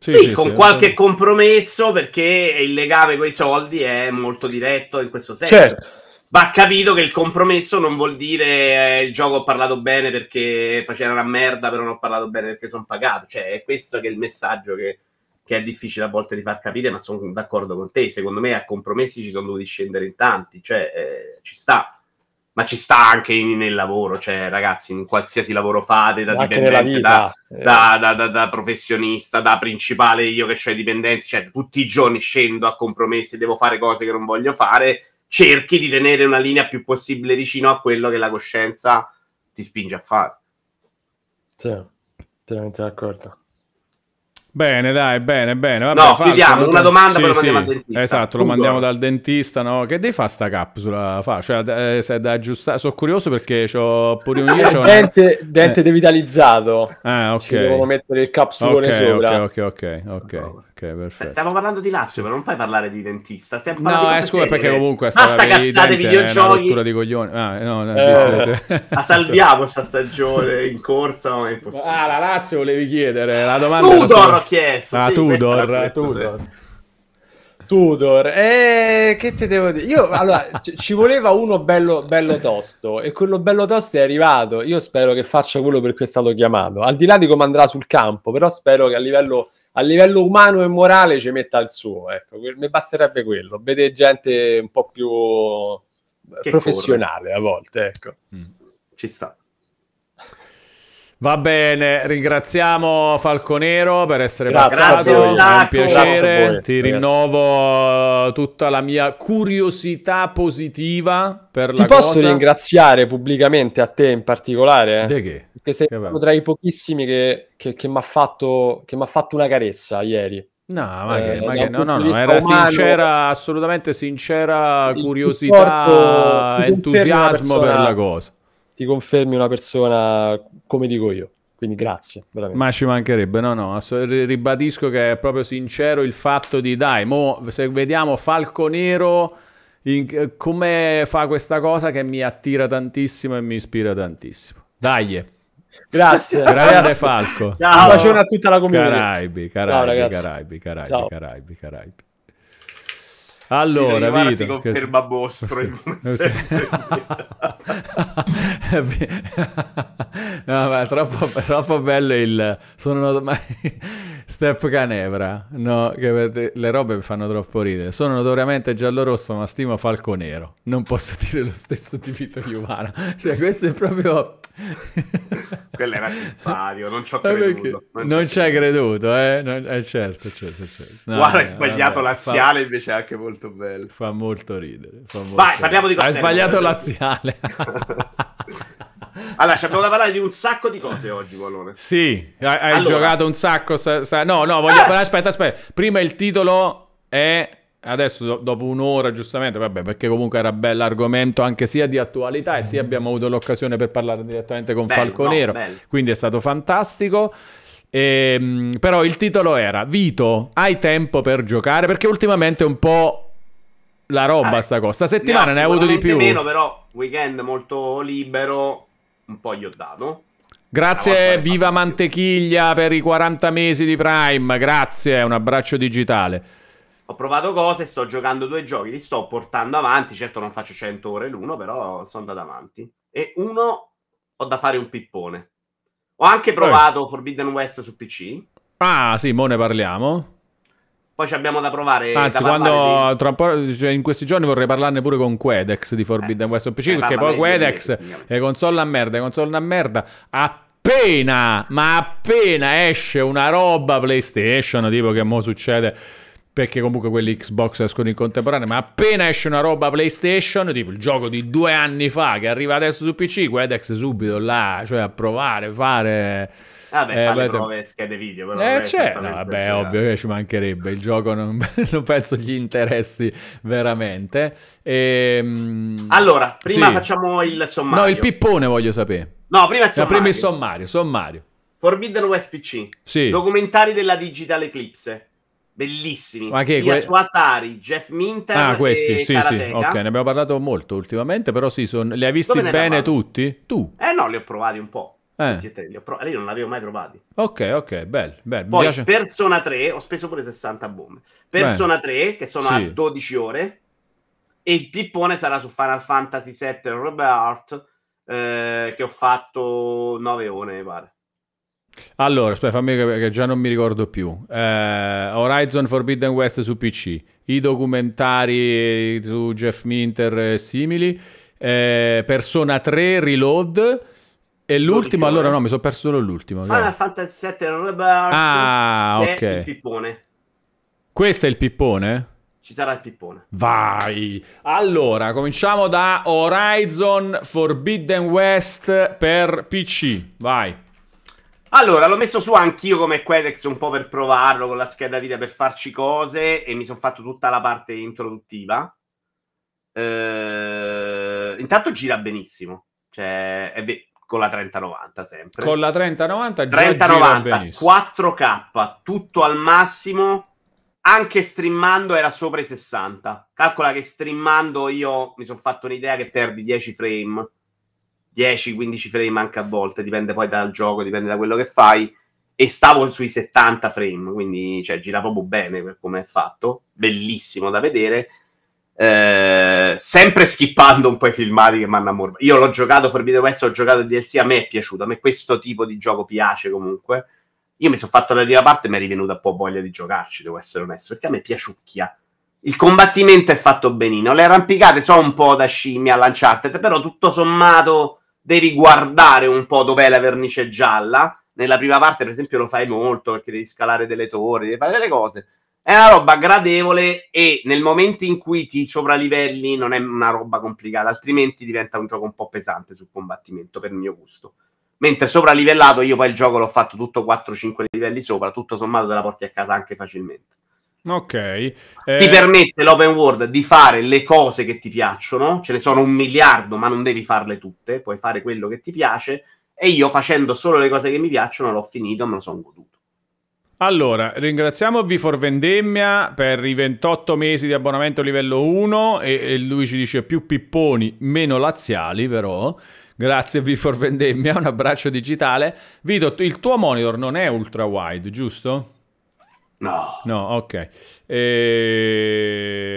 Sì, sì, sì con sì, qualche eh. compromesso perché il legame con i soldi è molto diretto in questo senso. Certo. Va capito che il compromesso non vuol dire eh, il gioco ho parlato bene perché faceva una merda, però non ho parlato bene perché sono pagato. Cioè, è questo che è il messaggio che, che è difficile a volte di far capire, ma sono d'accordo con te. Secondo me a compromessi ci sono dovuti scendere in tanti, cioè eh, ci sta ma ci sta anche in, nel lavoro, cioè ragazzi, in qualsiasi lavoro fate, da dipendente, eh. da, da, da, da, professionista, da principale, io che ho i dipendenti, cioè tutti i giorni scendo a compromessi, devo fare cose che non voglio fare, cerchi di tenere una linea più possibile vicino a quello che la coscienza ti spinge a fare. Sì, pienamente d'accordo. Bene, dai, bene, bene. Vabbè, no, chiudiamo una tanto... domanda, sì, poi lo mandiamo sì, dentista. Esatto, lo mandiamo dal dentista. No? Che devi fare sta capsula? Fa? Cioè, eh, se è da aggiustare. Sono curioso perché ho pure un eh, io. dente, una... dente eh. devitalizzato. Ah, ok. Ci devono mettere il capsulone okay, sopra. Ok, ok, ok. okay ok, perfetto. Stiamo parlando di Lazio, però non puoi parlare di dentista. no, di eh, scusa, perché eh, comunque sta cazzate eh, videogiochi. rottura di coglioni. Ah, eh, no, no, eh, la salviamo questa stagione in corsa, ma è impossibile. Ah, la Lazio volevi chiedere, la domanda Tudor solo... ho chiesto. Ah, sì, Tudor, Tudor. Tudor, eh, che te devo dire? Io allora c- ci voleva uno bello, bello tosto e quello bello tosto è arrivato. Io spero che faccia quello per cui è stato chiamato. Al di là di come andrà sul campo, però spero che a livello a livello umano e morale ci metta il suo, ecco, mi basterebbe quello, vede gente un po' più che professionale corre. a volte, ecco. Mm. Ci sta. Va bene, ringraziamo Falconero per essere grazie, passato, grazie, è un piacere, voi, ti ragazzi. rinnovo eh, tutta la mia curiosità positiva per ti la cosa. Ti posso ringraziare pubblicamente a te in particolare? Di che? Perché sei che uno tra i pochissimi che, che, che mi ha fatto, fatto una carezza ieri. No, ma eh, che, eh, ma che no, no, no, era umano, sincera, assolutamente sincera curiosità, supporto, entusiasmo per la cosa ti confermi una persona come dico io. Quindi grazie, veramente. Ma ci mancherebbe, no, no, ribadisco che è proprio sincero il fatto di, dai, mo, se vediamo Nero, come fa questa cosa che mi attira tantissimo e mi ispira tantissimo. Dai, Grazie, Grazie Falco. Ciao. Un bacione a tutta la comunità. Caraibi, Caraibi, Caraibi, Caraibi, Caraibi, Caraibi. Allora, Vito, Vito si conferma che... vostro. Sì. no, ma è troppo, troppo bello il... Sono... Step Canevra. No, che le robe mi fanno troppo ridere. Sono notoriamente giallo-rosso, ma stimo Falco Nero. Non posso dire lo stesso di Vito Iovana. Cioè, questo è proprio... Quello era simpatico, non ci ho creduto. Non, non ci hai creduto, eh? Non... eh certo, certo, certo. No, Guarda, hai sbagliato vabbè, laziale fa... invece è anche molto bello. Fa molto ridere. Fa molto Vai, ridere. parliamo di cose. Hai sbagliato laziale. Allora, ci abbiamo da parlare di un sacco di cose oggi, Pallone. Sì, hai, allora. giocato un sacco. Sta, sta... No, no, voglio... Ah! Aspetta, aspetta. Prima il titolo è... Adesso, dopo un'ora, giustamente, vabbè, perché comunque era bello argomento anche sia di attualità e sia abbiamo avuto l'occasione per parlare direttamente con bello, Falconero. No, quindi è stato fantastico. E, ehm, però il titolo era Vito, hai tempo per giocare? Perché ultimamente è un po' la roba ah, sta cosa. Sta settimana ne hai avuto di più. meno, però weekend molto libero un po' gli ho dato. Grazie, viva Mantechiglia più. per i 40 mesi di Prime. Grazie, un abbraccio digitale ho provato cose, sto giocando due giochi, li sto portando avanti. Certo, non faccio 100 ore l'uno, però sono andato avanti. E uno ho da fare un pippone. Ho anche provato eh. Forbidden West su PC. Ah, sì, mo ne parliamo. Poi ci abbiamo da provare. Anzi, da quando, di... cioè, in questi giorni vorrei parlarne pure con Quedex di Forbidden eh, West PC, eh, perché poi Quedex è console a merda, è console a merda. Appena, ma appena esce una roba PlayStation, tipo che mo succede perché comunque quelli Xbox escono in contemporanea, ma appena esce una roba PlayStation, tipo il gioco di due anni fa che arriva adesso su PC, Quedex subito là, cioè a provare, fare... Vabbè, eh, beh, prove te... schede video, però. Eh, c'è, no, certo, vabbè, c'era. ovvio che ci mancherebbe, il gioco non, non penso gli interessi veramente. E... Ehm, allora, prima sì. facciamo il sommario. No, il pippone voglio sapere. No, prima il sommario. prima il sommario, sommario. Forbidden West PC, sì. documentari della Digital Eclipse, bellissimi. Ma che, sia que... su Atari, Jeff Minter Ah, questi, sì, Karateka. sì, ok, ne abbiamo parlato molto ultimamente, però sì, son... li hai visti bene tutti? Tu? Eh no, li ho provati un po'. Eh. Pro- eh, lì non l'avevo mai provati. Ok, ok, bello. bello. Poi piace... Persona 3, ho speso pure 60 bombe. Persona Beh. 3, che sono sì. a 12 ore, e il pippone sarà su Final Fantasy VII Robert, eh, che ho fatto 9 ore, mi pare. Allora, aspetta, fammi capire che già non mi ricordo più. Eh, Horizon Forbidden West su PC, i documentari su Jeff Minter e eh, simili, eh, Persona 3 Reload e l'ultimo, allora eh? no, mi sono perso solo l'ultimo. Final allora. Fantasy VII Rebirth ah, ok. il pippone. Questo è il pippone? Ci sarà il pippone. Vai! Allora, cominciamo da Horizon Forbidden West per PC. Vai. Allora, l'ho messo su anch'io come Quedex un po' per provarlo con la scheda video per farci cose e mi sono fatto tutta la parte introduttiva. Eh, intanto gira benissimo. Cioè, è vero con la 3090 sempre. Con la 3090 già 3090 4K, tutto al massimo. Anche streamando era sopra i 60. Calcola che streamando io mi sono fatto un'idea che perdi 10 frame. 10-15 frame anche a volte, dipende poi dal gioco, dipende da quello che fai. E stavo sui 70 frame, quindi cioè, gira proprio bene per come è fatto, bellissimo da vedere eh, sempre skippando un po' i filmati che mi hanno ammorbato. Io l'ho giocato Forbidden West, l'ho giocato DLC, a me è piaciuto, a me questo tipo di gioco piace comunque. Io mi sono fatto la prima parte e mi è rivenuta un po' voglia di giocarci, devo essere onesto, perché a me piaciucchia. Il combattimento è fatto benino, le arrampicate sono un po' da scimmia all'Uncharted, però tutto sommato devi guardare un po' dov'è la vernice gialla. Nella prima parte, per esempio, lo fai molto perché devi scalare delle torri, devi fare delle cose è una roba gradevole e nel momento in cui ti sopralivelli non è una roba complicata, altrimenti diventa un gioco un po' pesante sul combattimento per il mio gusto. Mentre sopralivellato io poi il gioco l'ho fatto tutto 4-5 livelli sopra, tutto sommato te la porti a casa anche facilmente. Ok. Eh... Ti permette l'open world di fare le cose che ti piacciono, ce ne sono un miliardo, ma non devi farle tutte, puoi fare quello che ti piace. E io facendo solo le cose che mi piacciono l'ho finito, me lo sono goduto. Allora, ringraziamo V4 Vendemmia per i 28 mesi di abbonamento livello 1 e, e lui ci dice più pipponi, meno laziali però. Grazie V4 Vendemmia, un abbraccio digitale. Vito, il tuo monitor non è ultra wide, giusto? No. No, ok. E...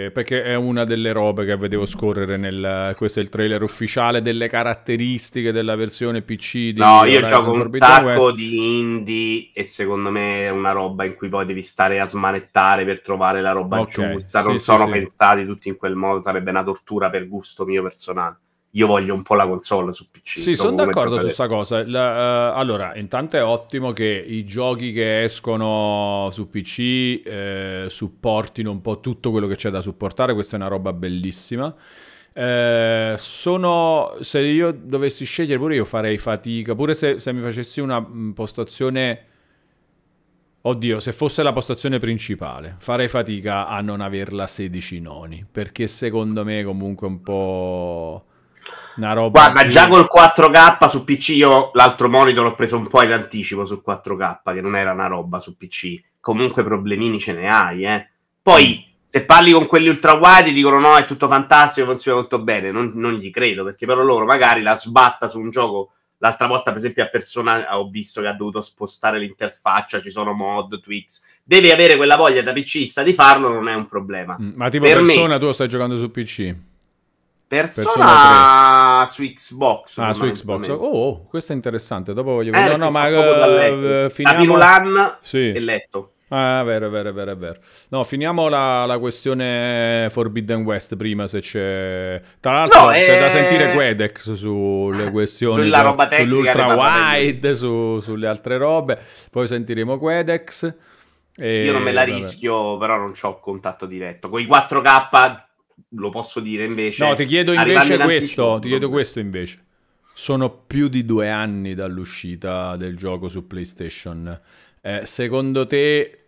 Eh, perché è una delle robe che vedevo scorrere nel... Questo è il trailer ufficiale delle caratteristiche della versione PC di No, io Horizon gioco un sacco West. di indie e secondo me è una roba in cui poi devi stare a smanettare per trovare la roba okay. giusta. Non sì, sono sì, pensati sì. tutti in quel modo, sarebbe una tortura per gusto mio personale io voglio un po' la console su PC. Sì, sono d'accordo su questa cosa. La, uh, eh, allora, intanto è ottimo che i giochi che escono su PC eh, supportino un po' tutto quello che c'è da supportare, questa è una roba bellissima. Eh, sono, se io dovessi scegliere pure io farei fatica, pure se, se mi facessi una mm, postazione... Oddio, se fosse la postazione principale, farei fatica a non averla 16 noni, perché secondo me comunque un po' Una roba Guarda, più... già col 4K su PC io l'altro monitor l'ho preso un po' in anticipo su 4K, che non era una roba su PC. Comunque problemini ce ne hai, eh. Poi mm. se parli con quelli ultra wide dicono no, è tutto fantastico, funziona molto bene. Non, non, gli credo, perché però loro magari la sbatta su un gioco. L'altra volta, per esempio, a persona ho visto che ha dovuto spostare l'interfaccia, ci sono mod, tweaks. Devi avere quella voglia da PCista di farlo, non è un problema. Mm, ma tipo per persona me... tu stai giocando su PC? Persona, Persona su Xbox. Ah, su Xbox. Oh, oh, questo è interessante. Dopo voglio eh, vedere. Eh, no, no, ma eh, eh, finiamo... Pirulan sì. e letto. Ah, è vero, è vero, è vero, è vero. No, finiamo la, la, questione Forbidden West prima, se c'è... Tra l'altro no, c'è eh... da sentire Quedex sulle questioni... Sulla roba tecnica. Sull'ultra wide, su, sulle altre robe. Poi sentiremo Quedex. E... Io non me la rischio, vabbè. però non ho contatto diretto. Con i 4K lo posso dire invece. No, ti chiedo invece in questo, ti chiedo questo invece. Sono più di due anni dall'uscita del gioco su PlayStation. Eh, secondo te,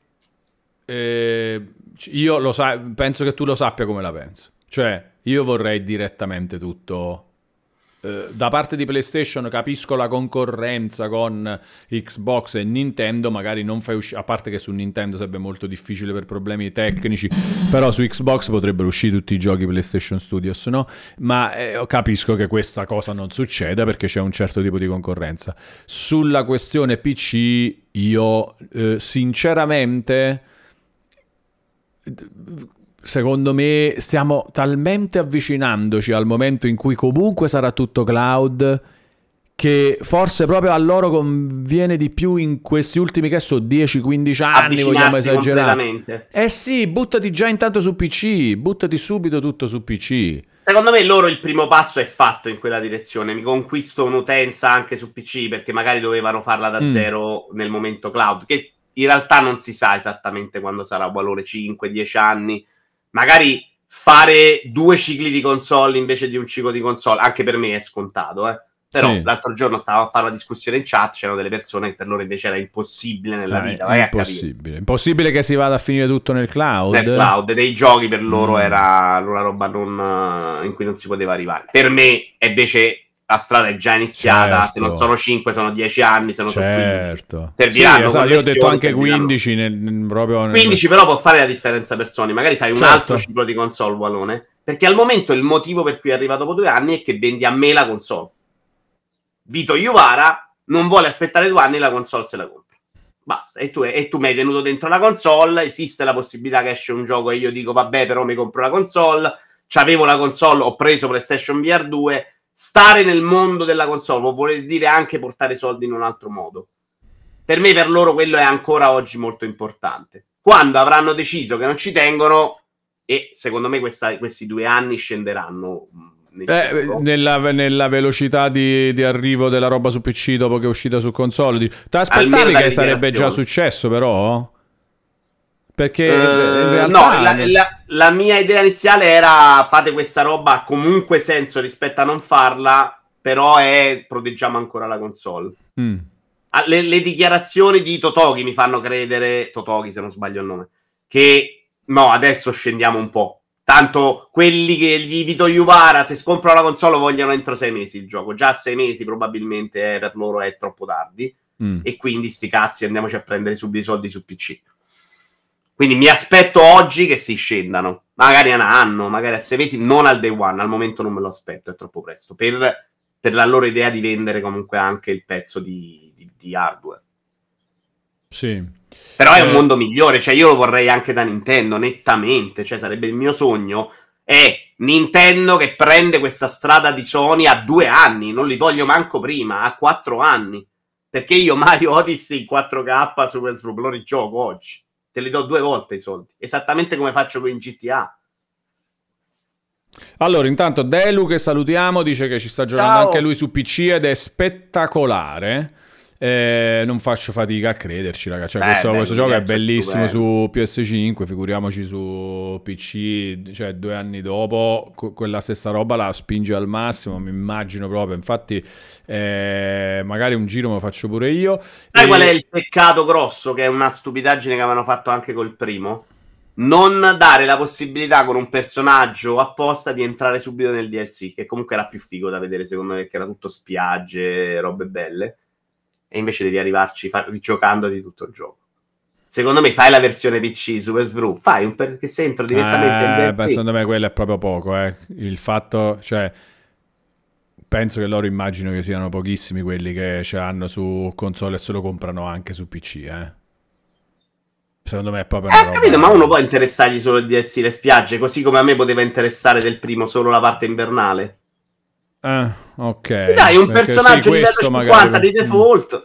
eh, io lo sa- penso che tu lo sappia come la penso. Cioè, io vorrei direttamente tutto eh, da parte di PlayStation capisco la concorrenza con Xbox e Nintendo, magari non fai uscire, a parte che su Nintendo sarebbe molto difficile per problemi tecnici, però su Xbox potrebbero uscire tutti i giochi PlayStation Studios, no? Ma eh, capisco che questa cosa non succeda perché c'è un certo tipo di concorrenza. Sulla questione PC io eh, sinceramente secondo me stiamo talmente avvicinandoci al momento in cui comunque sarà tutto cloud che forse proprio a loro conviene di più in questi ultimi che so 10-15 anni vogliamo esagerare eh sì buttati già intanto su PC buttati subito tutto su PC secondo me loro il primo passo è fatto in quella direzione mi conquisto un'utenza anche su PC perché magari dovevano farla da mm. zero nel momento cloud che in realtà non si sa esattamente quando sarà valore 5-10 anni magari fare due cicli di console invece di un ciclo di console, anche per me è scontato, eh. Però sì. l'altro giorno stavo a fare una discussione in chat, c'erano delle persone che per loro invece era impossibile nella eh, vita. È impossibile. impossibile che si vada a finire tutto nel cloud. Nel cloud, dei giochi per loro mm. era una roba non, eh, in cui non si poteva arrivare. Per me invece la strada è già iniziata, certo. se non sono 5 sono 10 anni, se non certo. sono 15. Certo. Serviranno sì, esatto, io ho detto anche 15 nel, proprio nel... 15 però può fare la differenza Persone, magari fai un certo. altro ciclo di console Walone, perché al momento il motivo per cui arriva dopo due anni è che vendi a me la console. Vito Iovara non vuole aspettare due anni la console se la compra. Basta, e tu, e tu mi hai tenuto dentro la console, esiste la possibilità che esce un gioco e io dico vabbè però mi compro la console, c'avevo la console, ho preso PlayStation VR 2 stare nel mondo della console vuol dire anche portare soldi in un altro modo. Per me, per loro, quello è ancora oggi molto importante. Quando avranno deciso che non ci tengono, e secondo me questa, questi due anni scenderanno. Mm, eh, nella, nella, velocità di, di, arrivo della roba su PC dopo che è uscita su console, ti aspettavi che sarebbe già successo, però? Perché uh, no, la, la, la, mia idea iniziale era fate questa roba ha comunque senso rispetto a non farla, però è proteggiamo ancora la console. Mm. Ah, le, le, dichiarazioni di Totoki mi fanno credere, Totoki se non sbaglio il nome, che no, adesso scendiamo un po'. Tanto quelli che gli Vito Iuvara, se scomprano la console, vogliono entro sei mesi il gioco. Già a sei mesi probabilmente eh, per loro è troppo tardi. Mm. E quindi sti cazzi, andiamoci a prendere subito i soldi su PC. Quindi mi aspetto oggi che si scendano, magari a un anno, magari a sei mesi, non al day one, al momento non me lo aspetto, è troppo presto, per, per la loro idea di vendere comunque anche il pezzo di, di, di hardware. Sì. Però è un eh. mondo migliore, cioè io lo vorrei anche da Nintendo, nettamente, cioè sarebbe il mio sogno, è Nintendo che prende questa strada di Sony a due anni, non li voglio manco prima, a quattro anni, perché io Mario Odyssey in 4K su, questo su, gioco oggi te li do due volte i soldi, esattamente come faccio con GTA. Allora, intanto Delu che salutiamo dice che ci sta giocando Ciao. anche lui su PC ed è spettacolare. Eh, non faccio fatica a crederci, raga. Cioè, Beh, questo, questo gioco è bellissimo stupendo. su PS5, figuriamoci su PC, cioè due anni dopo, co- quella stessa roba la spinge al massimo, mi immagino proprio. Infatti, eh, magari un giro me lo faccio pure io. Sai e... qual è il peccato grosso? Che è una stupidaggine che avevano fatto anche col primo? non dare la possibilità con un personaggio apposta di entrare subito nel DLC, che comunque era più figo da vedere secondo me, perché era tutto spiagge, robe belle e invece devi arrivarci fa- giocandoti tutto il gioco. Secondo me fai la versione PC Super Svru, fai un perché se entro direttamente eh, in beh, secondo me quello è proprio poco, eh. Il fatto, cioè penso che loro immagino che siano pochissimi quelli che ce l'hanno su console e se lo comprano anche su PC, eh. Secondo me è proprio eh, una eh, capito, ma uno può interessargli solo il DLC, le spiagge, così come a me poteva interessare del primo solo la parte invernale. Ah, ok. Dai, un perché personaggio sì, di livello 50 di default.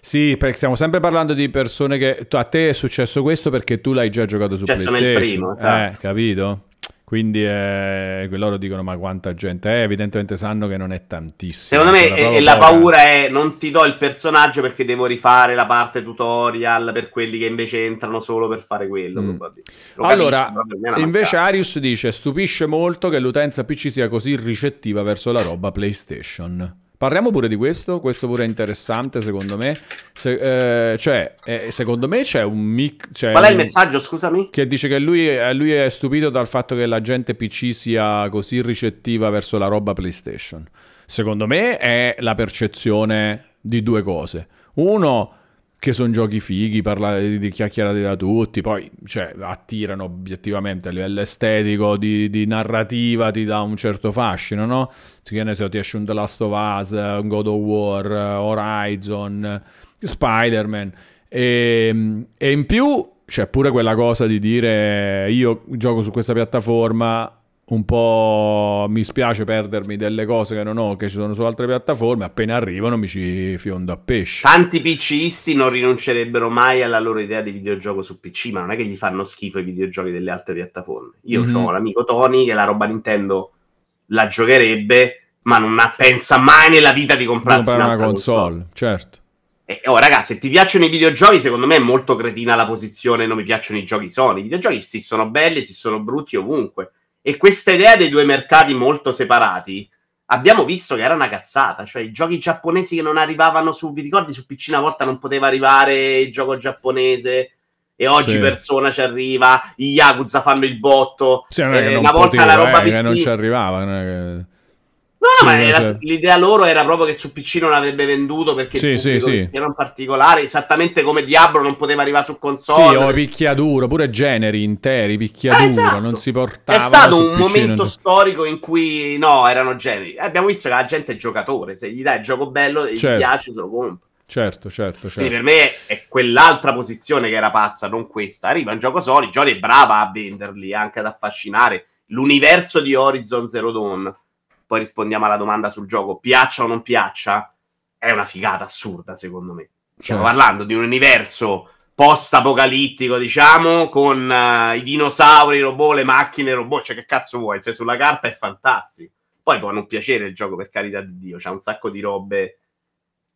Sì, perché stiamo sempre parlando di persone che a te è successo questo perché tu l'hai già giocato su PlayStation. Nel primo, esatto. Eh, capito? Quindi eh, loro dicono ma quanta gente è, evidentemente sanno che non è tantissimo. Secondo me è, la paura è non ti do il personaggio perché devo rifare la parte tutorial per quelli che invece entrano solo per fare quello. Mm. Allora, capisco, invece Arius dice stupisce molto che l'utenza PC sia così ricettiva verso la roba PlayStation. Parliamo pure di questo, questo pure è interessante secondo me. Se, eh, cioè, eh, secondo me c'è un mix... Cioè, Qual è il messaggio, scusami? Che dice che lui, eh, lui, è stupito dal fatto che la gente PC sia così ricettiva verso la roba PlayStation. Secondo me è la percezione di due cose. Uno, che sono giochi fighi, parlare di chiacchierate da tutti, poi cioè, attirano obiettivamente a livello estetico, di, di, narrativa, ti dà un certo fascino, no? Che ne so, ti esce un The Last of Us, un God of War, Horizon, Spider-Man, e, ehm, e in più c'è pure quella cosa di dire io gioco su questa piattaforma, un po' mi spiace perdermi delle cose che non ho, che ci sono su altre piattaforme, appena arrivano mi ci fiondo a pesce. Tanti PCisti non rinuncerebbero mai alla loro idea di videogioco su PC, ma non è che gli fanno schifo i videogiochi delle altre piattaforme. Io mm-hmm. ho l'amico Tony che la roba Nintendo la giocherebbe, ma non pensa mai nella vita di comprarsi una console. console. Certo. E, oh, raga, se ti piacciono i videogiochi, secondo me è molto cretina la posizione non mi piacciono i giochi Sony. I videogiochi si sono belli, si sono brutti ovunque e questa idea dei due mercati molto separati abbiamo visto che era una cazzata, cioè i giochi giapponesi che non arrivavano su, vi ricordi su PC una volta non poteva arrivare il gioco giapponese e oggi sì. persona ci arriva, gli Yakuza fanno il botto, sì, eh, una volta la eh, roba eh, PC... non ci arrivava, non è che No, sì, ma era, certo. l'idea loro era proprio che su PC non avrebbe venduto perché sì, sì, sì. era un particolare, esattamente come Diablo non poteva arrivare su console. Sì, o picchiaduro, pure generi interi, picchiaduro, eh, esatto. non si portava. È stato un PC, momento non... storico in cui no, erano generi. Eh, abbiamo visto che la gente è giocatore, se gli dai il gioco bello e certo. gli piace se lo compra. Certo, certo, certo. Sì, per me è quell'altra posizione che era pazza, non questa. Arriva un gioco Sony, Johnny è brava a venderli, anche ad affascinare l'universo di Horizon Zero Dawn poi rispondiamo alla domanda sul gioco, piaccia o non piaccia, è una figata assurda, secondo me. Stiamo cioè. parlando di un universo post-apocalittico, diciamo, con uh, i dinosauri, i robot, le macchine, i robot, cioè che cazzo vuoi? Cioè sulla carta è fantastico. Poi può non piacere il gioco, per carità di Dio, c'è un sacco di robe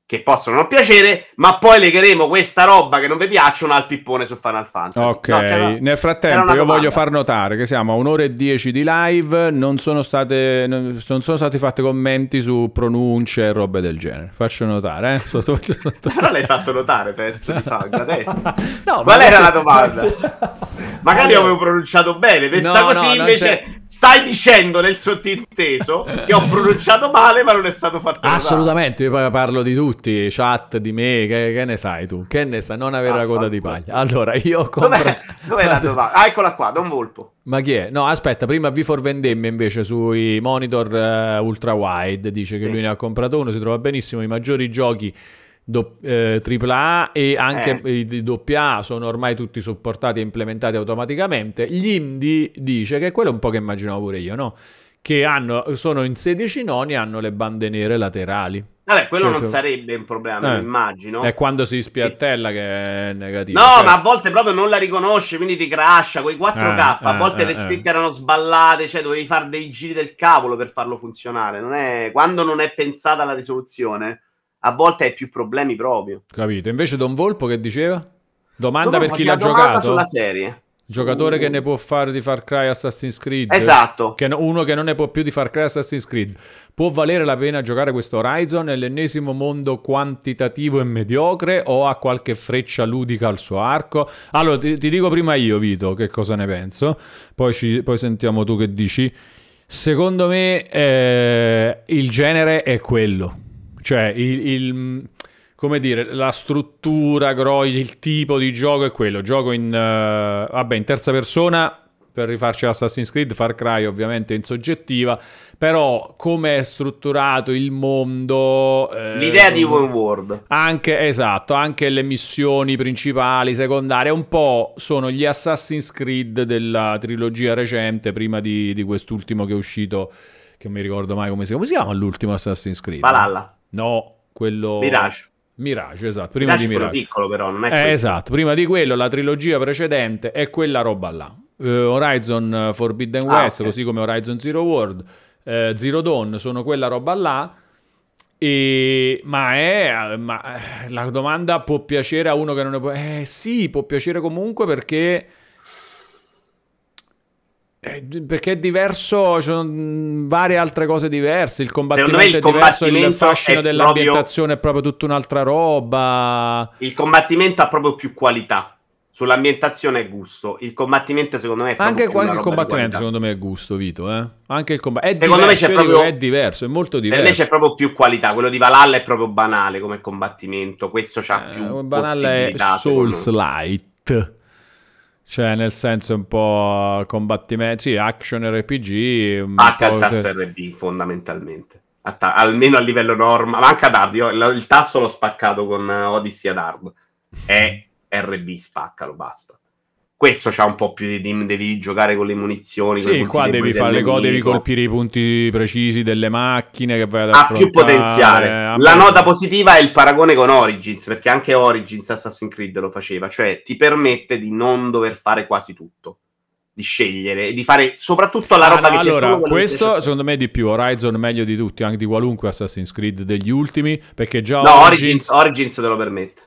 che possono non piacere, ma poi legheremo questa roba che non vi piacciono al pippone su Final Fantasy. Ok, no, nel frattempo io voglio far notare che siamo a un'ora e dieci di live, non sono, state, non sono stati fatti commenti su pronunce e robe del genere. Faccio notare, eh. Sotto, sotto. Però l'hai fatto notare, penso, di adesso. no, Qual era la domanda? Magari avevo pronunciato bene, pensa no, così no, invece stai dicendo nel sottinteso che ho pronunciato male ma non è stato fatto Assolutamente, io poi parlo di tutti, chat, di me, che, che, ne sai tu? Che ne sai? Non avere ah, la coda di paglia. Allora, io compro... Dov'è, dov'è la domanda? Ah, eccola qua, Don Volpo. Ma chi è? No, aspetta, prima vi for vendemme invece sui monitor uh, ultra wide, dice che sì. lui ne ha comprato uno, si trova benissimo, i maggiori giochi do, eh, AAA e anche eh. i AA sono ormai tutti supportati e implementati automaticamente. Gli indie dice che quello è un po' che immaginavo pure io, no? Che hanno, sono in 16 noni e hanno le bande nere laterali. Vabbè, quello certo. non sarebbe un problema, eh. immagino. È quando si spiattella e... che è negativo. No, certo. ma a volte proprio non la riconosce, quindi ti crasha. Quei 4K, eh, a eh, volte eh, le eh. scritte erano sballate, cioè dovevi fare dei giri del cavolo per farlo funzionare. Non è... Quando non è pensata la risoluzione, a volte hai più problemi proprio. Capito. Invece Don Volpo che diceva? Domanda Don per chi l'ha giocato. sulla serie. Giocatore uh. che mm. ne può fare di Far Cry Assassin's Creed. Esatto. Che, uno che non ne può più di Far Cry Assassin's Creed. Può valere la pena giocare questo Horizon? nell'ennesimo mondo quantitativo e mediocre o ha qualche freccia ludica al suo arco? Allora, ti, ti dico prima io, Vito, che cosa ne penso. Poi, ci, poi sentiamo tu che dici. Secondo me eh, il genere è quello cioè, il, il come dire, la struttura, il tipo di gioco è quello. Gioco in, uh, vabbè, in terza persona per rifarci Assassin's Creed, Far Cry ovviamente in soggettiva, però come è strutturato il mondo... Eh, L'idea di One World. Anche, esatto, anche le missioni principali, secondarie, un po' sono gli Assassin's Creed della trilogia recente, prima di, di quest'ultimo che è uscito, che non mi ricordo mai come si, come si chiama l'ultimo Assassin's Creed. Valhalla. No, quello... Mirage. Mirage, esatto, prima Mirage di Mirage. piccolo però, non è eh, Esatto, prima di quello la trilogia precedente è quella roba là. Uh, Horizon Forbidden ah, West, okay. così come Horizon Zero World, uh, Zero Dawn, sono quella roba là. E... Ma, è... ma eh, la domanda può piacere a uno che non ne può... Eh sì, può piacere comunque perché eh, perché è diverso, ci sono mm, varie altre cose diverse. Il combattimento il è diverso, combattimento il fascino dell'ambientazione proprio... è proprio tutta un'altra roba. Il combattimento ha proprio più qualità. Sull'ambientazione è gusto. Il combattimento, secondo me, è Anche il combattimento, secondo me, è gusto, Vito. Eh? Anche il combattimento. Secondo diverso, me c'è proprio... è diverso, è molto diverso. Per me c'è proprio più qualità. Quello di Valhalla è proprio banale come combattimento. Questo ha eh, più banale possibilità. È Souls Light. Cioè, nel senso un po' combattimenti, sì, action RPG. Un H al tasso RB fondamentalmente. Ta- almeno a livello norma, ma anche ad hard. Io il tasso l'ho spaccato con eh, Odyssey ad hard. È RB, spaccalo, basta questo c'ha un po' più di team, devi giocare con le munizioni. Sì, qua devi fare le cose, devi colpire i punti precisi delle macchine che vai ad affrontare. Ha più potenziale. Ha eh, La nota positiva è il paragone con Origins, perché anche Origins Assassin's Creed lo faceva, cioè ti permette di non dover fare quasi tutto di scegliere e di fare soprattutto la ah, roba ah, no, che allora questo secondo me è di più Horizon meglio di tutti anche di qualunque Assassin's Creed degli ultimi perché già no, Origins, Origins te lo permette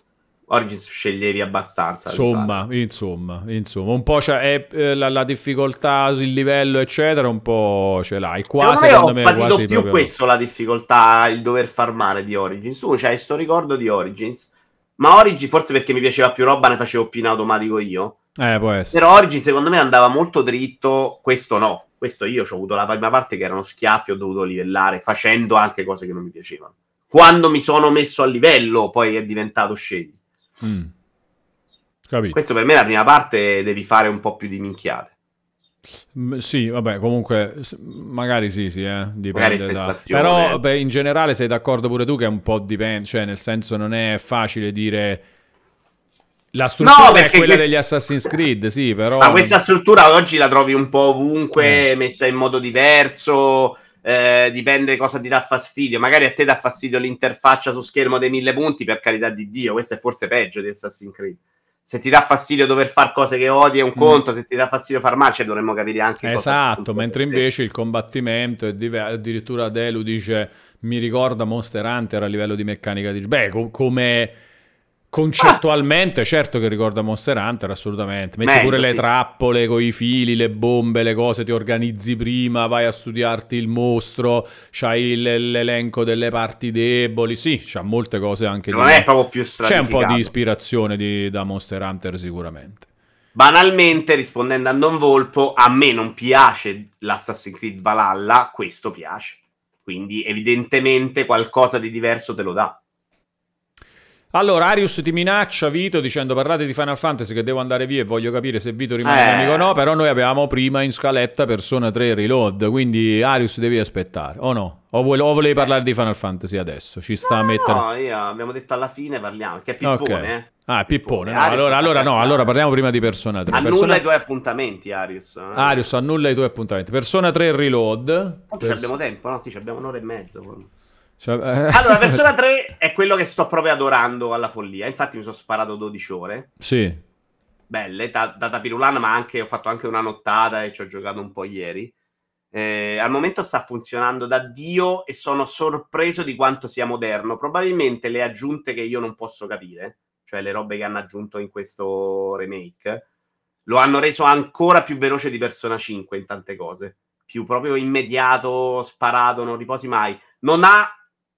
Origins sceglievi abbastanza. Insomma, insomma, insomma, un po' c'è eh, eh, la, la, difficoltà sul livello, eccetera, un po' ce l'hai. Qua secondo me, secondo me più proprio... questo la difficoltà, il dover farmare di Origins. Tu c'hai cioè, sto ricordo di Origins, ma Origins forse perché mi piaceva più roba ne facevo più in automatico io. Eh, può essere. Però Origins secondo me andava molto dritto, questo no. Questo io ho avuto la prima parte che erano schiaffi, ho dovuto livellare facendo anche cose che non mi piacevano. Quando mi sono messo a livello, poi è diventato scegli. Mm. Questo per me la prima parte devi fare un po' più di minchiate. Sì, vabbè, comunque magari sì, sì, eh, dipende. Magari Però beh, in generale sei d'accordo pure tu che è un po' dipende, cioè nel senso non è facile dire la struttura no, è quella quest... degli Assassin's Creed, sì, però... Ma questa struttura oggi la trovi un po' ovunque, mm. messa in modo diverso, eh, dipende cosa ti dà fastidio. Magari a te dà fastidio l'interfaccia su schermo dei mille punti, per carità di Dio, questo è forse peggio di Assassin's Creed. Se ti dà fastidio dover fare cose che odi è un mm. conto, se ti dà fastidio far male, cioè dovremmo capire anche Esatto, cosa invece il combattimento è diverso, addirittura Delu dice mi ricorda Monster Hunter a livello di meccanica, dice beh, com- come Concettualmente, ah. certo che ricorda Monster Hunter, assolutamente. Metti Meglio, pure le sì, trappole sì. con i fili, le bombe, le cose, ti organizzi prima, vai a studiarti il mostro, c'hai l'elenco delle parti deboli. Sì, c'ha molte cose anche non di... Non è proprio più C'è un po' di ispirazione di, da Monster Hunter sicuramente. Banalmente, rispondendo a Don Volpo, a me non piace l'Assassin's Creed Valhalla, questo piace. Quindi evidentemente qualcosa di diverso te lo dà. Allora, Arius ti minaccia Vito dicendo parlate di Final Fantasy che devo andare via e voglio capire se Vito rimane eh. amico o no, però noi abbiamo prima in scaletta Persona 3 Reload, quindi Arius devi aspettare, o no? O, vuole, o volevi parlare di Final Fantasy adesso? Ci sta no, a mettere... No, io, abbiamo detto alla fine parliamo, che è pippone, okay. eh. Ah, è pippone. No, allora, allora, no, allora parliamo prima di Persona 3. Annulla Persona... i tuoi appuntamenti, Arius. Eh? Arius, annulla i tuoi appuntamenti. Persona 3 Reload. Tanto Pers- abbiamo tempo, no? Sì, abbiamo un'ora e mezzo. Quindi. Cioè, eh. Allora, Persona 3 è quello che sto proprio adorando alla follia. Infatti, mi sono sparato 12 ore. Sì. Belle, da, da Tapirulana, ma anche, ho fatto anche una nottata e ci ho giocato un po' ieri. Eh, al momento sta funzionando da Dio e sono sorpreso di quanto sia moderno. Probabilmente le aggiunte che io non posso capire, cioè le robe che hanno aggiunto in questo remake, lo hanno reso ancora più veloce di Persona 5 in tante cose. Più proprio immediato, sparato, non riposi mai. Non ha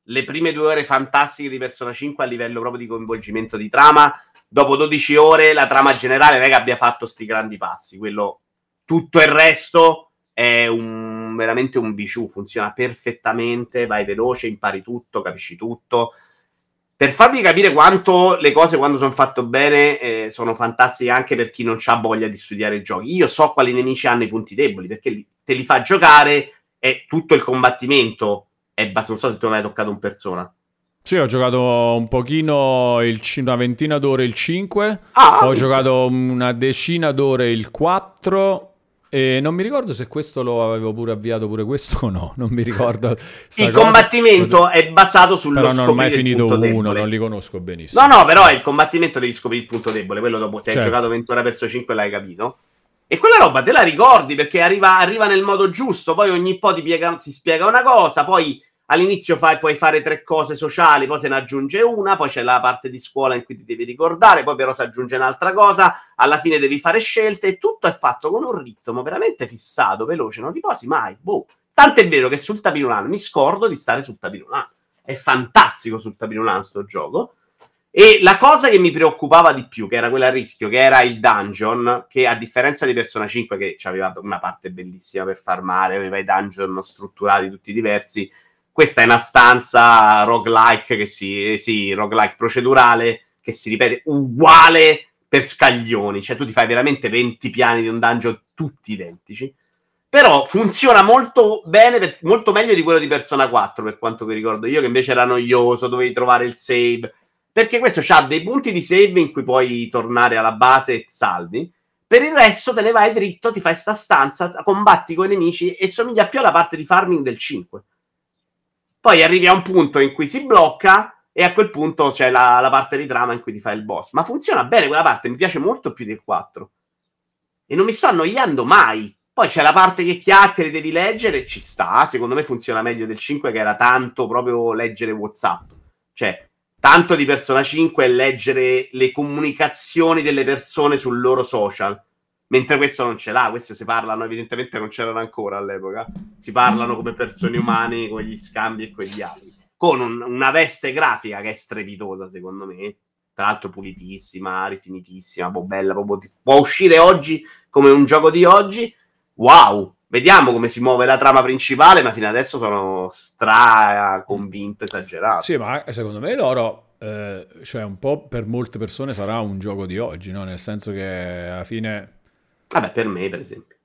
le prime due ore fantastiche di Persona 5 a livello proprio di coinvolgimento di trama. Dopo 12 ore la trama generale non è che abbia fatto sti grandi passi. Quello, tutto il resto è un, veramente un bijou. funziona perfettamente, vai veloce, impari tutto, capisci tutto. Per farvi capire quanto le cose quando sono fatte bene eh, sono fantastiche anche per chi non ha voglia di studiare i giochi. Io so quali nemici hanno i punti deboli perché te li fa giocare e tutto il combattimento è basta, non so se tu hai toccato un persona. Sì, ho giocato un pochino, il, una ventina d'ore il 5, ah, ho giocato una decina d'ore il 4 e non mi ricordo se questo lo avevo pure avviato pure questo o no, non mi ricordo. il cosa. combattimento è basato sullo Però non ho mai finito uno, debole. non li conosco benissimo. No, no, però il combattimento devi scoprire il punto debole, quello dopo se certo. hai giocato 20 ore verso 5 l'hai capito. E quella roba te la ricordi perché arriva, arriva nel modo giusto, poi ogni po' piega, si spiega una cosa, poi all'inizio fai, puoi fare tre cose sociali, poi se ne aggiunge una, poi c'è la parte di scuola in cui ti devi ricordare, poi però si aggiunge un'altra cosa, alla fine devi fare scelte e tutto è fatto con un ritmo veramente fissato, veloce, non riposi mai. Boh. Tanto è vero che sul Tapirulano mi scordo di stare sul Tapirulano. È fantastico sul Tapirulano sto gioco. E la cosa che mi preoccupava di più, che era quella a rischio, che era il dungeon, che a differenza di Persona 5, che aveva una parte bellissima per farmare, aveva i dungeon strutturati tutti diversi, questa è una stanza roguelike, che si, sì, roguelike procedurale, che si ripete uguale per scaglioni. Cioè tu ti fai veramente 20 piani di un dungeon tutti identici. Però funziona molto bene, molto meglio di quello di Persona 4, per quanto mi ricordo io, che invece era noioso, dovevi trovare il save. Perché questo ha dei punti di save in cui puoi tornare alla base e salvi. Per il resto te ne vai dritto, ti fai sta stanza, combatti con i nemici e somiglia più alla parte di farming del 5. Poi arrivi a un punto in cui si blocca e a quel punto c'è la, la parte di trama in cui ti fai il boss. Ma funziona bene quella parte, mi piace molto più del 4. E non mi sto annoiando mai. Poi c'è la parte che chiacchieri, devi leggere, ci sta. Secondo me funziona meglio del 5 che era tanto proprio leggere WhatsApp. Cioè, tanto di Persona 5 è leggere le comunicazioni delle persone sul loro social. Mentre questo non ce l'ha, queste si parlano, evidentemente non c'erano ancora all'epoca, si parlano come persone umane con gli scambi e con gli ali, con un, una veste grafica che è strepitosa secondo me, tra l'altro pulitissima, rifinitissima, proprio bella, proprio ti- può uscire oggi come un gioco di oggi, wow, Vediamo come si muove la trama principale, ma fino adesso sono stra convinto, esagerato. Sì, ma secondo me loro, eh, cioè un po' per molte persone sarà un gioco di oggi, no? nel senso che alla fine Vabbè, per me, per esempio.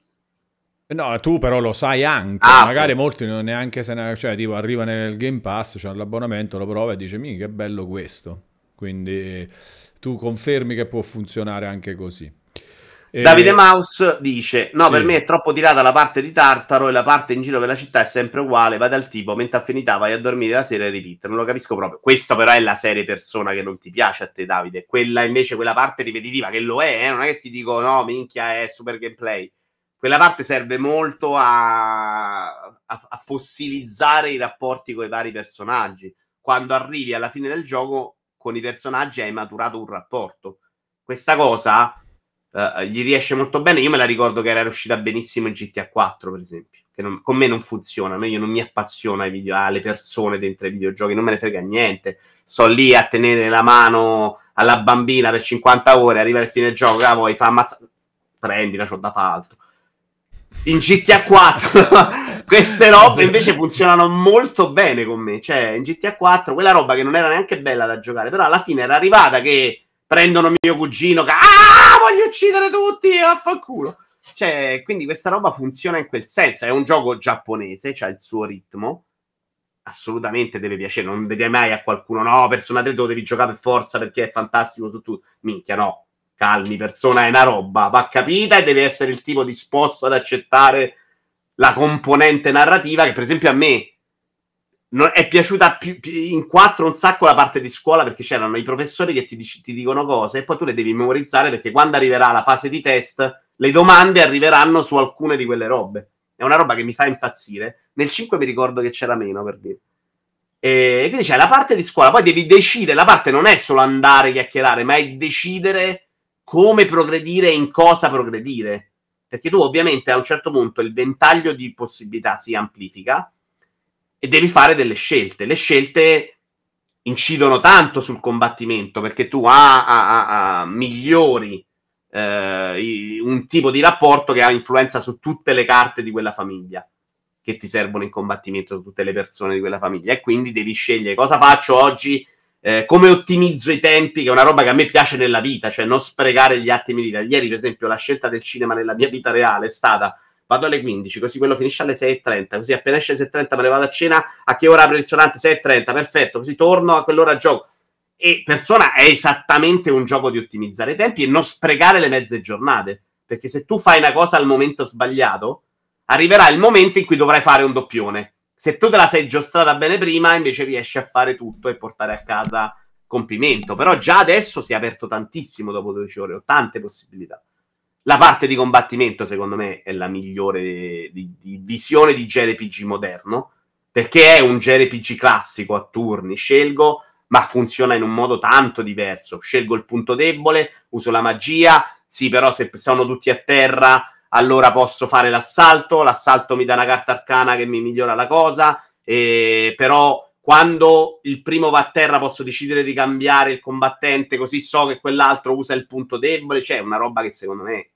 No, tu però lo sai anche, ah, magari poi. molti non neanche se ne... cioè tipo arriva nel Game Pass, c'è cioè, l'abbonamento, lo prova e dice "Mi che bello questo". Quindi tu confermi che può funzionare anche così. Eh, Davide eh... Mouse dice: No, sì. per me è troppo tirata la parte di Tartaro e la parte in giro per la città è sempre uguale. Vai dal tipo, mentre affinità, vai a dormire la sera e ripet. Non lo capisco proprio. Questa, però, è la serie persona che non ti piace a te, Davide. Quella invece, quella parte ripetitiva che lo è, eh? non è che ti dico no, minchia, è super gameplay. Quella parte serve molto a, a, a fossilizzare i rapporti con i vari personaggi. Quando arrivi alla fine del gioco con i personaggi hai maturato un rapporto. Questa cosa eh, gli riesce molto bene. Io me la ricordo che era riuscita benissimo in GTA 4, per esempio, che non, con me non funziona. No? Io non mi appassiono ai video, alle persone dentro i videogiochi, non me ne frega niente. Sto lì a tenere la mano alla bambina per 50 ore, arriva il fine del gioco, cavolo, ah, vuoi fa ammazzare. Prendila, c'ho da fare altro. In GTA 4 queste robe invece funzionano molto bene con me. Cioè, in GTA 4 quella roba che non era neanche bella da giocare, però alla fine era arrivata che prendono mio cugino, che ah, voglio uccidere tutti, affanculo. Cioè, quindi questa roba funziona in quel senso, è un gioco giapponese, ha cioè il suo ritmo, assolutamente deve piacere, non direi mai a qualcuno no, Persona 3 lo devi giocare per forza perché è fantastico su tutto, minchia no, calmi, Persona è una roba, va capita e deve essere il tipo disposto ad accettare la componente narrativa che per esempio a me non, è piaciuta più, più, in quattro un sacco la parte di scuola perché c'erano i professori che ti, ti, dicono cose e poi tu le devi memorizzare perché quando arriverà la fase di test le domande arriveranno su alcune di quelle robe. È una roba che mi fa impazzire. Nel 5 mi ricordo che c'era meno per dire. E quindi c'è la parte di scuola, poi devi decidere, la parte non è solo andare a chiacchierare, ma è decidere come progredire e in cosa progredire. Perché tu ovviamente a un certo punto il ventaglio di possibilità si amplifica e devi fare delle scelte. Le scelte incidono tanto sul combattimento perché tu ah, ah, ah, migliori eh, un tipo di rapporto che ha influenza su tutte le carte di quella famiglia che ti servono in combattimento su tutte le persone di quella famiglia e quindi devi scegliere cosa faccio oggi eh, come ottimizzo i tempi che è una roba che a me piace nella vita cioè non sprecare gli attimi di vita ieri per esempio la scelta del cinema nella mia vita reale è stata vado alle 15, così quello finisce alle 6.30, così appena esce alle 6.30 me ne vado a cena, a che ora apre il ristorante? 6.30, perfetto, così torno a quell'ora gioco. E persona è esattamente un gioco di ottimizzare i tempi e non sprecare le mezze giornate, perché se tu fai una cosa al momento sbagliato, arriverà il momento in cui dovrai fare un doppione. Se tu te la sei giostrata bene prima, invece riesci a fare tutto e portare a casa compimento. Però già adesso si è aperto tantissimo dopo 12 ore, ho tante possibilità la parte di combattimento, secondo me, è la migliore di, di visione di JRPG moderno, perché è un JRPG classico a turni, scelgo, ma funziona in un modo tanto diverso. Scelgo il punto debole, uso la magia, sì, però se sono tutti a terra, allora posso fare l'assalto, l'assalto mi dà una carta arcana che mi migliora la cosa, e però quando il primo va a terra posso decidere di cambiare il combattente, così so che quell'altro usa il punto debole, cioè una roba che secondo me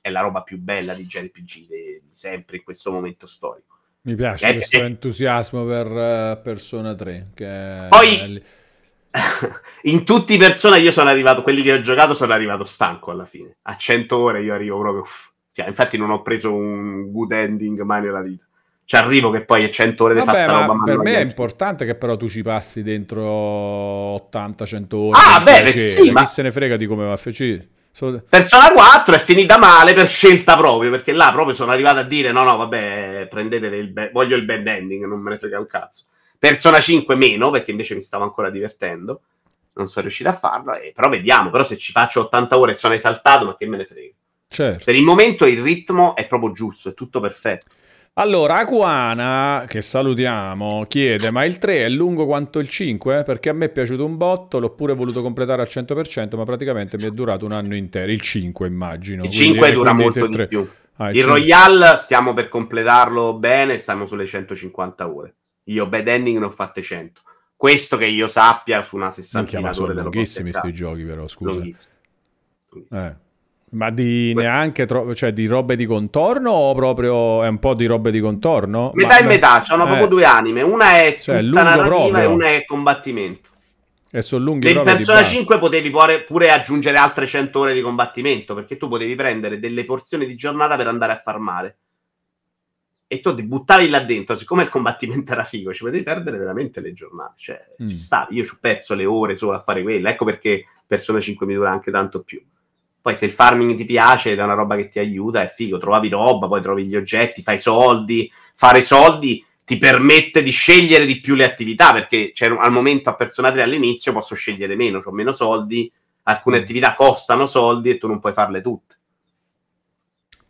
è la roba più bella di JRPG di, sempre in questo momento storico. Mi piace eh, questo eh, entusiasmo per eh, Persona 3. Che poi, in tutti i Persona io sono arrivato, quelli che ho giocato sono arrivato stanco alla fine. A 100 ore io arrivo proprio... Uff, cioè, infatti non ho preso un good ending mai nella vita ci arrivo che poi a 100 ore di Vabbè, fa roba per me è importante che però tu ci passi dentro 80-100 ore ah beh, sì, ma... chi se ne frega di come va a feci sono... Persona 4 è finita male per scelta proprio, perché là proprio sono arrivato a dire no, no, vabbè, prendete il be- voglio il bad ending, non me ne frega un cazzo. Persona 5 meno, perché invece mi stavo ancora divertendo, non sono riuscito a farlo, eh, però vediamo, però se ci faccio 80 ore e sono esaltato, ma che me ne frega. Certo. Per il momento il ritmo è proprio giusto, è tutto perfetto. Allora, Aquana, che salutiamo, chiede, ma il 3 è lungo quanto il 5? Perché a me è piaciuto un botto, l'ho pure voluto completare al 100%, ma praticamente mi è durato un anno intero. Il 5, immagino. Il 5 quindi, dura molto di più. Ah, il, il Royal stiamo per completarlo bene, siamo sulle 150 ore. Io bad ending ne ho fatte 100. Questo che io sappia su una 60 ore. Sono lunghissimi questi giochi però, scusa. Lunghissimi. Lunghissimi. Eh. Ma di neanche tro- cioè di robe di contorno o proprio è un po' di robe di contorno? Metà e metà, sono eh. proprio due anime, una è cioè, narrativa proprio. e una è combattimento. E sono lunghi Nel Persona 5 potevi pure, aggiungere altre 100 ore di combattimento, perché tu potevi prendere delle porzioni di giornata per andare a farmare. E tu ti buttavi là dentro, siccome il combattimento era figo, ci potevi perdere veramente le giornate. Cioè, mm. ci sta, io ci ho perso le ore solo a fare quella, ecco perché Persona 5 mi dura anche tanto più. Poi se il farming ti piace ed è una roba che ti aiuta, è figo, trovavi roba, poi trovi gli oggetti, fai soldi, fare soldi ti permette di scegliere di più le attività, perché cioè, al momento a persona 3 all'inizio posso scegliere meno, ho cioè meno soldi, alcune mm. attività costano soldi e tu non puoi farle tutte.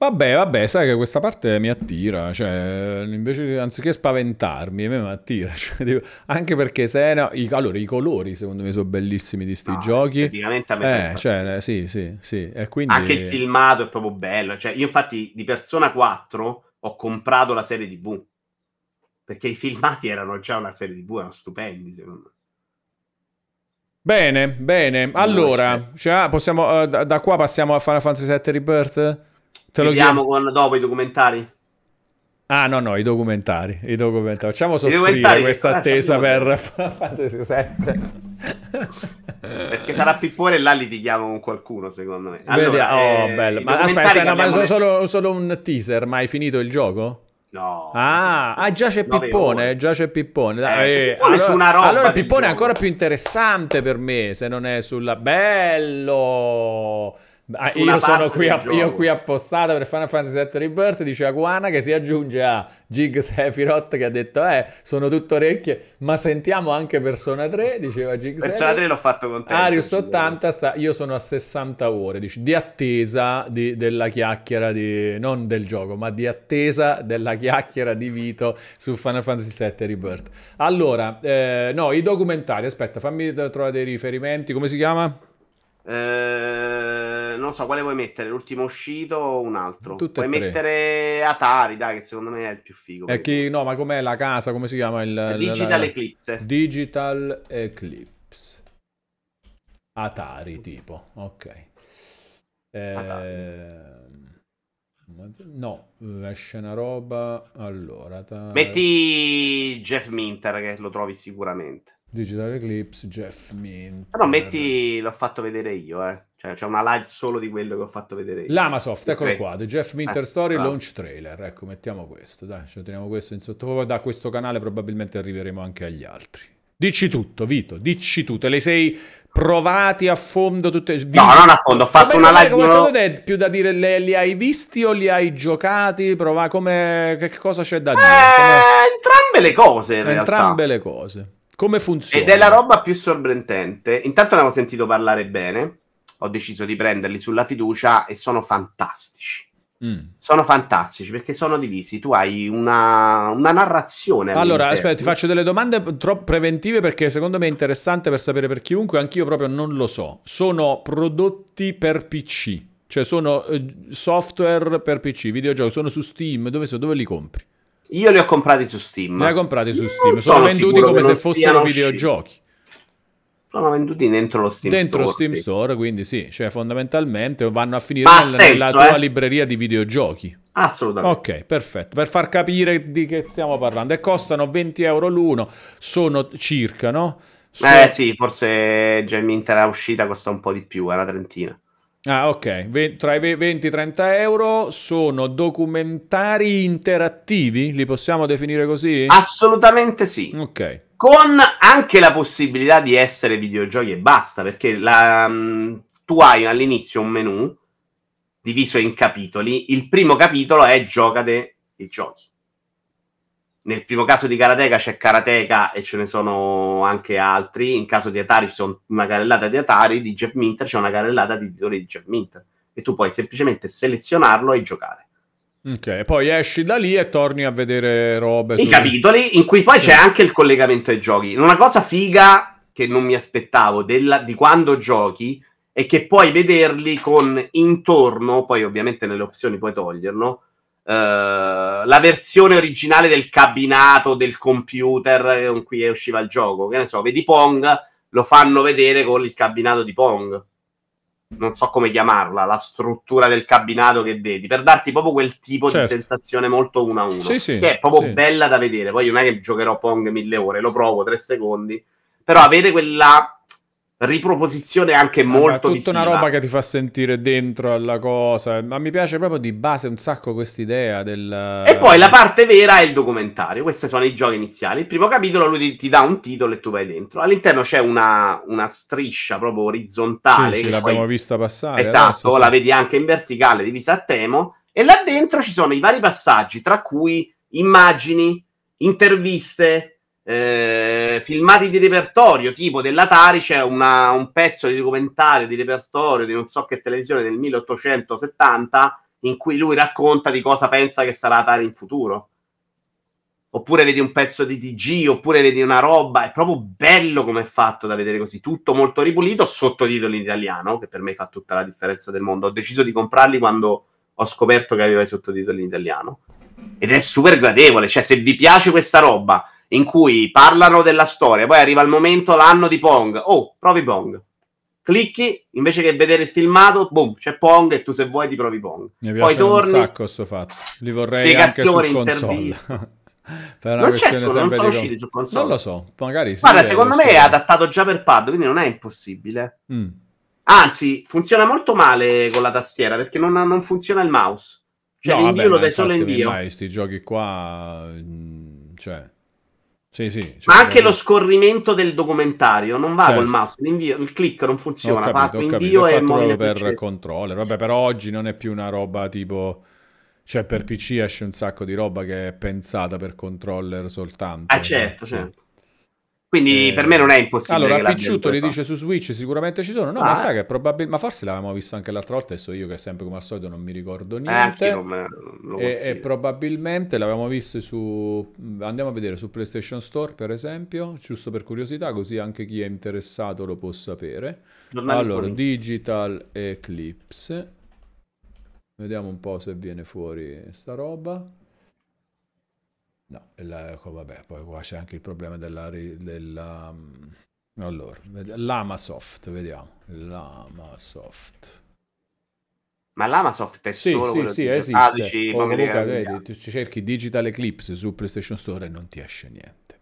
Vabbè, vabbè, sai che questa parte mi attira, cioè, invece, anziché spaventarmi, a me mi attira, cioè, dico, anche perché se no, i, allora, i colori secondo me sono bellissimi di questi ah, giochi. Praticamente a me eh, cioè, eh, sì, sì, sì. Quindi... Anche il filmato è proprio bello, cioè, io infatti di Persona 4 ho comprato la serie TV, perché i filmati erano già una serie TV, erano stupendi secondo me. Bene, bene, allora, cioè, ah, possiamo, eh, da, da, qua passiamo a Final Fantasy VII Rebirth? Te lo chiediamo con, dopo i documentari. Ah, no, no, i documentari. I documentari. Facciamo soffrire questa ah, attesa per Fantasy 7. Perché sarà Pippone e là litighiamo con qualcuno, secondo me. Allora, oh, eh, bello. Ma aspetta, no, ma solo, solo, un teaser, ma hai finito il gioco? No. Ah, ah già c'è Pippone, già c'è Pippone. Dai, eh, eh Pippone allora, su una roba allora Pippone è ancora più interessante per me, se non è sulla... Bello! Ah, io sono qui, a, io qui appostata per Final Fantasy VII Rebirth, diceva Guana che si aggiunge a Gig Sephiroth che ha detto eh, sono tutto orecchie, ma sentiamo anche Persona 3, diceva Gig Persona Sephiroth. 3 l'ho fatto con te. Arius 80, sta, io sono a 60 ore, dici, di attesa di, della chiacchiera, di, non del gioco, ma di attesa della chiacchiera di Vito su Final Fantasy VII Rebirth. Allora, eh, no, i documentari, aspetta, fammi trovare dei riferimenti, come si chiama? Eh, non so quale vuoi mettere, l'ultimo uscito o un altro? Tutte puoi mettere Atari, dai, che secondo me è il più figo. E chi, no, ma com'è la casa? Come si chiama? Il, Digital la, la, Eclipse. Digital Eclipse. Atari, tipo. Ok. Eh, No, esce una roba. Allora, Atari. metti Jeff Minter che lo trovi sicuramente. Digital Eclipse, Jeff Mint. Però metti, l'ho fatto vedere io, eh. Cioè, c'è una live solo di quello che ho fatto vedere io. L'Amasoft, eccolo okay. qua, The Jeff Minter eh, Story bravo. Launch Trailer. Ecco, mettiamo questo, dai, ci teniamo questo in sottofondo. Da questo canale probabilmente arriveremo anche agli altri. Dici tutto, Vito, dici tutto. Le sei provati a fondo tutte... Dici... No, non a fondo, ho fatto Vabbè, una live... Come secondo te più da dire, le, li hai visti o li hai giocati? Prova come... Che cosa c'è da dire? Eh, entrambe le cose, in entrambe realtà. Entrambe le cose. Come funziona? Ed è la roba più sorprendente. Intanto ne avevo sentito parlare bene, ho deciso di prenderli sulla fiducia e sono fantastici. Mm. Sono fantastici perché sono divisi. Tu hai una, una narrazione. Allora, aspetta, ti faccio delle domande troppo preventive perché secondo me è interessante per sapere per chiunque, anch'io proprio non lo so. Sono prodotti per PC, cioè sono eh, software per PC, videogiochi, sono su Steam, dove, sono, dove li compri? Io li ho comprati su Steam. Li ho comprati su Steam. Sono, sono venduti come se fossero videogiochi. Sono venduti dentro lo Steam dentro Store. Steam Store, quindi sì, cioè fondamentalmente vanno a finire nel, senso, nella tua eh? libreria di videogiochi. Assolutamente. Ok, perfetto. Per far capire di che stiamo parlando. E costano 20 euro l'uno, sono circa, no? Su... Eh sì, forse Gemminter era uscita, costa un po' di più, era eh, trentina. Ah, ok. tra i 20 e i 30 euro sono documentari interattivi? Li possiamo definire così? Assolutamente sì. Ok. Con anche la possibilità di essere videogiochi e basta, perché la, mm, tu hai all'inizio un menu diviso in capitoli. Il primo capitolo è giocate i giochi. Nel primo caso di Karateka c'è Karateka e ce ne sono anche altri. In caso di Atari ci sono una carrellata di Atari, di Jeff Minter c'è una carrellata di titoli di Jeff Minter. E tu puoi semplicemente selezionarlo e giocare. Ok, poi esci da lì e torni a vedere robe. I su... capitoli in cui poi c'è anche il collegamento ai giochi. Una cosa figa che non mi aspettavo della, di quando giochi è che puoi vederli con intorno, poi ovviamente nelle opzioni puoi toglierlo, eh, la versione originale del cabinato del computer con cui usciva il gioco. Che ne so, vedi Pong, lo fanno vedere con il cabinato di Pong. Non so come chiamarla, la struttura del cabinato che vedi, per darti proprio quel tipo certo. di sensazione molto uno a uno, sì, sì, che è proprio sì. bella da vedere. Poi non è che giocherò Pong mille ore, lo provo tre secondi, però avere quella riproposizione anche ah, molto allora, tutta visiva. una roba che ti fa sentire dentro alla cosa ma mi piace proprio di base un sacco quest'idea del e poi la parte vera è il documentario questi sono i giochi iniziali il primo capitolo lui ti, dà un titolo e tu vai dentro all'interno c'è una, una striscia proprio orizzontale sì, sì l'abbiamo poi... vista passare eh, esatto adesso, la sì. vedi anche in verticale divisa a temo e là dentro ci sono i vari passaggi tra cui immagini interviste eh, filmati di repertorio, tipo dell'Atari c'è una, un pezzo di documentario di repertorio di non so che televisione del 1870 in cui lui racconta di cosa pensa che sarà Atari in futuro. Oppure vedi un pezzo di TG, oppure vedi una roba, è proprio bello come è fatto da vedere così, tutto molto ripulito, sottotitoli in italiano, che per me fa tutta la differenza del mondo. Ho deciso di comprarli quando ho scoperto che aveva i sottotitoli in italiano. Ed è super gradevole, cioè se vi piace questa roba, in cui parlano della storia, poi arriva il momento, l'anno di Pong, oh, provi Pong. Clicchi, invece che vedere il filmato, boom, c'è Pong e tu se vuoi ti provi Pong. Mi piace poi torni, un sacco questo fatto. Li vorrei anche su console. per una non questione non sono usciti su console. Non lo so, magari sì. Guarda, eh, secondo me è adattato già per pad, quindi non è impossibile. Mm. Anzi, funziona molto male con la tastiera perché non, non funziona il mouse. Cioè, no, l'invio vabbè, lo dai solo invio. Ma questi giochi qua, mm, cioè sì, sì, cioè, Ma anche lo scorrimento del documentario non va certo. col mouse, l'invio, il click non funziona, ho capito, fatto invio e proprio per controller. Vabbè, però oggi non è più una roba tipo cioè per PC esce un sacco di roba che è pensata per controller soltanto. Ah certo, certo. Quindi eh, per me non è impossibile. Allora, Picciuto li dice su Switch sicuramente ci sono. No, ah, ma eh. sai che probabilmente. Ma forse l'avevamo visto anche l'altra volta. Adesso io, che sempre come al solito, non mi ricordo eh, niente. Eh, non, non e, e, probabilmente l'avevamo visto su. Andiamo a vedere su PlayStation Store, per esempio, giusto per curiosità, così anche chi è interessato lo può sapere. allora, fuori. Digital Eclipse. Vediamo un po' se viene fuori sta roba. No, la, vabbè, poi qua c'è anche il problema della... della mm, allora, l'Amasoft, vediamo. L'Amasoft. Ma l'Amasoft è sì, solo sì, sì, di... esiste. Ah, comunque, vedi, tu cerchi Digital Eclipse su PlayStation Store e non ti esce niente.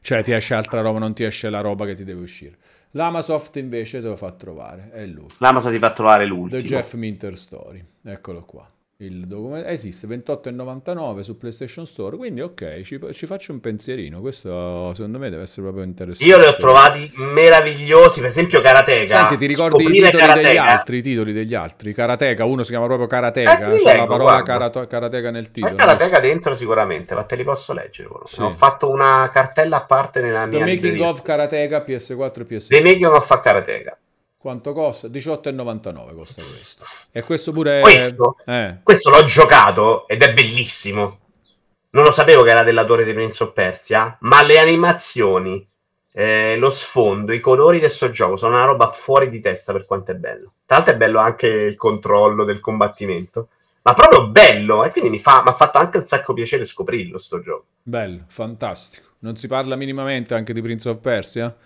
Cioè ti esce altra roba, non ti esce la roba che ti deve uscire. L'Amasoft invece te lo fa trovare, è lui. L'Amasoft ti fa trovare l'ultimo. The Jeff Minter Story, eccolo qua. Il documento esiste 28,99 su PlayStation Store, quindi ok, ci, ci, faccio un pensierino. Questo secondo me deve essere proprio interessante. Io li ho trovati meravigliosi, per esempio Karateka. Senti, ti ricordi i titoli Karateka. degli eh? altri? I titoli degli altri. Karateka, uno si chiama proprio Karateka, eh, c'è leggo, la parola karato- Karateka nel titolo. Ma Karateka eh. dentro sicuramente, ma te li posso leggere. Sì. Ho fatto una cartella a parte nella mia The Making of Karateka PS4 e PS5. The Making of Karateka. Quanto costa? 18,99 costa questo. E questo pure... Questo, eh. questo l'ho giocato ed è bellissimo. Non lo sapevo che era della Torre di Prince of Persia, ma le animazioni, eh, lo sfondo, i colori del questo gioco sono una roba fuori di testa per quanto è bello. Tra l'altro è bello anche il controllo del combattimento, ma proprio bello, e quindi mi, fa, mi ha fatto anche un sacco piacere scoprirlo sto gioco. Bello, fantastico. Non si parla minimamente anche di Prince of Persia?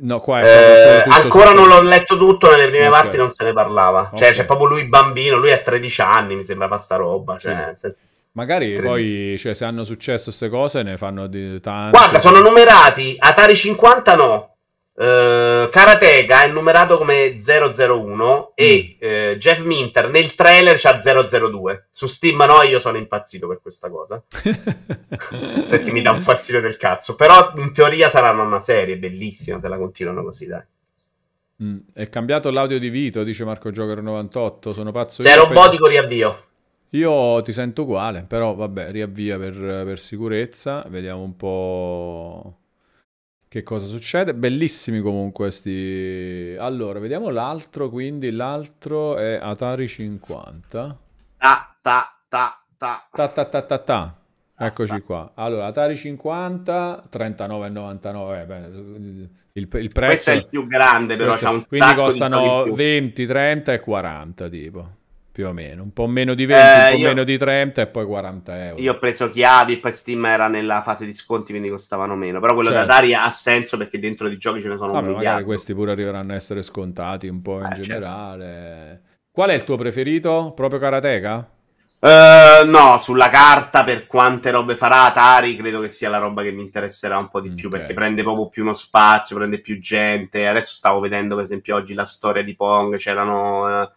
No, qua è eh, ancora non l'ho letto tutto, nelle prime okay. parti non se ne parlava. Cioè, c'è proprio lui bambino, lui ha 13 anni, mi sembra fa sta roba. Cioè, sì. senso... Magari Credi. poi, cioè, se hanno successo queste cose, ne fanno di tante. Guarda, sono numerati. Atari 50 no, Uh, eh, Karatega è numerato come 001 mm. e uh, Jeff Minter nel trailer c'ha 002 su Steam no io sono impazzito per questa cosa perché mi dà un fastidio del cazzo però in teoria saranno una serie bellissima se la continuano così dai mm. è cambiato l'audio di Vito dice Marco Joker 98 sono pazzo se è robotico per... riavvio io ti sento uguale però vabbè riavvia per, per sicurezza vediamo un po' Che cosa succede? Bellissimi comunque questi... Allora, vediamo l'altro, quindi l'altro è Atari 50. Ta ta ta ta. Ta ta ta ta ta. Eccoci qua. Allora, Atari 50, 39,99. Eh, beh, il, il prezzo... Questo è il più grande, però c'è un sacco Quindi costano 20, 30 e 40, tipo più o meno, un po' meno di 20, eh, un po' io... meno di 30 e poi 40 euro. Io ho preso chiavi poi Steam era nella fase di sconti, quindi costavano meno. Però quello certo. da dare ha senso perché dentro di giochi ce ne sono Vabbè, un miliardo. questi pure arriveranno a essere scontati un po' in eh, certo. generale. Certo. Qual è il tuo preferito? Proprio Karateka? Uh, no, sulla carta per quante robe farà Atari credo che sia la roba che mi interesserà un po' di okay. più perché prende proprio più uno spazio, prende più gente. Adesso stavo vedendo per esempio oggi la storia di Pong, c'erano... Uh,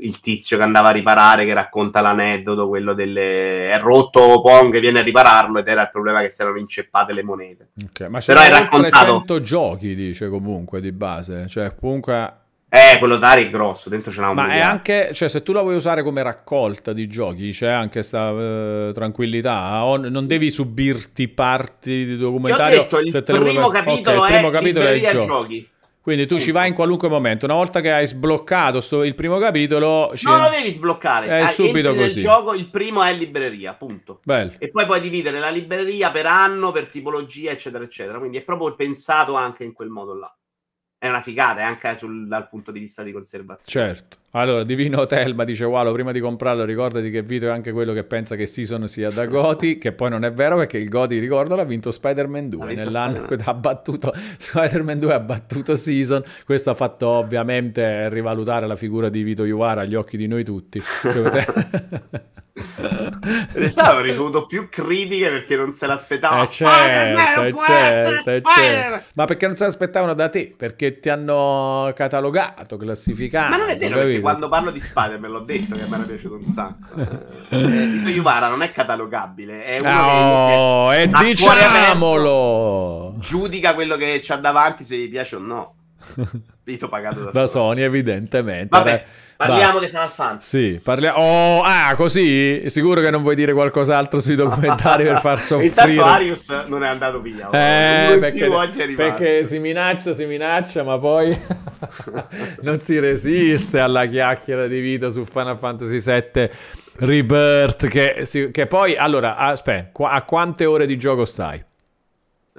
il tizio che andava a riparare, che racconta l'aneddoto, quello delle... è rotto Pong, viene a ripararlo ed era il problema che si erano inceppate le monete. Okay, ma Però hai raccontato... 100 giochi, dice comunque, di base. Cioè, comunque... Eh, quello Dari è grosso, dentro ce l'ha un Ma è anche, cioè, se tu la vuoi usare come raccolta di giochi, c'è anche questa eh, tranquillità. O non devi subirti parti di documentario. Detto, il, primo capitolo, okay, il primo capitolo è, il giochi. giochi. Quindi tu Tutto. ci vai in qualunque momento. Una volta che hai sbloccato sto, il primo capitolo... Ci... No, lo devi sbloccare. È eh, ah, subito così. Nel gioco il primo è libreria, punto. Bello. E poi puoi dividere la libreria per anno, per tipologia, eccetera, eccetera. Quindi è proprio pensato anche in quel modo là. È una figata, è anche sul, dal punto di vista di conservazione. Certo. Allora, Divino Telma dice, Walo, prima di comprarlo ricordati che Vito è anche quello che pensa che Season sia da Goti, che poi non è vero perché il Goti, ricordo, l'ha vinto Spider-Man 2 nell'anno che ha battuto Spider-Man 2 ha battuto Season, questo ha fatto ovviamente rivalutare la figura di Vito Iuara agli occhi di noi tutti. Cioè, In realtà ho ricevuto più critiche perché non se l'aspettavano. Eh certo eh, certo, eh certo, eh certo. Ma perché non se l'aspettavano da te? Perché ti hanno catalogato, classificato. Ma non è vero, ieri quando parlo di Spider-Man l'ho detto che mi era piaciuto un sacco. Eh, Tito Iuvara non è catalogabile, è uno oh, che, e diciamolo! Giudica quello che c'ha davanti se gli piace o no. Vito pagato da, da Sony. Sony evidentemente. Vabbè. Parliamo Basta. di Final Fantasy. Sì, parliamo... Oh, ah, così? Sicuro che non vuoi dire qualcos'altro sui documentari per far soffrire? Intanto Arius non è andato via. Eh, perché, oggi perché si minaccia, si minaccia, ma poi non si resiste alla chiacchiera di vita su Final Fantasy VII Rebirth, che, che poi... Allora, aspetta, a quante ore di gioco stai?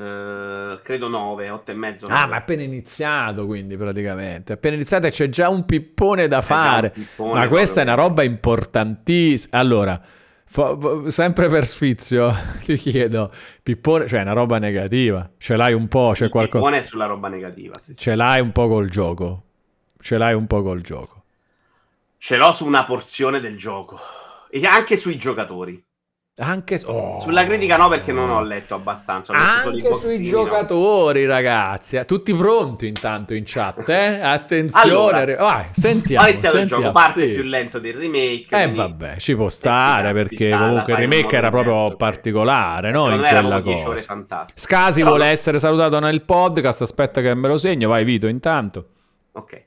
Eh, credo 9, 8 e mezzo. 9. Ah, ma appena iniziato quindi praticamente. Appena iniziato e c'è già un pippone da fare. Pippone, ma questa proprio. è una roba importantissima. Allora, fo- sempre per sfizio ti chiedo, pippone, cioè una roba negativa. Ce l'hai un po', c'è qualcosa... Pippone sulla roba negativa. Sì, sì. Ce l'hai un po' col gioco. Ce l'hai un po' col gioco. Ce l'ho su una porzione del gioco. E anche sui giocatori. Anche oh. Sulla critica no perché non ho letto abbastanza. Ho Anche bozzini, sui giocatori ragazzi. Eh, tutti pronti intanto in chat. Eh? Attenzione. allora, vai, sentiamo. Ha iniziato sentiamo, il gioco, parte sì. più lento del remake. E eh, vabbè, ci può stare perché stata, comunque il remake era proprio penso, particolare. No? In quella cosa. Scasi Però... vuole essere salutato nel podcast. Aspetta che me lo segno. Vai Vito intanto. Ok.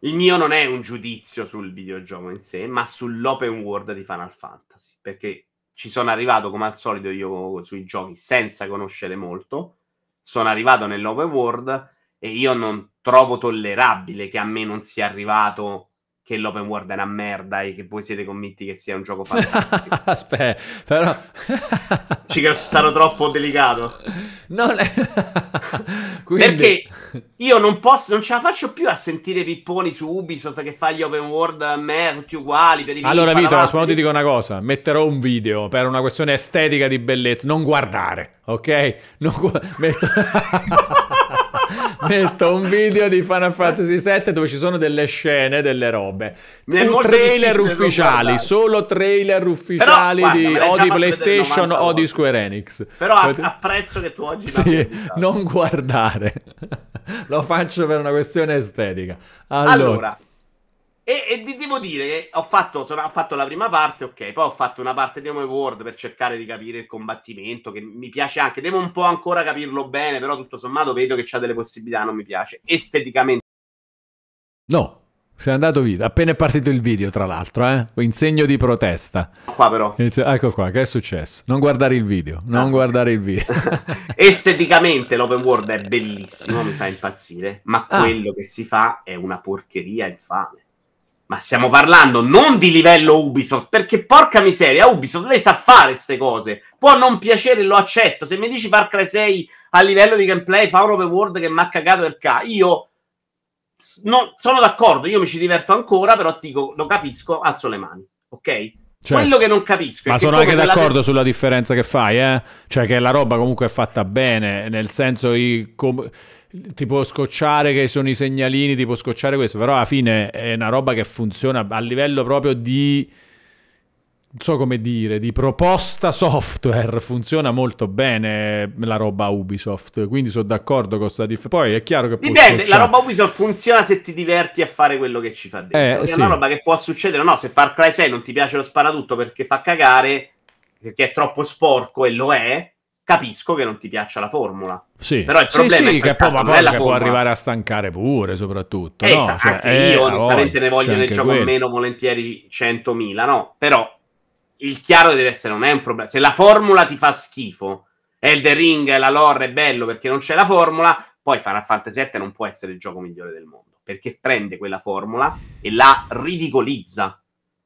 Il mio non è un giudizio sul videogioco in sé, ma sull'open world di Final Fantasy. Perché ci sono arrivato come al solito io sui giochi senza conoscere molto. Sono arrivato nell'open world e io non trovo tollerabile che a me non sia arrivato che l'open world è una merda e che voi siete convinti che sia un gioco fantastico. Aspetta, però... Ci credo sarò troppo delicato. Non è... Quindi... Perché io non posso, non ce la faccio più a sentire pipponi su Ubisoft che fa gli open world a me, tutti uguali. Per i allora Vito, adesso ti dico una cosa, metterò un video per una questione estetica di bellezza, non guardare, ok? Non gu- metto... metto un video di Final Fantasy VII dove ci sono delle scene, delle robe. Un trailer ufficiali, solo trailer ufficiali Però, guarda, di, o di PlayStation o di Square Enix. Però apprezzo che tu oggi... Sì, non guardare. Lo faccio per una questione estetica. allora, allora e, e devo dire che ho fatto, sono, ho fatto, la prima parte, ok, poi ho fatto una parte di Home World per cercare di capire il combattimento, che mi piace anche, devo un po' ancora capirlo bene, però tutto sommato vedo che c'ha delle possibilità, non mi piace, esteticamente. No, sei andato via, appena è partito il video tra l'altro, eh? in segno di protesta. Qua però. ecco qua, che è successo? Non guardare il video, non ah. guardare il video. Esteticamente l'open world è bellissimo, mi fa impazzire, ma ah. quello che si fa è una porcheria infame. Ma stiamo parlando non di livello Ubisoft, perché porca miseria, Ubisoft lei sa fare queste cose. Può non piacere, lo accetto. Se mi dici Far Cry 6 a livello di gameplay, fa un open world che mi ha cagato per ca, io non, sono d'accordo, io mi ci diverto ancora, però dico, lo capisco, alzo le mani, ok? Cioè, quello che non capisco. Ma sono anche d'accordo la... sulla differenza che fai, eh? Cioè che la roba comunque è fatta bene, nel senso i... Com- ti può scocciare che sono i segnalini, ti può scocciare questo, però alla fine è una roba che funziona a livello proprio di non so come dire, di proposta software funziona molto bene la roba Ubisoft, quindi sono d'accordo con questa differenza. Poi è chiaro che Dipende, la roba Ubisoft funziona se ti diverti a fare quello che ci fa dentro. Eh, è sì. una roba che può succedere, no, se Far Cry 6 non ti piace lo sparatutto perché fa cagare, perché è troppo sporco e lo è, capisco che non ti piaccia la formula. Sì, però il problema sì, sì, è che poi la porca può arrivare a stancare pure, soprattutto. Eh, no? Esatto, cioè, anche eh, io onestamente ne voglio nel gioco quello. meno volentieri 100.000, no? Però il chiaro deve essere, non è un problema. Se la formula ti fa schifo, Elder Ring, la lore è bello perché non c'è la formula, poi Final Fantasy VII non può essere il gioco migliore del mondo, perché prende quella formula e la ridicolizza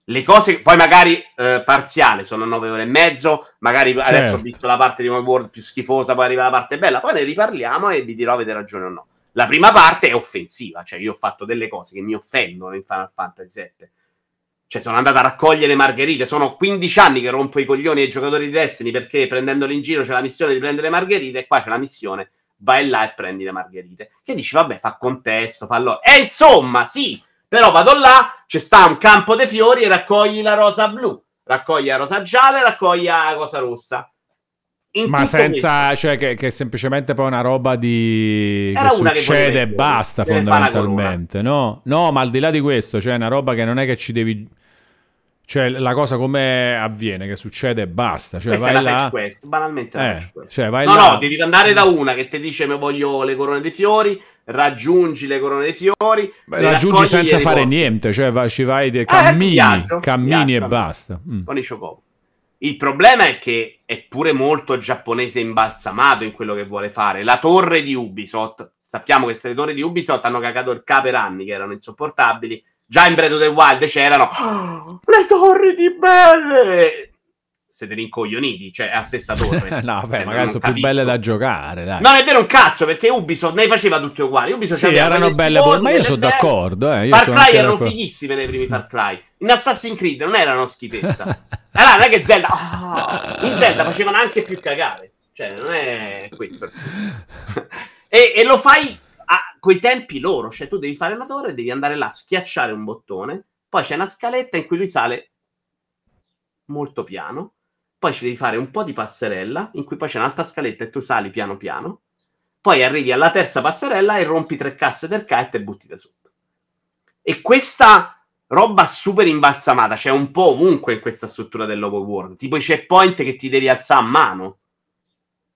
le cose poi magari eh, parziale sono 9 ore e mezzo magari certo. adesso ho certo. visto la parte di My World più schifosa poi arriva la parte bella poi ne riparliamo e vi dirò avete ragione o no la prima parte è offensiva cioè io ho fatto delle cose che mi offendono in Final Fantasy 7 cioè sono andato a raccogliere margherite sono 15 anni che rompo i coglioni ai giocatori di Destiny perché prendendoli in giro c'è la missione di prendere margherite e qua c'è la missione vai là e prendi le margherite che dici vabbè fa contesto fa allora. e insomma sì però vado là, ci sta un campo dei fiori e raccogli la rosa blu, raccogli la rosa gialla, e raccogli la cosa rossa. In ma senza, questo. cioè, che, che, è semplicemente poi una roba di che succede e basta, fondamentalmente, no? No, ma al di là di questo, cioè, è una roba che non è che ci devi. Cioè, la cosa come avviene, che succede e basta. Cioè, Questa vai là... quest, banalmente eh, cioè, vai no, là... no, devi andare da una che ti dice: Me voglio le corone dei fiori, raggiungi le corone dei fiori. Beh, raggiungi senza fare niente, cioè va, ci vai, de, eh, cammini, ah, piazzo, cammini piazzo, e basta. Mm. Con i Chocobo. Il problema è che è pure molto giapponese imbalsamato in quello che vuole fare. La torre di Ubisoft, sappiamo che se le torri di Ubisoft hanno cagato il capo per anni, che erano insopportabili. Già in Breath of the Wild c'erano oh, le torri di Belle siete rincoglioniti, cioè è a stessa torre. no, vabbè, eh, magari sono capisco. più belle da giocare, dai. Non è vero un cazzo, perché Ubisoft ne faceva tutte uguali. Ubisoft sì, erano belle, sport, ma io sono belle. d'accordo, eh. Io Far Cry erano d'accordo. fighissime nei primi Far Cry. In Assassin's Creed non erano schifezza. allora, non è che Zelda... Oh, in Zelda facevano anche più cagare. Cioè, non è questo. e, e, lo fai a quei tempi loro. Cioè, tu devi fare una torre, devi andare là, schiacciare un bottone, poi c'è una scaletta in cui lui sale molto piano poi ci devi fare un po' di passerella, in cui poi c'è un'altra scaletta e tu sali piano piano, poi arrivi alla terza passerella e rompi tre casse del kite e butti da sotto. E questa roba super imbalsamata c'è cioè un po' ovunque in questa struttura dell'open world, tipo i checkpoint che ti devi alzare a mano.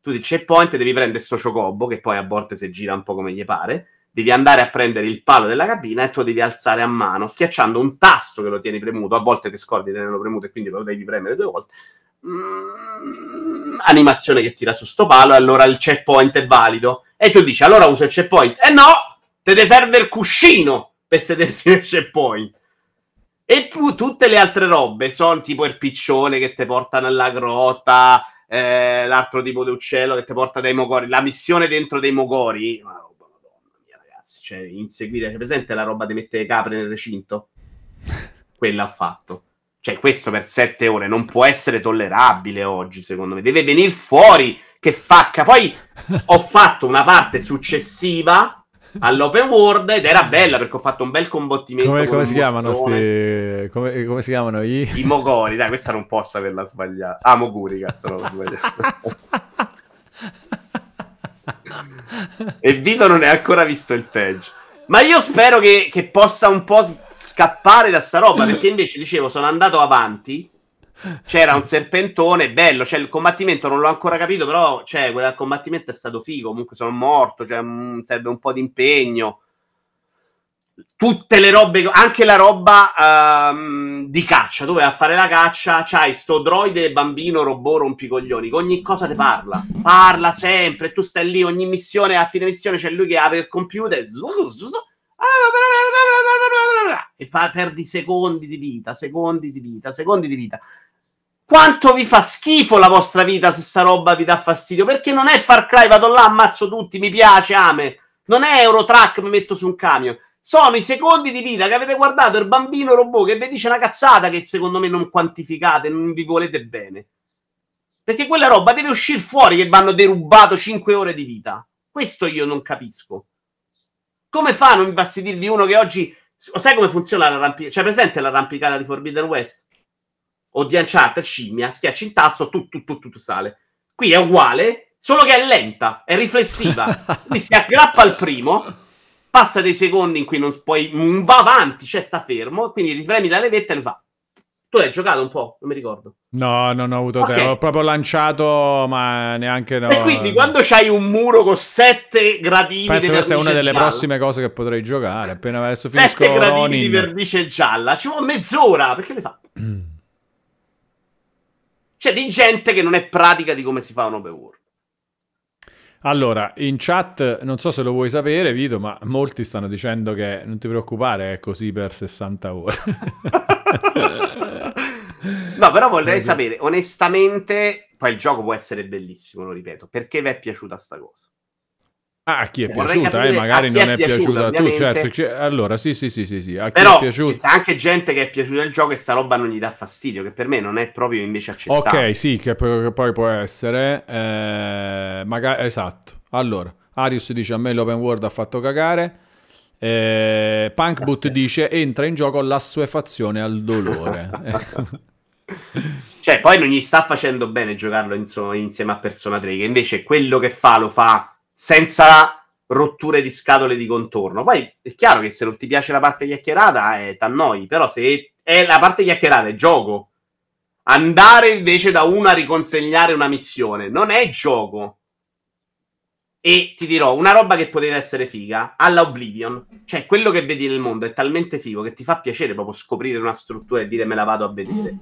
Tu di checkpoint devi prendere sto ciocobbo, che poi a volte si gira un po' come gli pare, devi andare a prendere il palo della cabina e tu devi alzare a mano, schiacciando un tasto che lo tieni premuto, a volte ti scordi di tenerlo premuto e quindi lo devi premere due volte, mh, mm, animazione che tira su sto palo e allora il checkpoint è valido. E tu dici, allora uso il checkpoint. E eh no, te ne serve il cuscino per sederti nel checkpoint. E più tutte le altre robe sono tipo il piccione che ti porta nella grotta, eh, l'altro tipo di uccello che ti porta dai mogori, la missione dentro dei mogori. Una roba, madonna mia, ragazzi. Cioè, inseguire, c'è presente la roba di mettere capre nel recinto? Quella ha fatto. Cioè, questo per sette ore non può essere tollerabile oggi, secondo me. Deve venire fuori che facca. Poi ho fatto una parte successiva all'open world ed era bella perché ho fatto un bel combattimento. Come, come si chiamano sti... come, come, si chiamano gli... I mogori, dai, questa non posso averla sbagliata. Ah, moguri, cazzo, l'ho sbagliata. e Vito non è ancora visto il peggio. Ma io spero che, che possa un po' scappare da sta roba perché invece dicevo sono andato avanti c'era un serpentone bello cioè il combattimento non l'ho ancora capito però cioè quel combattimento è stato figo comunque sono morto cioè, mh, mm, serve un po' di impegno tutte le robe anche la roba um, di caccia dove a fare la caccia c'hai sto droide bambino robot rompicoglioni ogni cosa ti parla parla sempre tu stai lì ogni missione a fine missione c'è lui che apre il computer zu, zu, ah, e perdi secondi di vita, secondi di vita, secondi di vita. Quanto vi fa schifo la vostra vita se sta roba vi dà fastidio? Perché non è Far Cry, vado là, ammazzo tutti, mi piace, ame. Non è Eurotrack, mi metto su un camion. Sono i secondi di vita che avete guardato il bambino robot che vi dice una cazzata che secondo me non quantificate, non vi volete bene. Perché quella roba deve uscire fuori che vanno derubato 5 ore di vita. Questo io non capisco. Come fa a non infastidirvi uno che oggi o sai come funziona l'arrampicata? C'è cioè, presente l'arrampicata di Forbidden West? O di Uncharted, scimmia, schiacci in tasto, tutto, tutto, tutto sale. Qui è uguale, solo che è lenta, è riflessiva. Quindi si aggrappa al primo, passa dei secondi in cui non puoi, va avanti, cioè sta fermo, quindi ripremi la levetta e lo fa. Tu hai giocato un po', non mi ricordo. No, non ho avuto okay. tempo. Ho proprio lanciato, ma neanche no. E quindi quando c'hai un muro con sette gradini Penso di vernice questa è una delle gialla. prossime cose che potrei giocare. Appena adesso finisco Sette gradini Ronin. di vernice gialla. Ci vuole mezz'ora, perché le fa? Mm. Cioè, di gente che non è pratica di come si fa un open world. Allora, in chat, non so se lo vuoi sapere, Vito, ma molti stanno dicendo che non ti preoccupare, è così per 60 ore. No, però vorrei sapere, onestamente, poi il gioco può essere bellissimo, lo ripeto, perché vi è piaciuta sta cosa? Ah, a chi è piaciuta, eh, magari non è, è piaciuta, a tu, certo. Cioè, allora, sì, sì, sì, sì, sì. a Però, è piaciuta. C'è anche gente che è piaciuta il gioco e sta roba non gli dà fastidio, che per me non è proprio invece accettabile. Ok, sì, che, che poi può essere. Eh, magari, esatto. Allora, Arius dice a me l'open world ha fatto cagare. Eh, Punkboot dice entra in gioco l'assuefazione al dolore. Cioè, poi non gli sta facendo bene giocarlo in, insieme a Persona 3, che invece quello che fa lo fa senza rotture di scatole di contorno. Poi è chiaro che se non ti piace la parte chiacchierata, è eh, t'annoi, però se è la parte chiacchierata è gioco. Andare invece da uno a riconsegnare una missione non è gioco. E ti dirò una roba che poteva essere figa alla Oblivion. Cioè, quello che vedi nel mondo è talmente figo che ti fa piacere proprio scoprire una struttura e dire me la vado a vedere.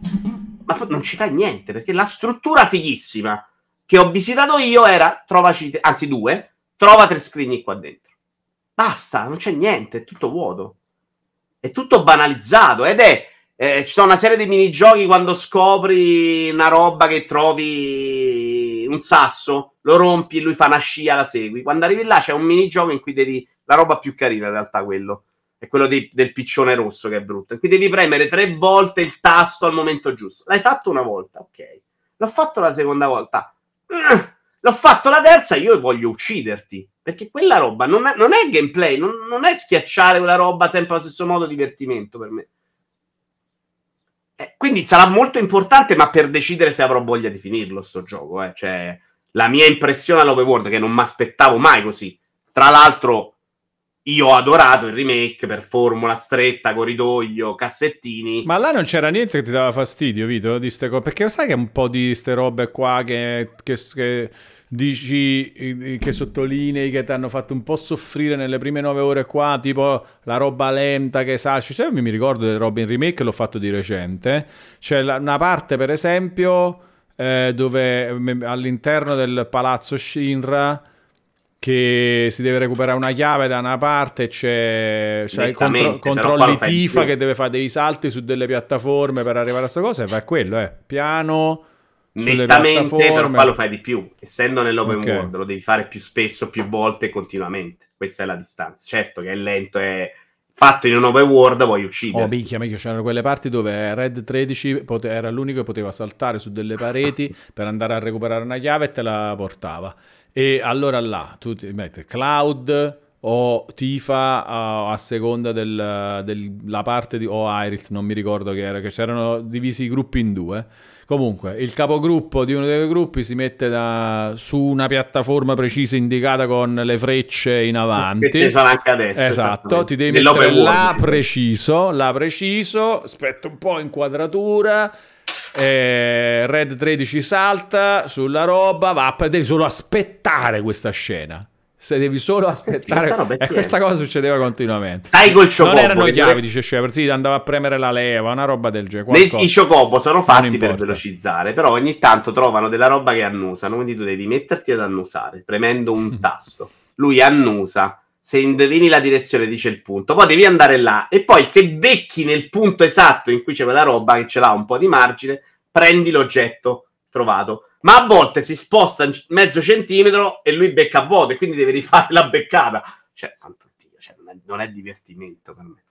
Ma non ci fai niente perché la struttura fighissima che ho visitato io era trovaci, anzi, due, trova tre scrigni qua dentro. Basta, non c'è niente, è tutto vuoto. È tutto banalizzato ed è. Eh, ci sono una serie di minigiochi quando scopri una roba che trovi un sasso, lo rompi, e lui fa una scia, la segui. Quando arrivi là c'è un minigioco in cui devi... La roba più carina in realtà quello. È quello di, del piccione rosso che è brutto. In cui devi premere tre volte il tasto al momento giusto. L'hai fatto una volta, ok. L'ho fatto la seconda volta. l'ho fatto la terza, io voglio ucciderti. Perché quella roba non è, non è gameplay, non, non è schiacciare quella roba sempre allo stesso modo divertimento per me. Eh, quindi sarà molto importante, ma per decidere se avrò voglia di finirlo sto gioco, eh. cioè, la mia impressione all'overworld, che non mi aspettavo mai così. Tra l'altro, io ho adorato il remake per formula stretta, corridoio, cassettini. Ma là non c'era niente che ti dava fastidio, Vito, di ste cose? Perché sai che un po' di ste robe qua che, che, che dici che sottolinei che ti hanno fatto un po' soffrire nelle prime nove ore qua, tipo la roba lenta che saci, cioè, mi ricordo delle robe in remake l'ho fatto di recente, c'è cioè, una parte per esempio eh, dove all'interno del palazzo Shinra che si deve recuperare una chiave da una parte, c'è, c'è contro, controlli tifa che deve fare dei salti su delle piattaforme per arrivare a questa cosa e va quello, eh. piano nettamente però qua lo fai di più essendo nell'open okay. world lo devi fare più spesso più volte continuamente questa è la distanza certo che è lento è fatto in un open world vuoi uccidere oh minchia minchia c'erano quelle parti dove Red 13 pote- era l'unico che poteva saltare su delle pareti per andare a recuperare una chiave e te la portava e allora là tu ti metti Cloud o Tifa a, a seconda della del, parte di, o Iris, non mi ricordo che era, che c'erano divisi i gruppi in due. Comunque, il capogruppo di uno dei due gruppi si mette da, su una piattaforma precisa indicata con le frecce in avanti. Che ci sono anche adesso. Esatto, ti devi mettere là preciso, là preciso, aspetta un po' inquadratura. Eh, Red 13 salta sulla roba, va, devi solo aspettare questa scena se devi solo aspettare. E eh, questa cosa succedeva continuamente. Stai col ciocobo. Non erano chiavi, dice Shepard. Sì, andava a premere la leva, una roba del genere. I ciocobo sono fatti per velocizzare, però ogni tanto trovano della roba che annusano. Quindi tu devi metterti ad annusare premendo un tasto. Lui annusa. Se indovini la direzione, dice il punto. Poi devi andare là. E poi, se becchi nel punto esatto in cui c'è quella roba che ce l'ha un po' di margine, prendi l'oggetto trovato ma a volte si sposta mezzo centimetro e lui becca a vuoto e quindi deve rifare la beccata. Cioè, santo Dio, cioè, non, è, divertimento per me.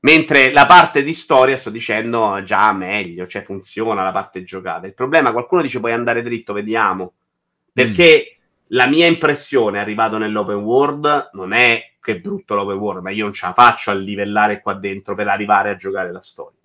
Mentre la parte di storia, sto dicendo, già meglio, cioè funziona la parte giocata. Il problema, qualcuno dice puoi andare dritto, vediamo. Perché mm. la mia impressione, arrivato nell'open world, non è che è brutto l'open world, ma io non ce la faccio a livellare qua dentro per arrivare a giocare la storia.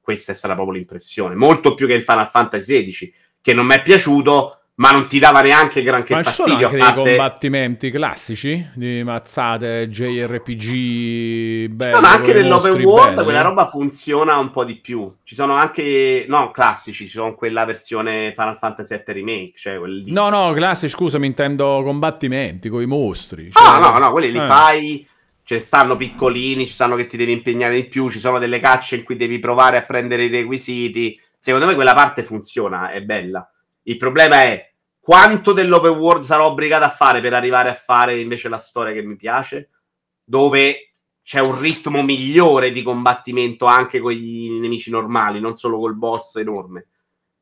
Questa è stata proprio l'impressione. Molto più che il Final Fantasy XVI, che non mi è piaciuto, ma non ti dava neanche granché ma fastidio. Ma parte... dei combattimenti classici di mazzate, JRPG, bello, no, ma anche nell'open world belli. quella eh? roba funziona un po' di più. Ci sono anche, no, classici, ci sono quella versione Final Fantasy VII Remake, cioè quelli... No, no, classici, scusa, mi intendo combattimenti con i mostri. Ah, cioè... Ah, no, no, quelli eh. li fai... Ce stanno piccolini, ci stanno che ti devi impegnare di più, ci sono delle cacce in cui devi provare a prendere i requisiti Secondo me quella parte funziona, è bella. Il problema è quanto dell'open world sarò obbligato a fare per arrivare a fare invece la storia che mi piace, dove c'è un ritmo migliore di combattimento anche con i nemici normali, non solo col boss enorme.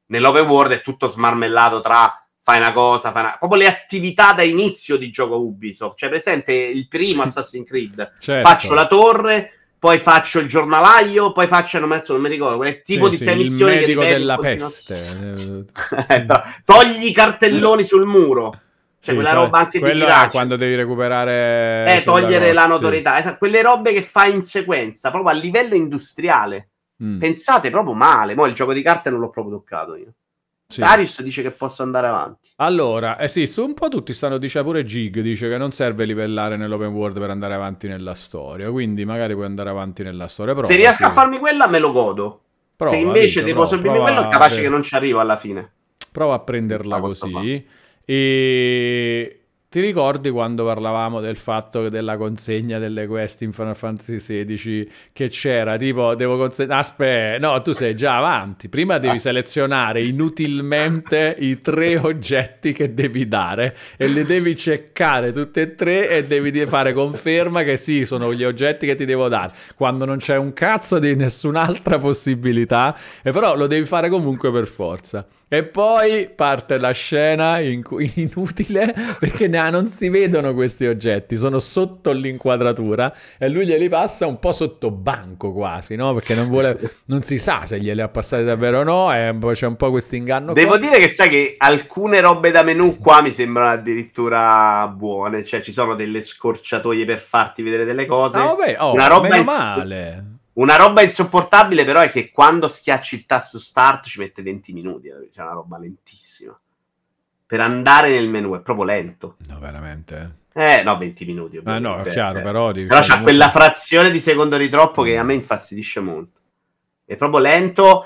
Nell'open world è tutto smarmellato tra fai una cosa, fai una... proprio le attività da inizio di gioco Ubisoft. Cioè, presente il primo Assassin's Creed, certo. faccio la torre, poi faccio il giornalaio, poi faccio, hanno messo, non mi ricordo, quel tipo sì, di sì, sei missioni. Il medico della peste. Eh, togli i cartelloni sul muro. Cioè, sì, quella roba anche di là quando devi recuperare... Eh, togliere la notorietà. Sì. Quelle robe che fa in sequenza, proprio a livello industriale. Mm. Pensate proprio male. Mo' il gioco di carte non l'ho proprio toccato io. Sì. Darius dice che posso andare avanti. Allora, eh sì, un po' tutti stanno, dice pure Gig, dice che non serve livellare nell'open world per andare avanti nella storia, quindi magari puoi andare avanti nella storia. Prova, Se riesco sì. a farmi quella me lo godo. Prova, Se invece devo sorbirmi quello, capace che non ci arrivo alla fine. Prova a prenderla ah, così. E ti ricordi quando parlavamo del fatto della consegna delle quest in Final Fantasy XVI che c'era tipo devo consegnare aspetta no tu sei già avanti prima devi ah. selezionare inutilmente i tre oggetti che devi dare e le devi ceccare tutte e tre e devi fare conferma che sì sono gli oggetti che ti devo dare quando non c'è un cazzo di nessun'altra possibilità e però lo devi fare comunque per forza e poi parte la scena in cui inutile perché no, non si vedono questi oggetti, sono sotto l'inquadratura e lui glieli passa un po' sotto banco quasi, no? Perché non, vuole, non si sa se glieli ha passati davvero o no, e c'è un po' questo inganno. Devo qua. dire che sai che alcune robe da menù qua mi sembrano addirittura buone, cioè ci sono delle scorciatoie per farti vedere delle cose. Ah, vabbè, oh, Una roba meno male. Una roba insopportabile però è che quando schiacci il tasto start ci mette 20 minuti, eh, c'è cioè, una roba lentissima. Per andare nel menu è proprio lento. No, veramente. Eh, eh no, 20 minuti. Ah, ovviamente. no, è chiaro, eh. però... Però c'ha quella frazione di secondo di troppo che a mm. me infastidisce molto. È proprio lento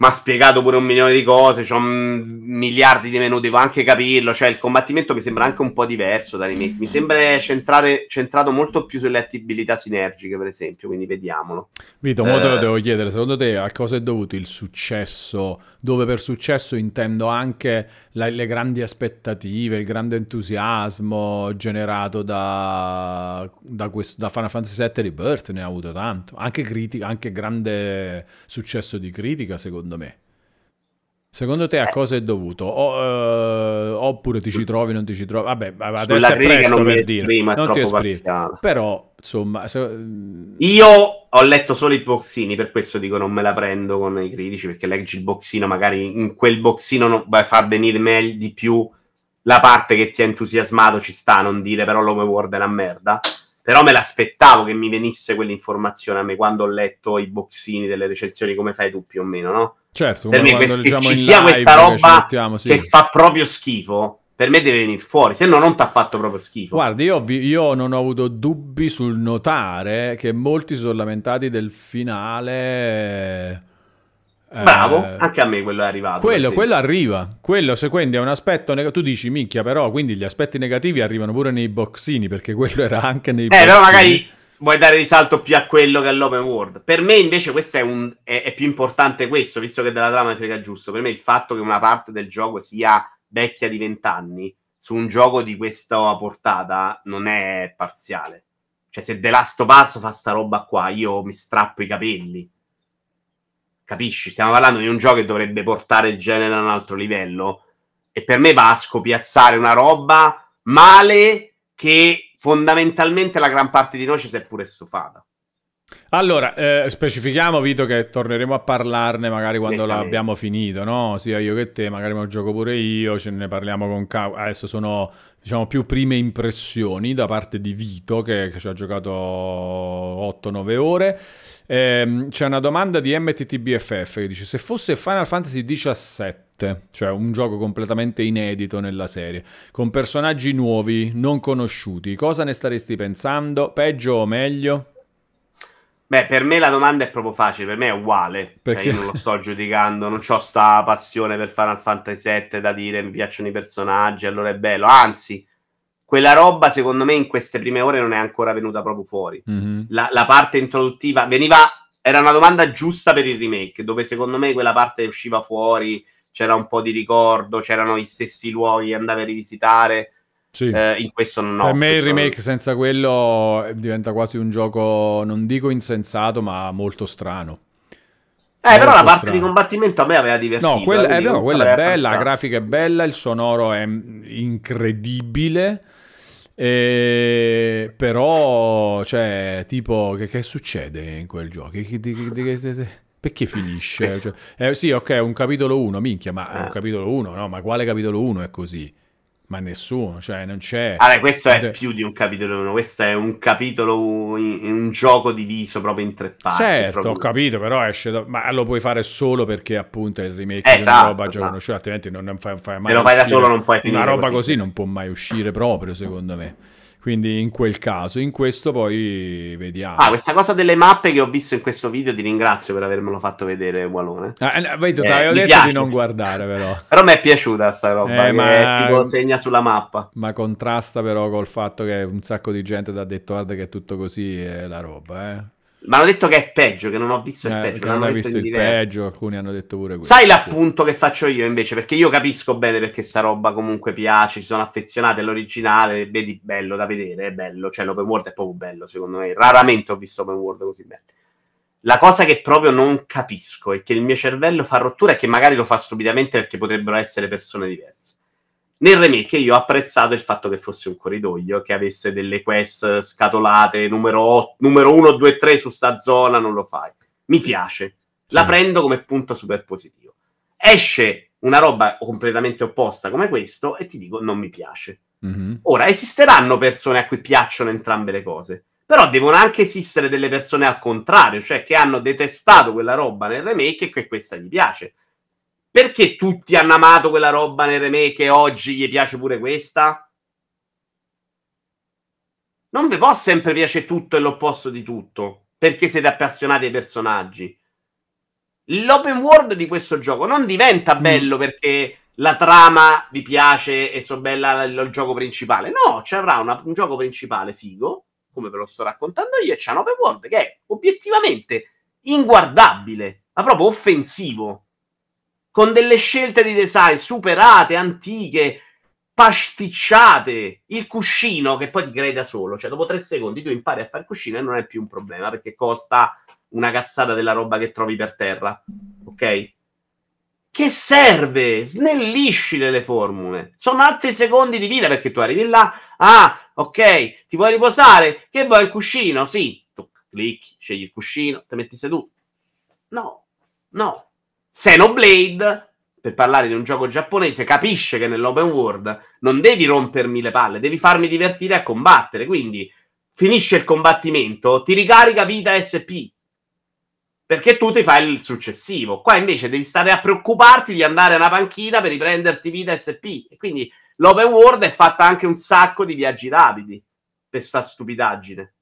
mi ha spiegato pure un milione di cose, c'ho miliardi di menu, devo anche capirlo, cioè il combattimento mi sembra anche un po' diverso da Remake, mi sembra centrare, centrato molto più sulle attività sinergiche per esempio, quindi vediamolo. Vito, eh... te lo eh. devo chiedere, secondo te a cosa è dovuto il successo, dove per successo intendo anche la, le grandi aspettative, il grande entusiasmo generato da, da, questo, da Final Fantasy VII Rebirth ne ha avuto tanto, anche, critica, anche grande successo di critica secondo me. Secondo te a eh. cosa è dovuto? O, uh, oppure ti ci trovi, non ti ci trovi. Vabbè, adesso è presto non per dire. Esprimo, non ti esprimi. Però, insomma... Se... Io ho letto solo i boxini, per questo dico non me la prendo con i critici, perché leggi il boxino, magari in quel boxino vai a far venire meglio di più la parte che ti ha entusiasmato, ci sta, non dire però l'Home World è una merda. Però me l'aspettavo che mi venisse quell'informazione a me quando ho letto i boxini delle recensioni, come fai tu più o meno, no? Certo, per me questo, diciamo ci sia live, questa roba mettiamo, sì. che fa proprio schifo, per me deve venire fuori, se no non ti ha fatto proprio schifo. Guarda, io, vi, io, non ho avuto dubbi sul notare che molti si sono lamentati del finale. Eh, Bravo, eh, anche a me quello è arrivato. Quello, quello arriva, quello se quindi è un aspetto negativo, tu dici micchia, però, quindi gli aspetti negativi arrivano pure nei boxini perché quello era anche nei... Eh, boxini. però magari vuoi dare risalto più a quello che all'open world. Per me, invece, questo è, un, è, è più importante questo, visto che della trama frega giusto. Per me il fatto che una parte del gioco sia vecchia di vent'anni su un gioco di questa portata non è parziale. Cioè, se The Last of Us fa sta roba qua, io mi strappo i capelli. Capisci? Stiamo parlando di un gioco che dovrebbe portare il genere a un altro livello. E per me va a scopiazzare una roba male che fondamentalmente la gran parte di noi ci si è pure stufata. Allora, eh, specifichiamo Vito che torneremo a parlarne magari quando l'abbiamo finito, no? Sia io che te, magari me lo gioco pure io, ce ne parliamo con Cavo. Adesso sono, diciamo, più prime impressioni da parte di Vito che, che ci ha giocato 8-9 ore. Ehm, c'è una domanda di MTTBFF che dice: Se fosse Final Fantasy XVII, cioè un gioco completamente inedito nella serie, con personaggi nuovi, non conosciuti, cosa ne staresti pensando? Peggio o meglio? Beh, per me la domanda è proprio facile, per me è uguale. Cioè, Perché cioè, io non lo sto giudicando, non ho sta passione per Final Fantasy VII da dire mi piacciono i personaggi, allora è bello. Anzi, quella roba secondo me in queste prime ore non è ancora venuta proprio fuori. Mm-hmm. La, la, parte introduttiva veniva, era una domanda giusta per il remake, dove secondo me quella parte usciva fuori, c'era un po' di ricordo, c'erano gli stessi luoghi che andavi a rivisitare. Sì. Eh, in questo no. Per me il remake non... senza quello diventa quasi un gioco, non dico insensato, ma molto strano. Eh, però la parte strano. di combattimento a me aveva divertito. No, quella, eh, no, quella è bella, la grafica è bella, il sonoro è incredibile. E... Eh, però, cioè, tipo, che, che, succede in quel gioco? Che, che, perché finisce? Eh, cioè, eh, sì, ok, un capitolo 1, minchia, ma ah. un capitolo 1, no? Ma quale capitolo 1 è così? Ma nessuno, cioè non c'è. Allora, questo è più di un capitolo 1, questo è un capitolo, in, un gioco diviso proprio in tre parti. Certo, proprio... ho capito, però esce da... Ma lo puoi fare solo perché appunto è il remake esatto, di una esatto, roba esatto. già conosciuta, cioè, altrimenti non, non fai, fai mai... Se lo fai da solo non puoi finire Una roba così. così non può mai uscire proprio, secondo me. Quindi in quel caso, in questo poi vediamo. Ah, questa cosa delle mappe che ho visto in questo video, ti ringrazio per avermelo fatto vedere, Walone. Ah, vedo, eh, eh ho detto piace. di non guardare però. però mi è piaciuta sta roba, eh, ma... tipo segna sulla mappa. Ma contrasta però col fatto che un sacco di gente ti ha detto guarda che è tutto così e la roba, eh. Ma hanno detto che è peggio, che non ho visto il eh, peggio. Non hanno visto il peggio, alcuni hanno detto pure questo. Sai l'appunto sì. che faccio io invece? Perché io capisco bene perché sta roba comunque piace, ci sono affezionate all'originale, vedi, bello da vedere, è bello. Cioè l'open world è proprio bello, secondo me. Raramente ho visto open world così bello. La cosa che proprio non capisco e che il mio cervello fa rottura e che magari lo fa stupidamente perché potrebbero essere persone diverse nel remake io ho apprezzato il fatto che fosse un corridoio, che avesse delle quest scatolate, numero, 1, 2, 3 su sta zona, non lo fai. Mi piace. La sì. prendo come punto super positivo. Esce una roba completamente opposta come questo e ti dico non mi piace. Mm-hmm. Ora, esisteranno persone a cui piacciono entrambe le cose, però devono anche esistere delle persone al contrario, cioè che hanno detestato quella roba nel remake e che questa gli piace. Perché tutti hanno amato quella roba nel remake e oggi gli piace pure questa? Non vi può sempre piace tutto e l'opposto di tutto, perché siete appassionati ai personaggi. L'open world di questo gioco non diventa mm. bello perché la trama vi piace e so bella il, il gioco principale. No, ci avrà un gioco principale figo, come ve lo sto raccontando io, e c'è un open world che è obiettivamente inguardabile, ma proprio offensivo con delle scelte di design superate, antiche, pasticciate. Il cuscino che poi ti crei da solo, cioè dopo tre secondi tu impari a fare il cuscino e non è più un problema perché costa una cazzata della roba che trovi per terra, ok? Che serve? Snellisci le formule. Sono altri secondi di vita perché tu arrivi là, ah, ok, ti vuoi riposare? Che vuoi il cuscino? Sì, tu clicchi, scegli il cuscino, ti metti seduto. No, no, Xenoblade, per parlare di un gioco giapponese, capisce che nell'open world non devi rompermi le palle, devi farmi divertire a combattere. Quindi finisce il combattimento, ti ricarica vita SP. Perché tu ti fai il successivo. Qua invece devi stare a preoccuparti di andare a una panchina per riprenderti vita SP. E quindi l'open world è fatta anche un sacco di viaggi rapidi per sta stupidaggine.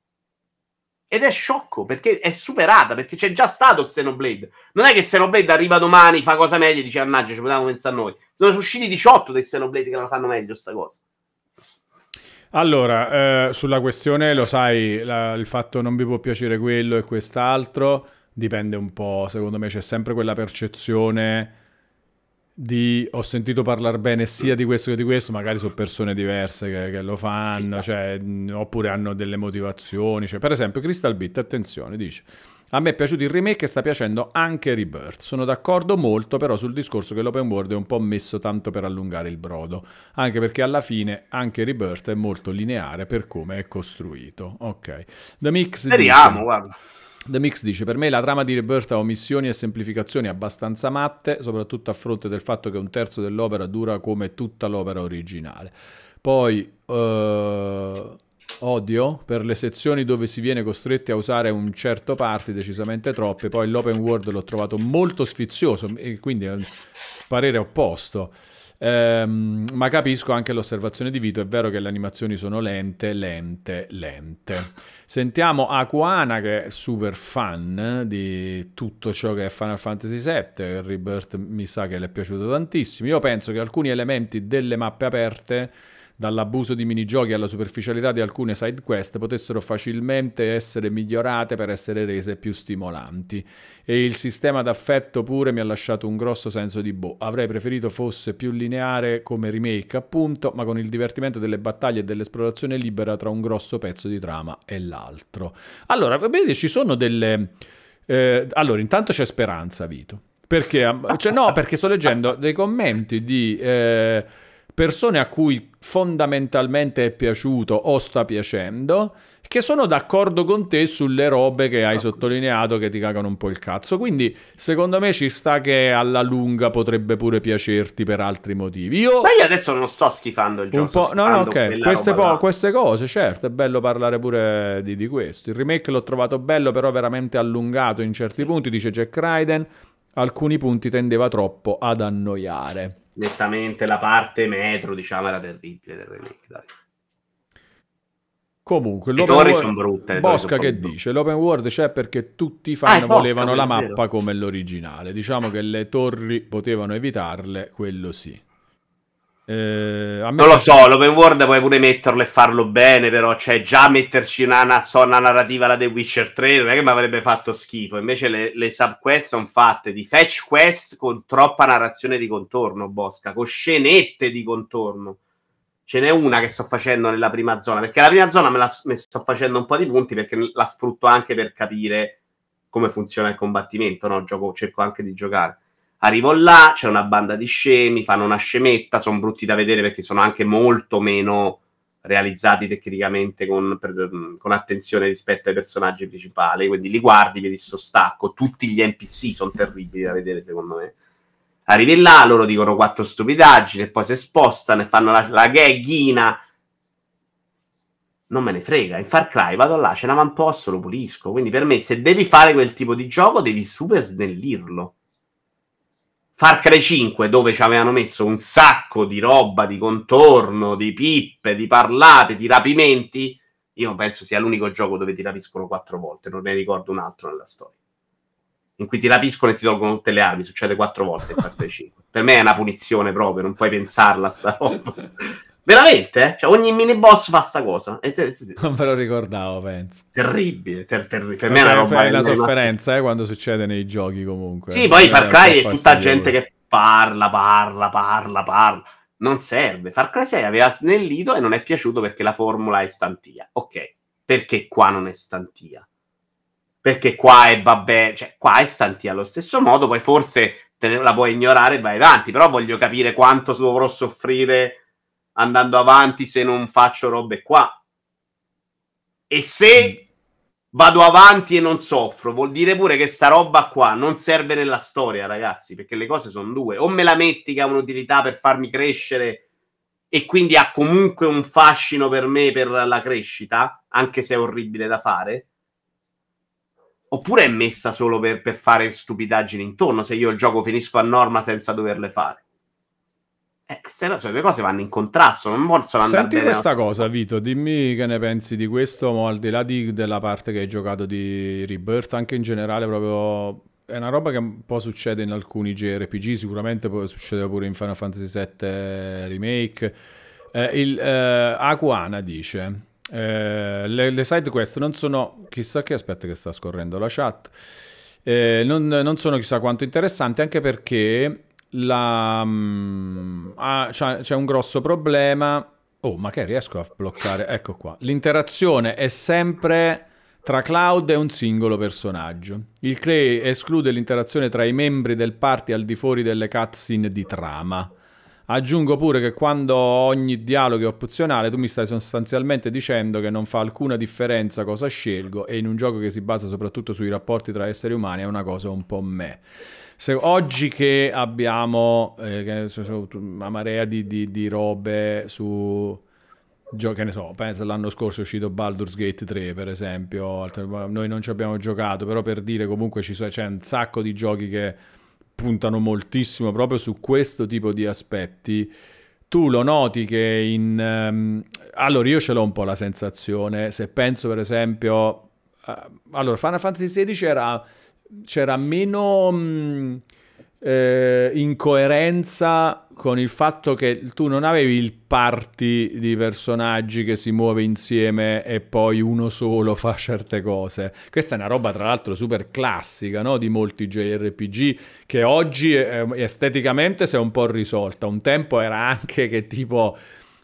Ed è sciocco perché è superata, perché c'è già stato Xenoblade. Non è che Xenoblade arriva domani, fa cosa meglio e dice mannaggia, ci potevamo pensare noi. Sono usciti 18 dei Xenoblade che la fanno meglio sta cosa. Allora, eh, sulla questione, lo sai, la, il fatto non vi può piacere quello e quest'altro, dipende un po', secondo me c'è sempre quella percezione di, ho sentito parlare bene sia di questo che di questo, magari sono persone diverse che, che lo fanno, cioè, oppure hanno delle motivazioni. Cioè, per esempio, Crystal Beat, attenzione, dice. A me è piaciuto il remake e sta piacendo anche Rebirth. Sono d'accordo molto però sul discorso che l'open world è un po' messo tanto per allungare il brodo, anche perché alla fine anche Rebirth è molto lineare per come è costruito. Ok. The Mix Speriamo, dice... guarda. The Mix dice: Per me la trama di Rebirth ha omissioni e semplificazioni abbastanza matte, soprattutto a fronte del fatto che un terzo dell'opera dura come tutta l'opera originale. Poi. Uh, odio per le sezioni dove si viene costretti a usare un certo party decisamente troppe poi l'open world l'ho trovato molto sfizioso e quindi è un parere opposto Ehm, ma capisco anche l'osservazione di Vito, è vero che le animazioni sono lente, lente, lente. Sentiamo Aquana che è super fan di tutto ciò che è Final Fantasy VII, il Rebirth mi sa che le è piaciuto tantissimo. Io penso che alcuni elementi delle mappe aperte dall'abuso di minigiochi alla superficialità di alcune side quest, potessero facilmente essere migliorate per essere rese più stimolanti. E il sistema d'affetto pure mi ha lasciato un grosso senso di boh. Avrei preferito fosse più lineare come remake, appunto, ma con il divertimento delle battaglie e dell'esplorazione libera tra un grosso pezzo di trama e l'altro. Allora, vedete, ci sono delle... Eh, allora, intanto c'è speranza, Vito. Perché? Cioè, no, perché sto leggendo dei commenti di... Eh, persone a cui fondamentalmente è piaciuto o sta piacendo, che sono d'accordo con te sulle robe che hai sottolineato che ti cagano un po' il cazzo. Quindi, secondo me ci sta che alla lunga potrebbe pure piacerti per altri motivi. Io... Ma io adesso non sto schifando il gioco. No, no, ok. Queste, po- queste, cose, certo, è bello parlare pure di, di questo. Il remake l'ho trovato bello, però veramente allungato in certi punti, dice Jack Ryden. Alcuni punti tendeva troppo ad annoiare nettamente la parte metro, diciamo, era terribile del remake, dai. Comunque, le torri sono brutte. Bosca che brutte. dice, l'open world c'è perché tutti i fan ah, volevano la mappa vero. come l'originale. Diciamo che le torri potevano evitarle, quello sì. Eh, non lo so, l'open world puoi pure metterlo e farlo bene, però cioè, già metterci una, una, una narrativa la The Witcher 3 non è che mi avrebbe fatto schifo. Invece le, le subquest sono fatte di fetch quest con troppa narrazione di contorno, Bosca, con scenette di contorno. Ce n'è una che sto facendo nella prima zona, perché la prima zona me la me sto facendo un po' di punti perché la sfrutto anche per capire come funziona il combattimento, no? Gioco, cerco anche di giocare Arrivo là, c'è una banda di scemi, fanno una scemetta, sono brutti da vedere perché sono anche molto meno realizzati tecnicamente con, per, mm, con, attenzione rispetto ai personaggi principali. Quindi li guardi, vedi sto stacco. Tutti gli NPC sono terribili da vedere, secondo me. Arrivi là, loro dicono quattro stupidaggini, e poi si spostano e fanno la, la gaghina. Non me ne frega. In Far Cry vado là, c'è un avamposto, lo pulisco. Quindi per me, se devi fare quel tipo di gioco, devi super snellirlo. Far Cry 5 dove ci avevano messo un sacco di roba di contorno, di pippe, di parlate, di rapimenti, io penso sia l'unico gioco dove ti rapiscono quattro volte, non ne ricordo un altro nella storia. In cui ti rapiscono e ti tolgono tutte le armi, succede quattro volte in Far Cry 5. per me è una punizione proprio, non puoi pensarla sta roba. Veramente? Cioè, ogni mini boss fa sta cosa. Te... Non ve lo ricordavo, penso. Terribile, ter- terri- per me è una roba. È la sofferenza eh, quando succede nei giochi, comunque. Sì, poi eh, Far Cry è tutta gente che parla, parla, parla, parla. Non serve. Far Cry 6 aveva snellito e non è piaciuto perché la formula è stantia. Ok, perché qua non è stantia? Perché qua è vabbè, cioè qua è stantia allo stesso modo, poi forse te la puoi ignorare e vai avanti, però voglio capire quanto dovrò soffrire andando avanti se non faccio robe qua? E se mm. vado avanti e non soffro, vuol dire pure che sta roba qua non serve nella storia, ragazzi, perché le cose sono due. O me la metti che ha un'utilità per farmi crescere e quindi ha comunque un fascino per me per la crescita, anche se è orribile da fare. Oppure è messa solo per, per fare stupidaggini intorno, se io il gioco finisco a norma senza doverle fare. Eh, se no, cioè, le cose vanno in contrasto, non possono andare Senti questa nostra... cosa, Vito, dimmi che ne pensi di questo, ma al di là di, della parte che hai giocato di Rebirth, anche in generale proprio... È una roba che un po' succede in alcuni JRPG, sicuramente succede pure in Final Fantasy VII Remake. Eh, il, eh, Aquana dice... Eh, le, le side quest non sono... Chissà che aspetta che sta scorrendo la chat. Eh, non, non sono chissà quanto interessanti, anche perché la, um, ah, c'è, c'è un grosso problema. Oh, ma che riesco a bloccare? Ecco qua. L'interazione è sempre tra cloud e un singolo personaggio. Il Clay esclude l'interazione tra i membri del party al di fuori delle cutscene di trama. Aggiungo pure che quando ogni dialogo è opzionale, tu mi stai sostanzialmente dicendo che non fa alcuna differenza cosa scelgo e in un gioco che si basa soprattutto sui rapporti tra esseri umani è una cosa un po' me se, oggi che abbiamo eh, che, so, una marea di, di, di robe su Gio, che ne so, penso l'anno scorso è uscito Baldur's Gate 3 per esempio, noi non ci abbiamo giocato, però per dire comunque so, c'è un sacco di giochi che puntano moltissimo proprio su questo tipo di aspetti. Tu lo noti che in... Um, allora io ce l'ho un po' la sensazione, se penso per esempio... Uh, allora, Final Fantasy XVI era c'era meno mh, mm, eh, incoerenza con il fatto che tu non avevi il party di personaggi che si muove insieme e poi uno solo fa certe cose. Questa è una roba tra l'altro super classica no? di molti JRPG che oggi eh, esteticamente si è un po' risolta. Un tempo era anche che tipo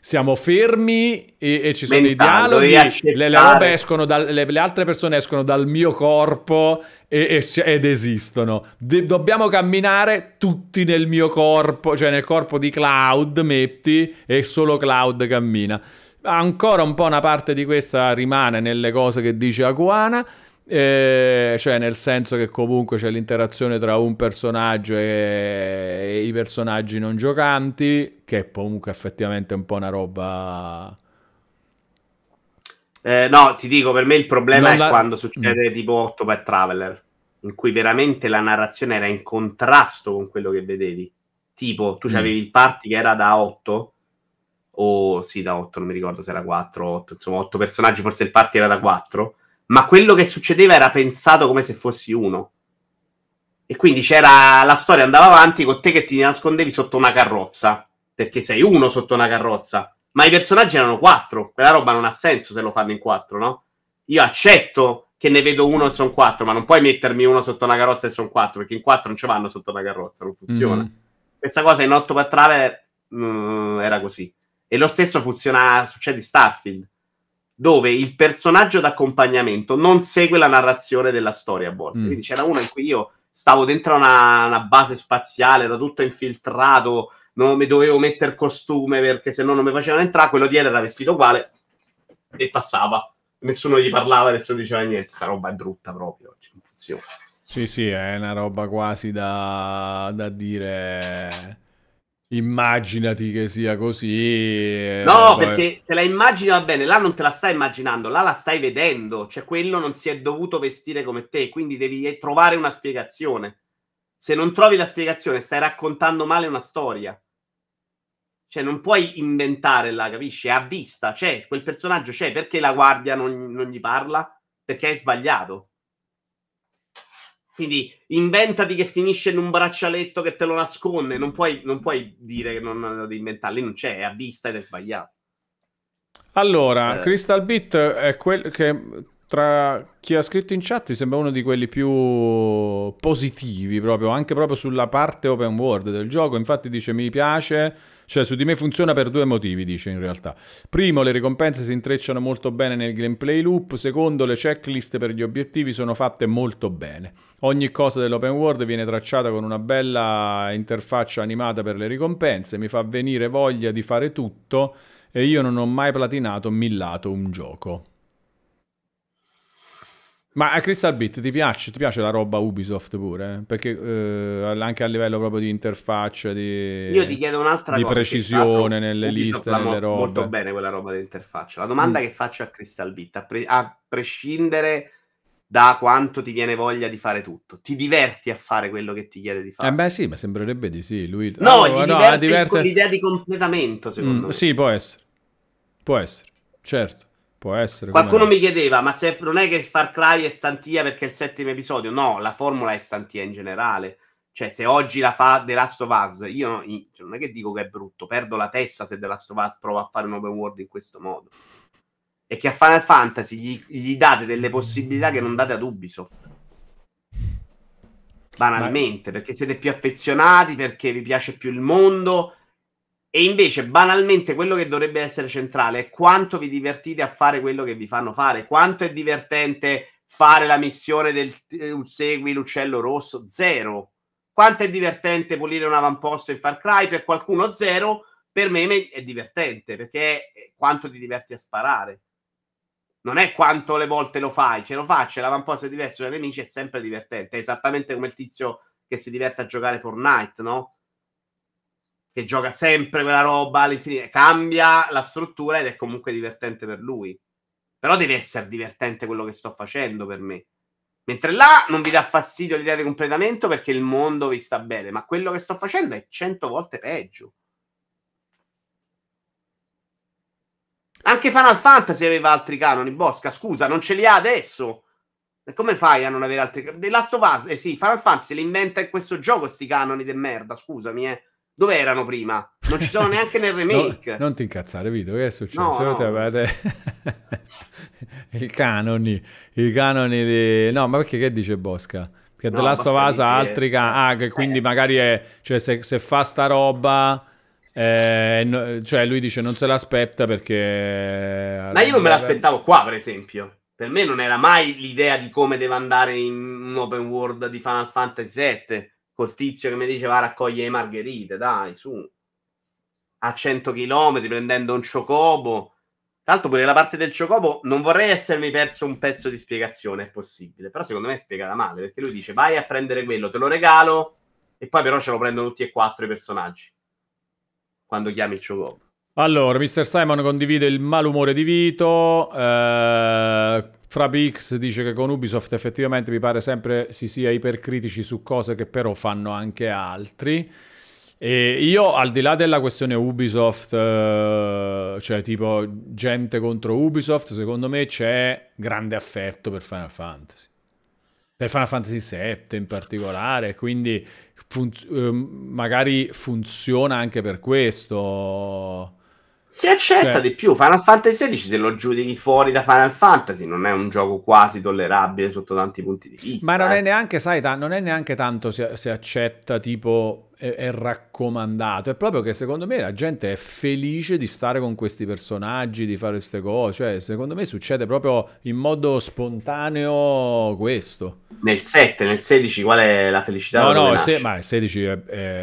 siamo fermi e, e ci sono Mentando, i dialoghi, le, le, escono dal, le, le, altre persone escono dal mio corpo e, e, ed esistono. De, dobbiamo camminare tutti nel mio corpo, cioè nel corpo di Cloud, metti, e solo Cloud cammina. Ancora un po' una parte di questa rimane nelle cose che dice Aguana. E eh, cioè nel senso che comunque c'è l'interazione tra un personaggio e... e, i personaggi non giocanti, che è comunque effettivamente un po' una roba... Eh, no, ti dico, per me il problema non è la... quando succede mm. tipo Octopath Traveler, in cui veramente la narrazione era in contrasto con quello che vedevi. Tipo, tu mm. avevi il party che era da 8, o sì, da 8, non mi ricordo se era 4 o 8, insomma 8 personaggi, forse il party era da 4 ma quello che succedeva era pensato come se fossi uno. E quindi c'era la storia andava avanti con te che ti nascondevi sotto una carrozza, perché sei uno sotto una carrozza, ma i personaggi erano quattro, quella roba non ha senso se lo fanno in quattro, no? Io accetto che ne vedo uno e sono quattro, ma non puoi mettermi uno sotto una carrozza e sono quattro, perché in quattro non ci vanno sotto una carrozza, non funziona. Mm. Questa cosa in 8 per Traveler mh, mm, era così. E lo stesso funziona, succede in Starfield dove il personaggio d'accompagnamento non segue la narrazione della storia a volte. Mm. Quindi c'era uno in cui io stavo dentro una, una base spaziale, ero tutto infiltrato, non mi dovevo mettere costume perché se no non mi facevano entrare, quello dietro era vestito uguale e passava. Nessuno gli parlava, nessuno diceva niente, sta roba è brutta proprio, oggi cioè, non funziona. Sì, sì, è una roba quasi da, da dire immaginati che sia così. Eh, no, poi... perché te la immagini va bene, là non te la stai immaginando, là la stai vedendo, cioè quello non si è dovuto vestire come te, quindi devi trovare una spiegazione. Se non trovi la spiegazione, stai raccontando male una storia. Cioè, non puoi inventare là, capisci? È a vista, c'è, quel personaggio c'è, perché la guardia non, non gli parla? Perché hai sbagliato. Quindi inventati che finisce in un braccialetto che te lo nasconde, non puoi, non puoi dire che non devi inventarli, non c'è, è a vista ed è sbagliato. Allora, eh. Crystal Beat è quel che tra chi ha scritto in chat mi sembra uno di quelli più positivi proprio, anche proprio sulla parte open world del gioco, infatti dice mi piace cioè, su di me funziona per due motivi, dice in realtà. Primo, le ricompense si intrecciano molto bene nel gameplay loop. Secondo, le checklist per gli obiettivi sono fatte molto bene. Ogni cosa dell'open world viene tracciata con una bella interfaccia animata per le ricompense. Mi fa venire voglia di fare tutto e io non ho mai platinato millato un gioco. Ma a Crystal Beat ti piace, ti piace la roba Ubisoft pure? Perché eh, anche a livello proprio di interfaccia, di, Io ti chiedo un'altra di cosa, precisione nelle Ubisoft liste, nelle robe. Molto bene quella roba dell'interfaccia. La domanda mm. che faccio a Crystal Beat, a, pre- a prescindere da quanto ti viene voglia di fare tutto. Ti diverti a fare quello che ti chiede di fare? Eh beh sì, ma sembrerebbe di sì. Lui... No, oh, gli no, diverte, no diverte... l'idea di completamento, secondo mm, me. Sì, può essere. Può essere, certo. Può essere. Qualcuno mi chiedeva, ma se non è che Far Cry è stantia perché è il settimo episodio? No, la formula è stantia in generale. Cioè, se oggi la fa The Last of Us, io cioè, non è che dico che è brutto, perdo la testa se The Last of Us prova a fare un open world in questo modo. E che a Final Fantasy gli, gli date delle possibilità che non date ad Ubisoft banalmente, Beh. perché siete più affezionati, perché vi piace più il mondo e invece, banalmente, quello che dovrebbe essere centrale è quanto vi divertite a fare quello che vi fanno fare, quanto è divertente fare la missione del eh, segui l'uccello rosso, zero. Quanto è divertente pulire un avamposto in Far Cry, per qualcuno zero, per me è divertente, perché è quanto ti diverti a sparare. Non è quanto le volte lo fai, ce lo faccio, l'avamposto è diverso dai nemici, è sempre divertente, è esattamente come il tizio che si diverte a giocare Fortnite, no? che gioca sempre quella roba all'infinito, cambia la struttura ed è comunque divertente per lui. Però deve essere divertente quello che sto facendo per me. Mentre là non vi dà fastidio l'idea di completamento perché il mondo vi sta bene, ma quello che sto facendo è cento volte peggio. Anche Final Fantasy aveva altri canoni, Bosca, scusa, non ce li ha adesso. E come fai a non avere altri canoni? The Last of Us, eh sì, Final Fantasy li inventa in questo gioco sti canoni di merda, scusami, eh dove erano prima? Non ci sono neanche nel remake. No, non ti incazzare, Vito, che è successo? No, no. Avete... I canoni, i canoni di... No, ma perché che dice Bosca? Che no, The Last of Us ha altri canoni... Eh, ah, che quindi eh. magari è... Cioè, se, se fa sta roba... Eh, no, cioè lui dice non se l'aspetta perché... Eh, ma io non me l'aspettavo qua per esempio. Per me non era mai l'idea di come deve andare in un open world di Final Fantasy VII col tizio che mi diceva ah, raccoglie le margherite, dai, su. A 100 km prendendo un ciocobo. Tanto pure la parte del ciocobo non vorrei essermi perso un pezzo di spiegazione, è possibile. Però secondo me è spiegata male, perché lui dice vai a prendere quello, te lo regalo, e poi però ce lo prendono tutti e quattro i personaggi. Quando chiami il ciocobo. Allora, Mr. Simon condivide il malumore di Vito. Eh FrabiX dice che con Ubisoft effettivamente mi pare sempre si sia ipercritici su cose che però fanno anche altri. E io al di là della questione Ubisoft, eh, cioè tipo gente contro Ubisoft, secondo me c'è grande affetto per Final Fantasy. Per Final Fantasy VII in particolare, quindi fun- ehm, magari funziona anche per questo si accetta cioè. di più. Final Fantasy XVI 16 se lo giudichi fuori da Final Fantasy non è un gioco quasi tollerabile sotto tanti punti di vista. Ma non eh. è neanche, sai, ta- non è neanche tanto se, se accetta tipo è, è, raccomandato. È proprio che secondo me la gente è felice di stare con questi personaggi, di fare queste cose. Cioè, secondo me succede proprio in modo spontaneo questo. Nel 7, nel 16 qual è la felicità? No, no, se, ma il 16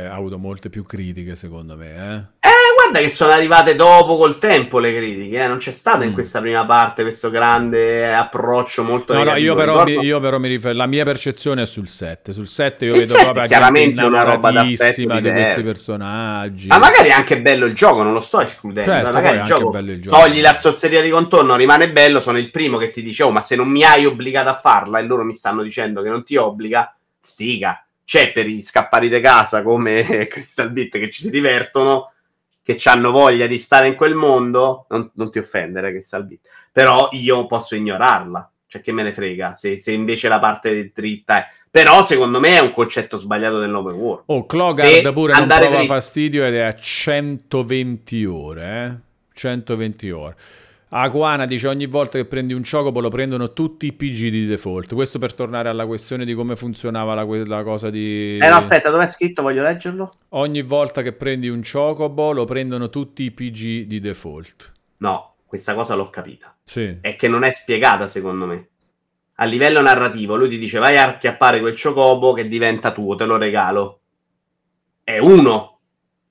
ha avuto molte più critiche secondo me. Eh? eh guarda che sono arrivate dopo col tempo le critiche, eh? non c'è stato mm. in questa prima parte questo grande approccio molto... No, no, io però, mi, io però mi riferisco, la mia percezione è sul set, sul set io il eh, vedo set certo, proprio chiaramente una roba d'affetto di questi personaggi. Ma magari è anche bello il gioco, non lo sto escludendo, certo, magari il gioco, bello il gioco. Togli la zozzeria di contorno, rimane bello, sono il primo che ti dice, oh ma se non mi hai obbligato a farla e loro mi stanno dicendo che non ti obbliga, stiga c'è per gli scappari di casa come Crystal Bit che ci si divertono, che hanno voglia di stare in quel mondo, non, non ti offendere che salvi, però io posso ignorarla, cioè che me ne frega, se, se invece la parte dritta è... Però secondo me è un concetto sbagliato dell'open world. Oh, Clogard se pure non prova dritta... fastidio ed è a 120 ore, eh? 120 ore. Aquana dice ogni volta che prendi un gioco lo prendono tutti i PG di default. Questo per tornare alla questione di come funzionava la, la cosa di... Eh no, aspetta, dov'è scritto? Voglio leggerlo. Ogni volta che prendi un Chocobo lo prendono tutti i PG di default. No, questa cosa l'ho capita. Sì. È che non è spiegata secondo me. A livello narrativo lui ti dice vai a acchiappare quel Chocobo che diventa tuo, te lo regalo. È uno.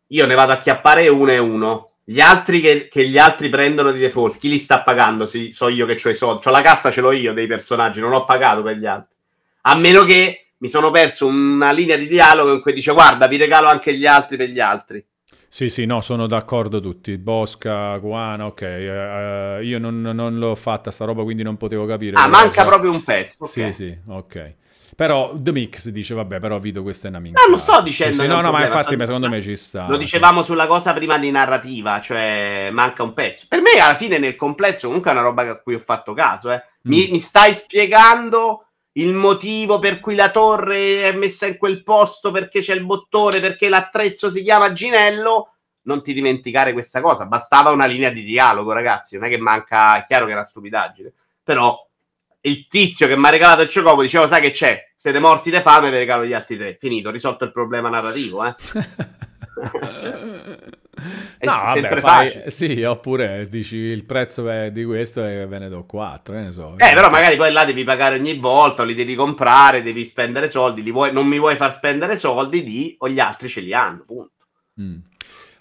Io ne vado a chiappare uno e uno gli altri che, che, gli altri prendono di default, chi li sta pagando? Sì, so io che ho i soldi, ho la cassa, ce l'ho io dei personaggi, non ho pagato per gli altri. A meno che mi sono perso una linea di dialogo in cui dice guarda, vi regalo anche gli altri per gli altri. Sì, sì, no, sono d'accordo tutti. Bosca, Guana, ok. Uh, io non, non, l'ho fatta sta roba, quindi non potevo capire. Ah, manca so. proprio un pezzo. Okay. Sì, sì, ok. Però The Mix dice, vabbè, però Vito, questa è una minchia. No, non sto dicendo... Sì, no, no, ma infatti sto... secondo me ci sta. Lo dicevamo sulla cosa prima di narrativa, cioè manca un pezzo. Per me alla fine nel complesso comunque è una roba a cui ho fatto caso. Eh. Mi, mm. mi stai spiegando il motivo per cui la torre è messa in quel posto, perché c'è il bottone, perché l'attrezzo si chiama Ginello non ti dimenticare questa cosa. Bastava una linea di dialogo, ragazzi. Non è che manca, è chiaro che era stupidaggine, però il tizio che mi ha regalato il gioco diceva sai che c'è, siete morti di fame, vi regalo gli altri tre. Finito, risolto il problema narrativo, eh. è no, vabbè, fai, sì, oppure dici il prezzo di questo e ve ne do 4, ne so. Eh, però magari poi là devi pagare ogni volta, li devi comprare, devi spendere soldi, vuoi, non mi vuoi far spendere soldi di o gli altri ce li hanno, punto. Mm.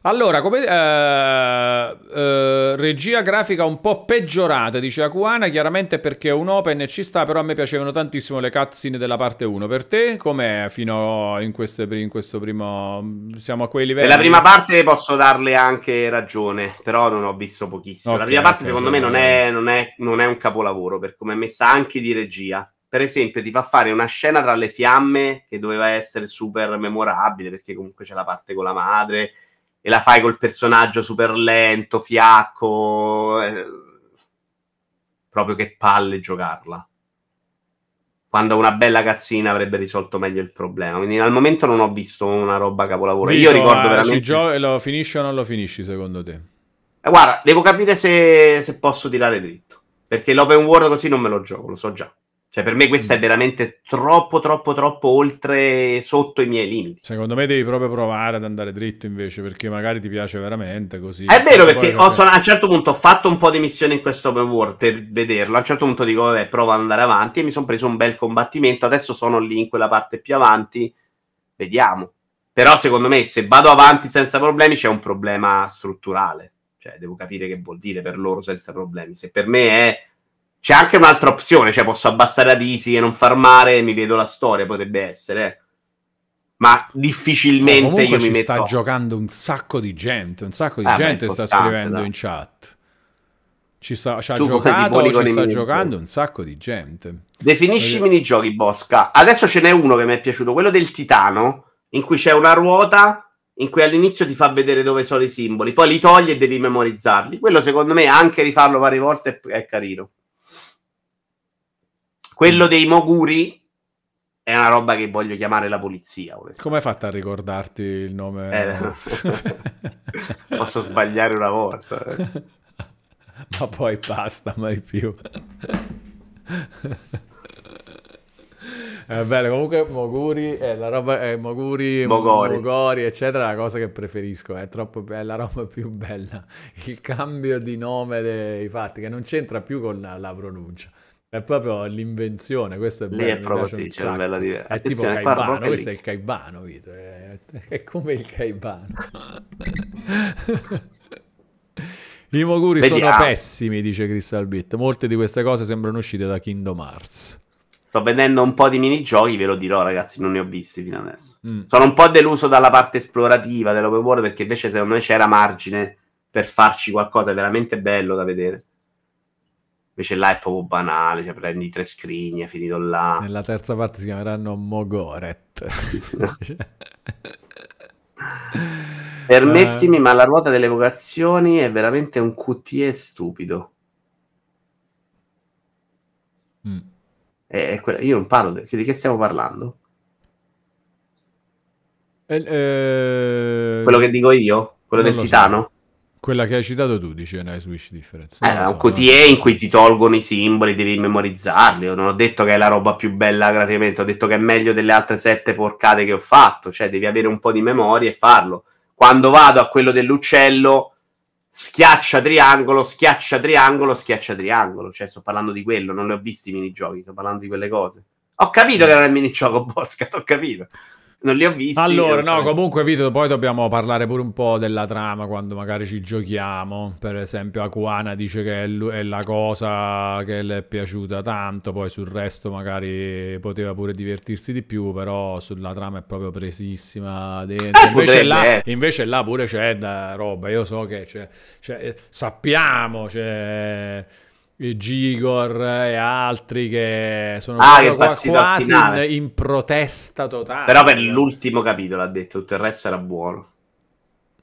Allora, come eh, eh, regia grafica un po' peggiorata, dice Akuana, chiaramente perché è un open e ci sta, però a me piacevano tantissimo le cutscene della parte 1. Per te com'è fino in, queste, in, questo primo... siamo a quei livelli? Per prima parte posso darle anche ragione, però non ho visto pochissimo. Okay, la prima parte secondo me non è, non, è, non è un capolavoro, per come è messa anche di regia per esempio, ti fa fare una scena tra le fiamme che doveva essere super memorabile perché comunque c'è la parte con la madre e la fai col personaggio super lento, fiacco. Eh, proprio che palle giocarla. Quando una bella cazzina avrebbe risolto meglio il problema. Quindi al momento non ho visto una roba capolavoro. Vito, Io ricordo ah, veramente. Gio- lo finisci o non lo finisci secondo te? Eh, guarda, devo capire se, se posso tirare dritto. Perché l'open world così non me lo gioco, lo so già. Cioè, per me questa mm. è veramente troppo, troppo, troppo oltre sotto i miei limiti. Secondo me devi proprio provare ad andare dritto invece, perché magari ti piace veramente così. È vero, cioè, perché ho, sono, a un certo punto ho fatto un po' di missioni in questo open world per vederlo. A un certo punto dico, vabbè, provo ad andare avanti e mi sono preso un bel combattimento. Adesso sono lì in quella parte più avanti. Vediamo. Però secondo me se vado avanti senza problemi c'è un problema strutturale. Cioè, devo capire che vuol dire per loro senza problemi. Se per me è c'è anche un'altra opzione, cioè posso abbassare ad easy e non farmare e mi vedo la storia, potrebbe essere. Eh. Ma difficilmente io mi ci metto... sta giocando un sacco di gente, un sacco di ah, gente sta scrivendo dai. in chat. Ci, sta, ci ha tu giocato, ci sta minigiochi. giocando un sacco di gente. Definisci i minigiochi, Bosca. Adesso ce n'è uno che mi è piaciuto, quello del Titano, in cui c'è una ruota in cui all'inizio ti fa vedere dove sono i simboli, poi li togli e devi memorizzarli. Quello secondo me anche rifarlo varie volte è carino. Quello dei Moguri è una roba che voglio chiamare la polizia. Come hai fatto a ricordarti il nome? Eh, posso sbagliare una volta. Eh. Ma poi basta, mai più. È bello, comunque Moguri è eh, la roba, è eh, Moguri, Mogori. Mogori, eccetera, è la cosa che preferisco, è troppo è la roba più bella. Il cambio di nome dei fatti, che non c'entra più con la, la pronuncia. È proprio l'invenzione, questo è bello. è proprio sì, c'è una bella diversa. È tipo il Caibano, questo è il Caibano, Vito. È, eh. è come il Caibano. I Moguri Vediamo. sono ah. pessimi, dice Crystal Beat. Molte di queste cose sembrano uscite da Kingdom Hearts. Sto vedendo un po' di minigiochi, ve lo dirò ragazzi, non ne ho visti fino adesso. Mm. Sono un po' deluso dalla parte esplorativa dell'open world perché invece secondo me c'era margine per farci qualcosa veramente bello da vedere. Invece là è proprio banale, cioè prendi tre scrigni, è finito là. Nella terza parte si chiameranno Mogoret. Permettimi, uh... ma la ruota delle vocazioni è veramente un QTE stupido. Mm. È, è quella... Io non parlo de... di che stiamo parlando. Eh, eh... Quello che dico io? Quello del titano? So. Quella che hai citato tu dice Nice Wish Difference. Eh, so, un QTE no? in cui ti tolgono i simboli, devi memorizzarli. Io non ho detto che è la roba più bella graficamente, ho detto che è meglio delle altre sette porcate che ho fatto. Cioè, devi avere un po' di memoria e farlo. Quando vado a quello dell'uccello, schiaccia triangolo, schiaccia triangolo, schiaccia triangolo. Cioè, sto parlando di quello, non le ho visti i minigiochi, sto parlando di quelle cose. Ho capito mm. che era il minigioco Bosca, ho capito non li ho visti. Allora, no, sai. comunque, Vito, poi dobbiamo parlare pure un po' della trama quando magari ci giochiamo. Per esempio, Aquana dice che è la cosa che le è piaciuta tanto, poi sul resto magari poteva pure divertirsi di più, però sulla trama è proprio presissima dentro. Invece, là, invece là, pure c'è da roba, io so che c'è, sappiamo, c'è Gigor e altri che sono ah, che quasi in, in, protesta totale. Però per l'ultimo capitolo ha detto tutto il resto era buono.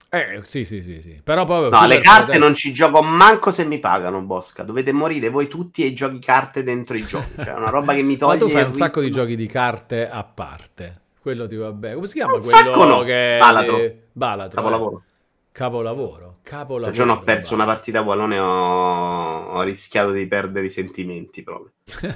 Eh, sì, sì, sì, sì. Però proprio No, le carte protesta... non ci gioco manco se mi pagano, Bosca. Dovete morire voi tutti e giochi carte dentro i giochi. Cioè, una roba che mi toglie... Ma tu fai un sacco di giochi di carte a parte. Quello ti va bene. Come si chiama un quello sacco, no. che... Balatro. Balatro. Eh? Capolavoro. Eh. Capolavoro, capolavoro. Perciò ho perso una partita a Wallone ho... ho rischiato di perdere i sentimenti proprio.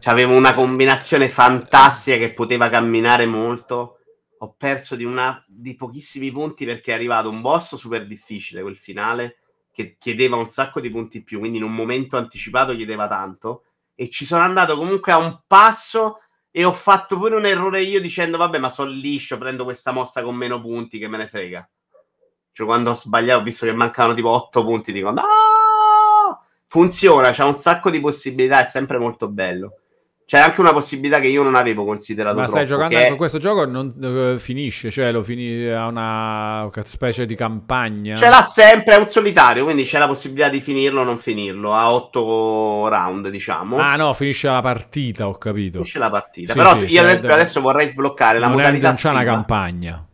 C'avevo una combinazione fantastica che poteva camminare molto. Ho perso di, una... di pochissimi punti perché è arrivato un boss super difficile, quel finale, che chiedeva un sacco di punti in più, quindi in un momento anticipato chiedeva tanto. E ci sono andato comunque a un passo e ho fatto pure un errore io dicendo vabbè ma sono liscio, prendo questa mossa con meno punti, che me ne frega cioè, quando ho sbagliato, ho visto che mancavano tipo 8 punti, dico no! Funziona, c'è un sacco di possibilità, è sempre molto bello. C'è anche una possibilità che io non avevo considerato. Ma stai troppo, giocando che... questo gioco non uh, finisce, cioè lo finisce a una specie di campagna. Ce l'ha sempre, è un solitario, quindi c'è la possibilità di finirlo o non finirlo, a 8 round diciamo. Ah no, finisce la partita, ho capito. Finisce la partita, sì, però sì, io cioè, adesso, eh, adesso, vorrei sbloccare la non modalità... È, non c'è una campagna.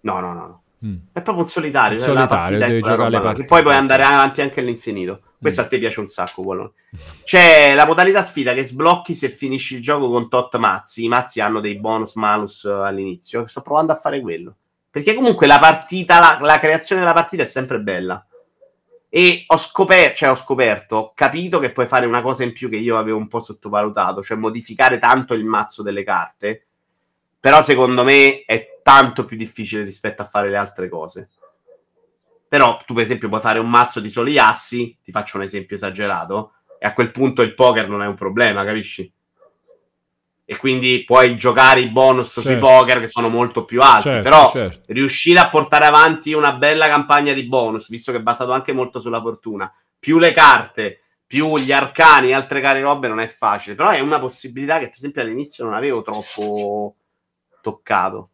No, no, no. no. Mm. È proprio un solitario, un solitario la devi giocare partite. E poi puoi andare avanti anche all'infinito. Questo mm. a te piace un sacco, Polone. C'è la modalità sfida che sblocchi se finisci il gioco con tot mazzi. I mazzi hanno dei bonus malus eh, all'inizio. Sto provando a fare quello. Perché comunque la partita, la, la creazione della partita è sempre bella. E ho scoperto, cioè ho scoperto, ho capito che puoi fare una cosa in più che io avevo un po' sottovalutato, cioè modificare tanto il mazzo delle carte però secondo me è tanto più difficile rispetto a fare le altre cose. Però tu per esempio puoi fare un mazzo di soli assi, ti faccio un esempio esagerato, e a quel punto il poker non è un problema, capisci? E quindi puoi giocare i bonus certo. sui poker che sono molto più alti, certo, però certo. riuscire a portare avanti una bella campagna di bonus, visto che è basato anche molto sulla fortuna, più le carte, più gli arcani e altre care robe non è facile, però è una possibilità che per esempio all'inizio non avevo troppo toccato.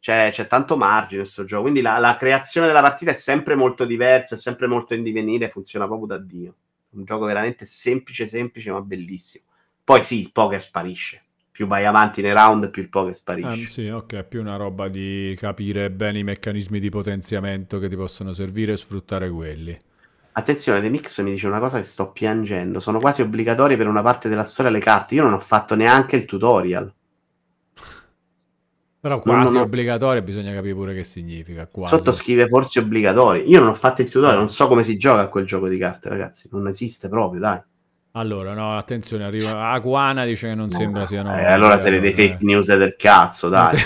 C'è, c'è tanto margine questo gioco, quindi la, la, creazione della partita è sempre molto diversa, è sempre molto in divenire, funziona proprio da Dio. Un gioco veramente semplice, semplice, ma bellissimo. Poi sì, il poker sparisce. Più vai avanti nei round, più il poker sparisce. Eh, sì, ok, più una roba di capire bene i meccanismi di potenziamento che ti possono servire e sfruttare quelli. Attenzione, The Mix mi dice una cosa che sto piangendo. Sono quasi obbligatorie per una parte della storia le carte. Io non ho fatto neanche il tutorial. Però quasi non, ho... obbligatorio, bisogna capire pure che significa. Quasi. Sotto scrive forse obbligatorio. Io non ho fatto il tutorial, non so come si gioca a quel gioco di carte, ragazzi. Non esiste proprio, dai. Allora, no, attenzione, arriva Aguana dice che non no, sembra sia no. Eh, allora se le dei fake news del cazzo, dai.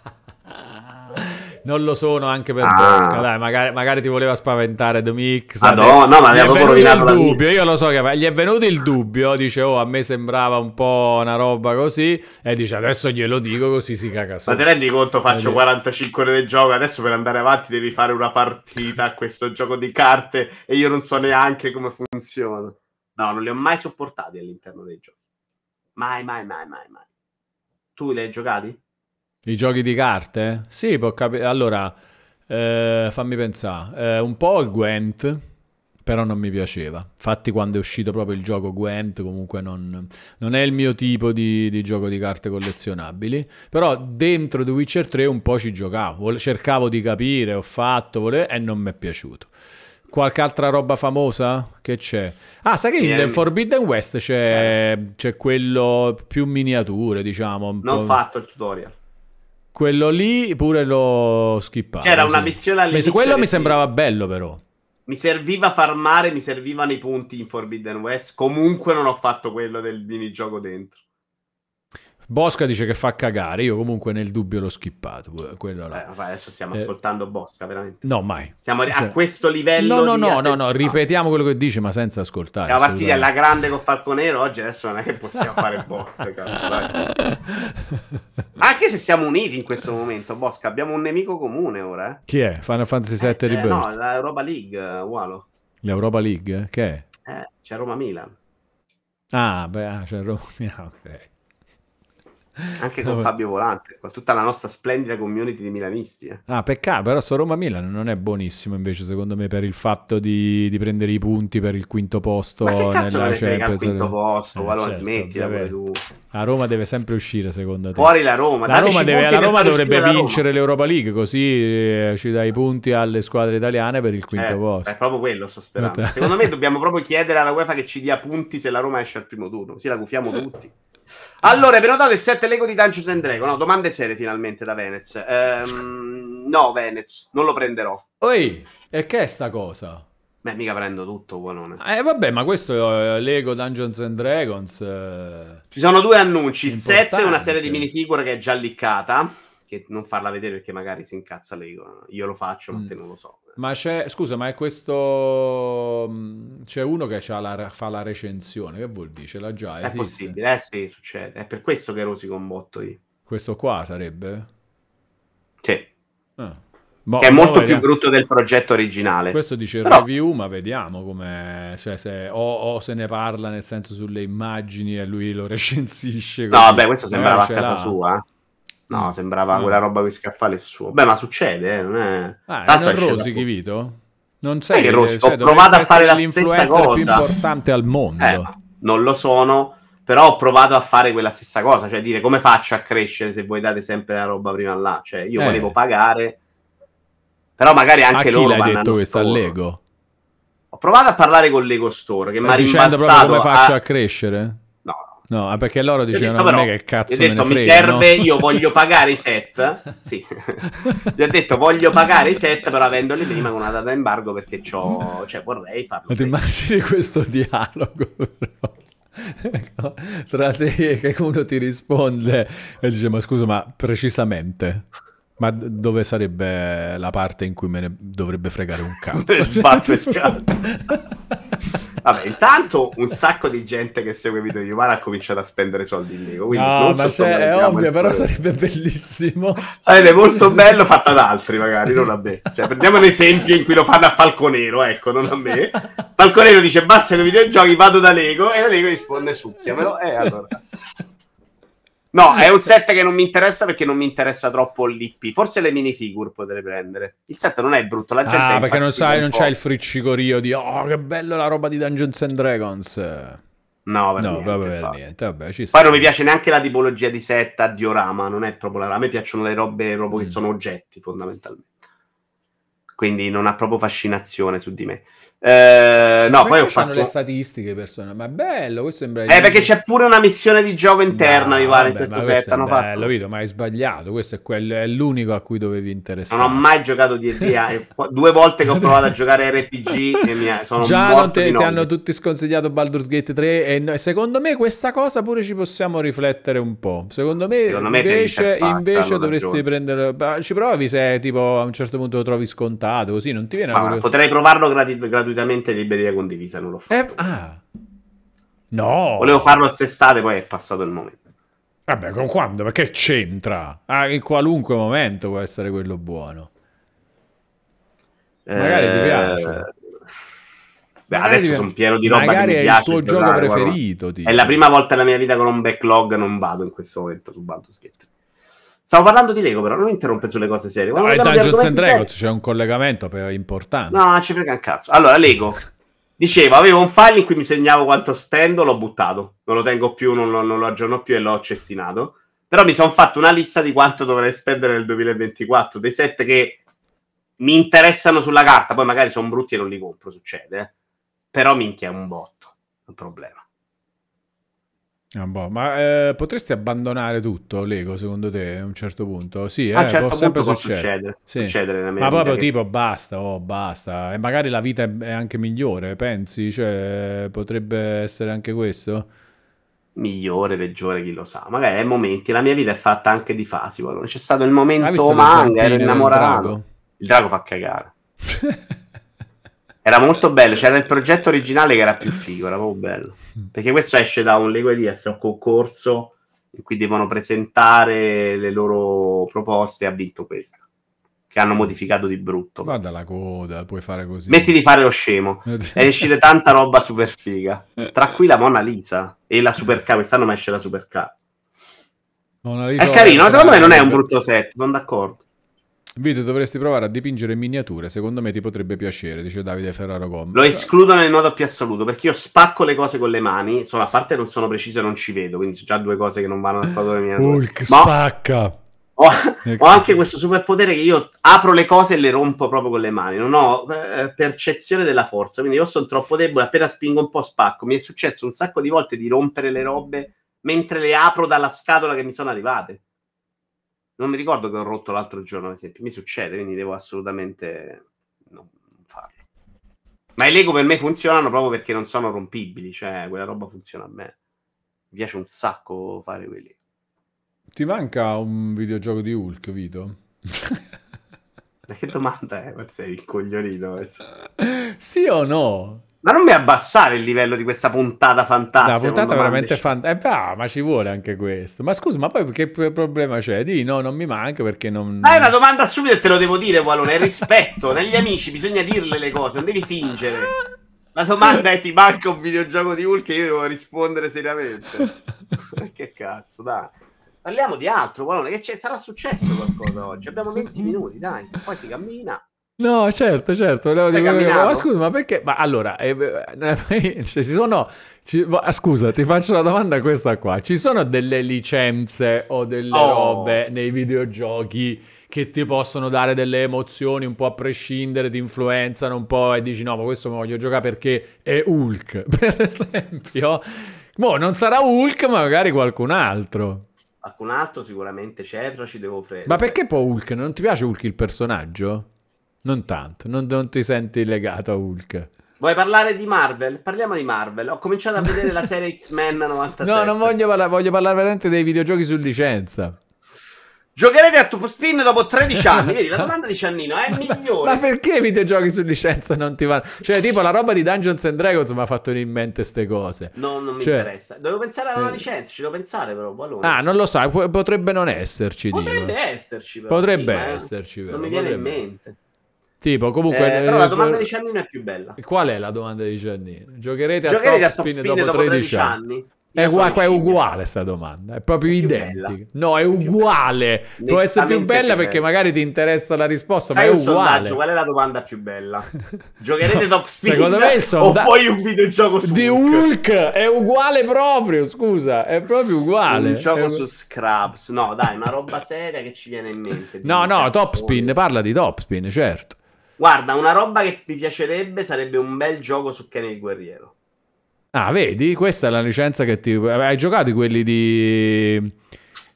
non lo sono anche per ah. Dai, magari, magari, ti voleva spaventare Domix. Ah, eh, no, no, ma gli è venuto il dubbio. Io lo so che gli è venuto il dubbio. Dice, oh, a me sembrava un po' una roba così. E dice, adesso glielo dico così si caga. Solo. Ma ti rendi conto, eh, faccio eh, 45 ore del gioco. Adesso per andare avanti devi fare una partita a questo gioco di carte. E io non so neanche come funziona. No, non li ho mai sopportati all'interno dei giochi. Mai, mai, mai, mai, mai. Tu li hai giocati? I giochi di carte? Sì, può capire. Allora, eh, fammi pensare. Eh, un po' il Gwent, però non mi piaceva. Infatti, quando è uscito proprio il gioco Gwent, comunque non, non è il mio tipo di, di, gioco di carte collezionabili. Però dentro The Witcher 3 un po' ci giocavo. Cercavo di capire, ho fatto, volevo, e non mi è piaciuto. Qualche altra roba famosa? Che c'è? Ah, sai che in yeah. Forbidden West c'è, eh. c'è quello più miniature, diciamo. Non ho fatto il tutorial. Quello lì pure lo skippavo. C'era una missione all'inizio. Quello mi sembrava bello però. Mi serviva farmare, mi servivano i punti in Forbidden West. Comunque non ho fatto quello del minigioco dentro. Bosca dice che fa cagare, io comunque nel dubbio l'ho skippato. Quello là. Eh, adesso stiamo eh, ascoltando Bosca, veramente. No, mai. Siamo a cioè, questo livello. No, no, no, no, no, ripetiamo quello che dice, ma senza ascoltare. La partita è la grande con Falconero, oggi adesso non è che possiamo fare Bosca. Anche se siamo uniti in questo momento, Bosca, abbiamo un nemico comune ora. Eh? Chi è? Final Fantasy VII eh, eh Rebirth? no, la Europa League, eh, Ualo. L'Europa League? Che è? c'è Roma-Milan. Ah, beh, c'è Roma, milan ah, ah, ah, ok. Anche con Fabio Volante, con tutta la nostra splendida community di milanisti. Eh. Ah, peccato, però sto Roma-Milan non è buonissimo invece, secondo me, per il fatto di, di prendere i punti per il quinto posto Ma che cazzo nella Champions. Il quinto posto, eh, allora certo, smettila deve... tu. A Roma deve sempre uscire, secondo te. Fuori la Roma. La Roma, deve, la Roma dovrebbe vincere Roma. l'Europa League, così eh, ci dai punti alle squadre italiane per il quinto eh, posto. È proprio quello, sto sperando. secondo me dobbiamo proprio chiedere alla UEFA che ci dia punti se la Roma esce al primo turno, così la gufiamo tutti. Allora, è venuto il set Lego di Dungeons and Dragons. No, domande serie finalmente da Venez. Ehm, no, Venez, non lo prenderò. Oi, e che è sta cosa? Beh, mica prendo tutto, buonone. Eh, vabbè, ma questo è eh, Lego Dungeons and Dragons. Eh, Ci sono due annunci. Il 7 è una serie di minifigure che è già liccata. Che non farla vedere perché magari si incazza Lego. Io lo faccio, ma mm. te non lo so. Ma c'è, scusa, ma è questo. Mm, c'è uno che la, fa la recensione, che vuol dire? Ce l'ha già? Esiste? È possibile, eh sì, succede. È per questo che rosico con botto io. Questo qua sarebbe? Sì. Ah. Boh, che è molto boh, più vediamo. brutto del progetto originale. Questo dice Però... review, ma vediamo come. Cioè, se, o, o, se ne parla nel senso sulle immagini e lui lo recensisce. Così. No, vabbè, questo sembrava a casa l'ha. sua. Eh. No, sembrava no. Ah. quella roba che scaffale il suo. Beh, ma succede, eh, non è... Ah, Tanto non rosichi, Vito? Non sei... Eh, Rosico, cioè, ho provato a fare la stessa cosa. più importante al mondo. Eh, non lo sono, però ho provato a fare quella stessa cosa. Cioè, dire, come faccio a crescere se voi date sempre la roba prima là? Cioè, io eh. volevo pagare... Però magari anche a chi loro... l'hai detto questo all'ego? Ho provato a parlare con l'Ego Store, che mi ha rimbalzato... dicendo proprio come a... faccio a crescere? No, ah, perché loro dicevano detto, a me che cazzo detto, me ne frega, mi serve, no? io voglio pagare i set. Sì. gli ho detto voglio pagare i set, però avendoli prima con una data embargo perché c'ho, cioè vorrei farlo. Ma ti immagini questo dialogo? Però? Tra te che uno ti risponde e dice ma scusa, ma precisamente ma dove sarebbe la parte in cui me ne dovrebbe fregare un cazzo? Sbatto il cazzo. Vabbè, intanto un sacco di gente che segue Vito Iovara ha cominciato a spendere soldi in Lego. No, ma so cioè, è ovvio, però sarebbe bellissimo. Sarebbe molto bello fatto ad altri, magari, sì. non a me. Cioè, prendiamo un esempio in cui lo fanno a Falconero, ecco, non a me. Falconero dice, basta i videogiochi, vado da Lego, e la Lego risponde, succhiamelo, e eh, allora... No, è un set che non mi interessa perché non mi interessa troppo l'IP. Forse le minifigure potrei prendere. Il set non è brutto, la ah, gente Ah, perché non sai, non c'è il friccicorio di "Oh, che bello la roba di Dungeons and Dragons". No, per no, niente, proprio niente. Vabbè, ci Poi non mi piace neanche la tipologia di set a diorama, non è proprio la... A me piacciono le robe proprio mm. che sono oggetti, fondamentalmente. Quindi non ha proprio fascinazione su di me. Eh, no, Come poi ho fatto le statistiche persone, ma è bello, questo sembra Eh, perché c'è pure una missione di gioco interna, no, mi pare, vabbè, in questo set hanno bello, Vito, ma hai sbagliato, questo è, quello, è l'unico a cui dovevi interessare. Non ho mai giocato di DDA, eh, due volte che ho provato a giocare RPG e mi sono Già non te, ti hanno tutti sconsigliato Baldur's Gate 3 e no, secondo me questa cosa pure ci possiamo riflettere un po'. Secondo me, secondo me invece, invece dovresti prendere ci provi se tipo a un certo punto lo trovi scontato, così non ti viene ma, una Potrei provarlo gratuitamente gratuitamente libreria condivisa, non l'ho eh, fatto. Eh, ah. No. Volevo farlo a quest'estate, poi è passato il momento. Vabbè, con quando? Perché c'entra? Ah, in qualunque momento può essere quello buono. Eh, magari eh... ti piace. Beh, adesso sono pieno di roba Magari è il tuo cioè, gioco preferito. Guarda. È la prima volta nella mia vita con un backlog non vado in questo momento su Baldur's Gate Stavo parlando di Lego, però non interrompe sulle cose serie. Quando no, è Dungeons and Dragons, c'è un collegamento per... importante. No, ci frega un cazzo. Allora, Lego. Dicevo, avevo un file in cui mi segnavo quanto spendo, l'ho buttato. Non lo tengo più, non lo, non lo aggiorno più e l'ho cestinato. Però mi sono fatto una lista di quanto dovrei spendere nel 2024, dei set che mi interessano sulla carta. Poi magari sono brutti e non li compro, succede. Eh. Però minchia, è un botto. È un problema. Ah, boh. Ma eh, potresti abbandonare tutto Lego secondo te a un certo punto? Sì, eh, a un certo può sempre succedere. Sì. succedere Ma proprio che... tipo basta, oh, basta. E magari la vita è anche migliore, pensi? Cioè, potrebbe essere anche questo? Migliore, peggiore, chi lo sa. Magari ai momenti, la mia vita è fatta anche di fasi. C'è stato il momento manga, ero innamorato. Il drago? il drago fa cagare. Era molto bello, c'era il progetto originale che era più figo, era proprio bello. Perché questo esce da un Lego EDS, un concorso in cui devono presentare le loro proposte e ha vinto questo. Che hanno modificato di brutto. Guarda la coda, puoi fare così. Metti di fare lo scemo. e uscita tanta roba super figa. Tra cui la Mona Lisa e la Super K, quest'anno mi esce la Super K. È carino, ma secondo me non è un brutto set, sono d'accordo. Vito, dovresti provare a dipingere miniature, secondo me ti potrebbe piacere, dice Davide Ferraro Gomma. Lo escludo nel modo più assoluto, perché io spacco le cose con le mani, insomma, a parte non sono preciso e non ci vedo, quindi sono già due cose che non vanno d'accordo con le miniature. Hulk, Ma... spacca! Ho, ecco. ho, anche questo superpotere che io apro le cose e le rompo proprio con le mani, non ho eh, percezione della forza, quindi io sono troppo debole, appena spingo un po' spacco. Mi è successo un sacco di volte di rompere le robe mentre le apro dalla scatola che mi sono arrivate. Non mi ricordo che ho rotto l'altro giorno, ad esempio. Mi succede, quindi devo assolutamente non farlo. Ma i Lego per me funzionano proprio perché non sono rompibili, cioè quella roba funziona a me. Mi piace un sacco fare quelli. Ti manca un videogioco di Hulk, Vito? Ma che domanda è? Ma sei il coglionino? Eh. sì o no? Ma non mi abbassare il livello di questa puntata fantastica. La puntata veramente fantastica. Eh, ah, ma ci vuole anche questo. Ma scusa, ma poi che problema c'è? Di no, non mi manca perché non. Ma è una domanda subito e te lo devo dire, Valone. rispetto negli amici, bisogna dirle le cose, non devi fingere. La domanda è: ti manca un videogioco di Hulk? E io devo rispondere seriamente. che cazzo, dai. Parliamo di altro, Valone. Che c'è? sarà successo qualcosa oggi? Abbiamo 20 mm. minuti, dai. Poi si cammina. No, certo, certo. Volevo cioè, ma scusa, ma perché? Ma allora, cioè, ci sono. Ci, ma, ah, scusa, ti faccio una domanda questa qua. Ci sono delle licenze o delle oh. robe nei videogiochi che ti possono dare delle emozioni un po' a prescindere, ti influenzano un po' e dici no, ma questo me lo voglio giocare perché è Hulk, per esempio. Boh, non sarà Hulk, ma magari qualcun altro. Qualcun altro sicuramente c'è, cioè, però ci devo freddo. Ma cioè perché poi Hulk? Non ti piace Hulk il personaggio? Non tanto, non, non ti senti legato a Hulk. Vuoi parlare di Marvel? Parliamo di Marvel. Ho cominciato a vedere la serie X-Men 97. No, non voglio parlare, voglio parlare veramente dei videogiochi su licenza. Giocherete a Top Spin dopo 13 anni. Vedi, la domanda di Ciannino è migliore. Ma perché i videogiochi su licenza non ti vanno? Cioè, tipo la roba di Dungeons and Dragons mi ha fatto in mente queste cose. No, non mi cioè, interessa. Devo pensare alla eh. licenza, ci devo pensare però. Ballone. Ah, non lo so, potrebbe non esserci. Potrebbe dico. esserci. Però, potrebbe sì, esserci, però. Non mi viene potrebbe. in mente. Tipo, comunque... Eh, eh però la domanda di Giannino è più bella. Qual è la domanda di Giannino? Giocherete, Giocherete a, top, a top spin, spin, dopo 13, anni? anni? È, uguale, è uguale sta domanda, è proprio è identica. Bella. No, è uguale. Può essere più bella perché magari ti interessa la risposta, Fai ma è uguale. qual è la domanda più bella? Giocherete no, top spin secondo me il sonda- o poi un videogioco su The Hulk? Hulk? È uguale proprio, scusa, è proprio uguale. Un gioco è... su Scrubs. No, dai, una roba seria che ci viene in mente. No, no, cioè, Top Spin, parla di Top Spin, certo. Guarda, una roba che mi piacerebbe sarebbe un bel gioco su Kenny il Guerriero. Ah, vedi, questa è la licenza che ti... Hai giocato quelli di...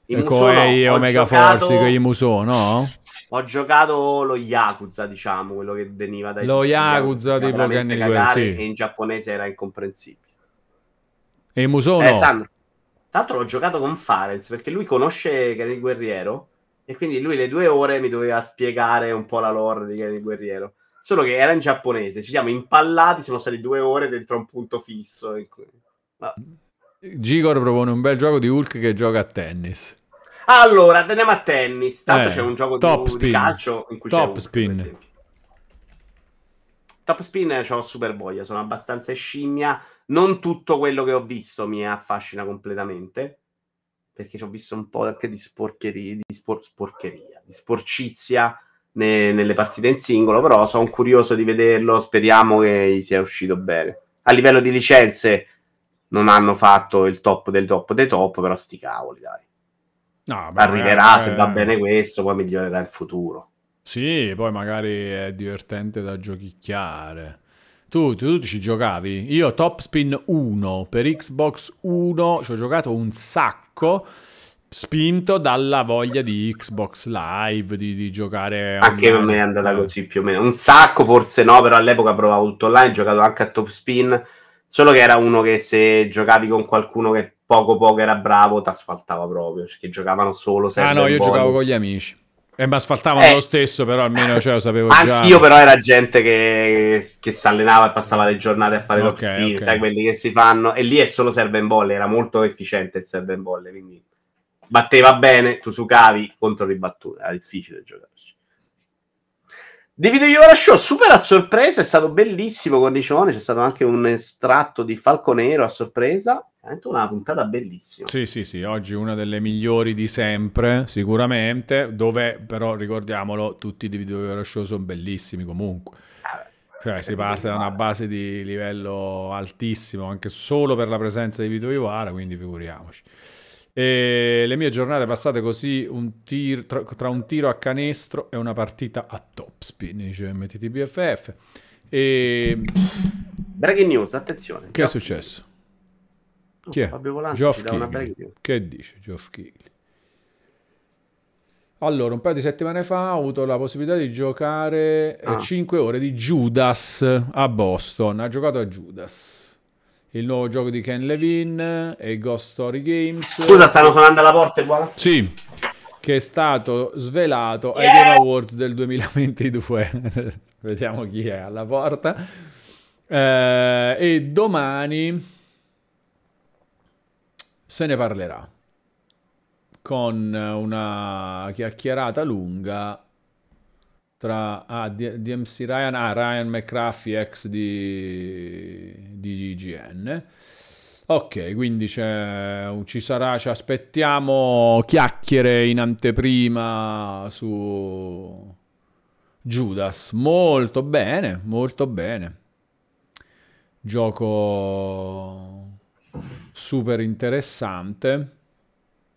I eh, Koei no. Omega giocato... Force, con i Musou, no? Ho giocato lo Yakuza, diciamo, quello che veniva dai... Lo Yakuza tipo Kenny Guerriero, sì. E in giapponese era incomprensibile. E i Musou eh, no? Sandro, tra l'altro l'ho giocato con Farenz, perché lui conosce Kenny Guerriero e quindi lui le due ore mi doveva spiegare un po' la lore di Kenny Guerriero. Solo che era in giapponese, ci siamo impallati, siamo stati due ore dentro un punto fisso. Cui... Ah. Gigor propone un bel gioco di Hulk che gioca a tennis. Allora, andiamo a tennis. Tanto eh, c'è un gioco di, di, calcio in cui top c'è Hulk, spin. Top spin eh, ho super voglia, sono abbastanza scimmia. Non tutto quello che ho visto mi affascina completamente perché ci ho visto un po' anche di sporcheria, di, spor- sporcheria, di sporcizia ne- nelle partite in singolo, però sono curioso di vederlo, speriamo che gli sia uscito bene. A livello di licenze non hanno fatto il top del top dei top, però sti cavoli, dai. No, beh, Arriverà, eh, se va bene questo, poi migliorerà il futuro. Sì, poi magari è divertente da giochicchiare. Tu, tu, tu ci giocavi? Io Top Spin 1 per Xbox 1 ci ho giocato un sacco attacco spinto dalla voglia di Xbox Live, di, di giocare Anche online. me è andata così più o meno. Un sacco forse no, però all'epoca provavo tutto online, giocato anche a Top Spin, solo che era uno che se giocavi con qualcuno che poco poco era bravo, ti asfaltava proprio, perché giocavano solo Ah no, io body. giocavo con gli amici. E eh, mi asfaltavano eh, lo stesso, però almeno cioè, lo sapevo anch'io già. Anch'io, però, era gente che, che si allenava e passava le giornate a fare okay, spin, okay. sai, quelli che si fanno. E lì è solo serve in bolle, era molto efficiente il serve in bolle, quindi batteva bene, tu sucavi contro ribattuta, era difficile giocare. David Iovara Show, super a sorpresa, è stato bellissimo Cornicione, c'è stato anche un estratto di Falconero a sorpresa, veramente una puntata bellissima. Sì, sì, sì, oggi una delle migliori di sempre, sicuramente, dove però, ricordiamolo, tutti i David Iovara Show sono bellissimi comunque. Ah, cioè si parte da una base di livello altissimo anche solo per la presenza di Vito Iovara, quindi figuriamoci. E le mie giornate passate così un tir, tra, tra, un tiro a canestro e una partita a top spin, dice MTTBFF. E... Breaking news, attenzione. Che Geoff è successo? Chigli. Chi è? Fabio Volante, Geoff Chigli. Che dice Geoff Chigli? Allora, un paio di settimane fa ho avuto la possibilità di giocare eh, ah. 5 ore di Judas a Boston. Ha giocato a Judas il nuovo gioco di Ken Levin e Ghost Story Games. Scusa, stanno suonando alla porta qua? Sì, che è stato svelato yeah. ai Game Awards del 2022. Vediamo chi è alla porta. Eh, e domani se ne parlerà con una chiacchierata lunga tra ah, DMC Ryan, ah, Ryan McCraffy, ex di, di GGN. Ok, quindi c'è, ci sarà, ci aspettiamo chiacchiere in anteprima su Judas. Molto bene, molto bene. Gioco super interessante.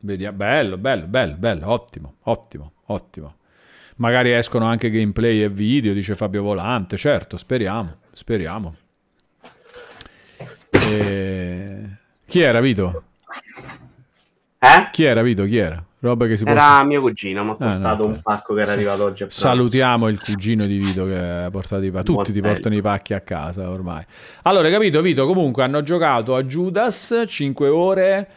Vediamo, ah, bello, bello, bello, bello, ottimo, ottimo, ottimo magari escono anche gameplay e video, dice Fabio Volante, certo, speriamo, speriamo. E... Chi era Vito? Eh? Chi era Vito? Chi era? Roba che si era possa... mio cugino, mi ha portato ah, no, un pacco che era arrivato oggi. Salutiamo il cugino di Vito che ha portato i pacchi. Tutti ti portano i pacchi a casa ormai. Allora, capito, Vito? Comunque hanno giocato a Judas 5 ore.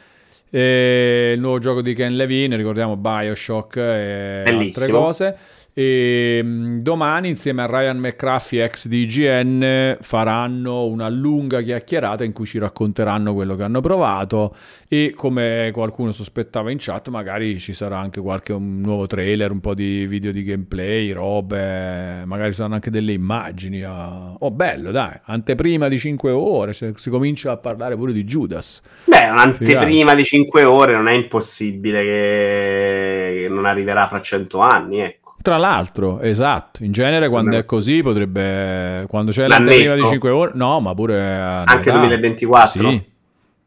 E eh, il nuovo gioco di Ken Levine, ricordiamo Bioshock e Bellissimo. altre cose. E ehm, domani, insieme a Ryan McCraffy, ex di IGN faranno una lunga chiacchierata in cui ci racconteranno quello che hanno provato. E come qualcuno sospettava in chat, magari ci sarà anche qualche nuovo trailer, un po' di video di gameplay, robe, magari saranno anche delle immagini. A... Ah, oh, bello, dai! Anteprima di 5 ore, si comincia a parlare pure di Judas. Beh, un'anteprima di 5 ore non è impossibile che, che non arriverà fra 100 anni, eh. Tra l'altro, esatto, in genere quando no. è così potrebbe, quando c'è l'anteprima di 5 ore, no, ma pure... Anche età, 2024?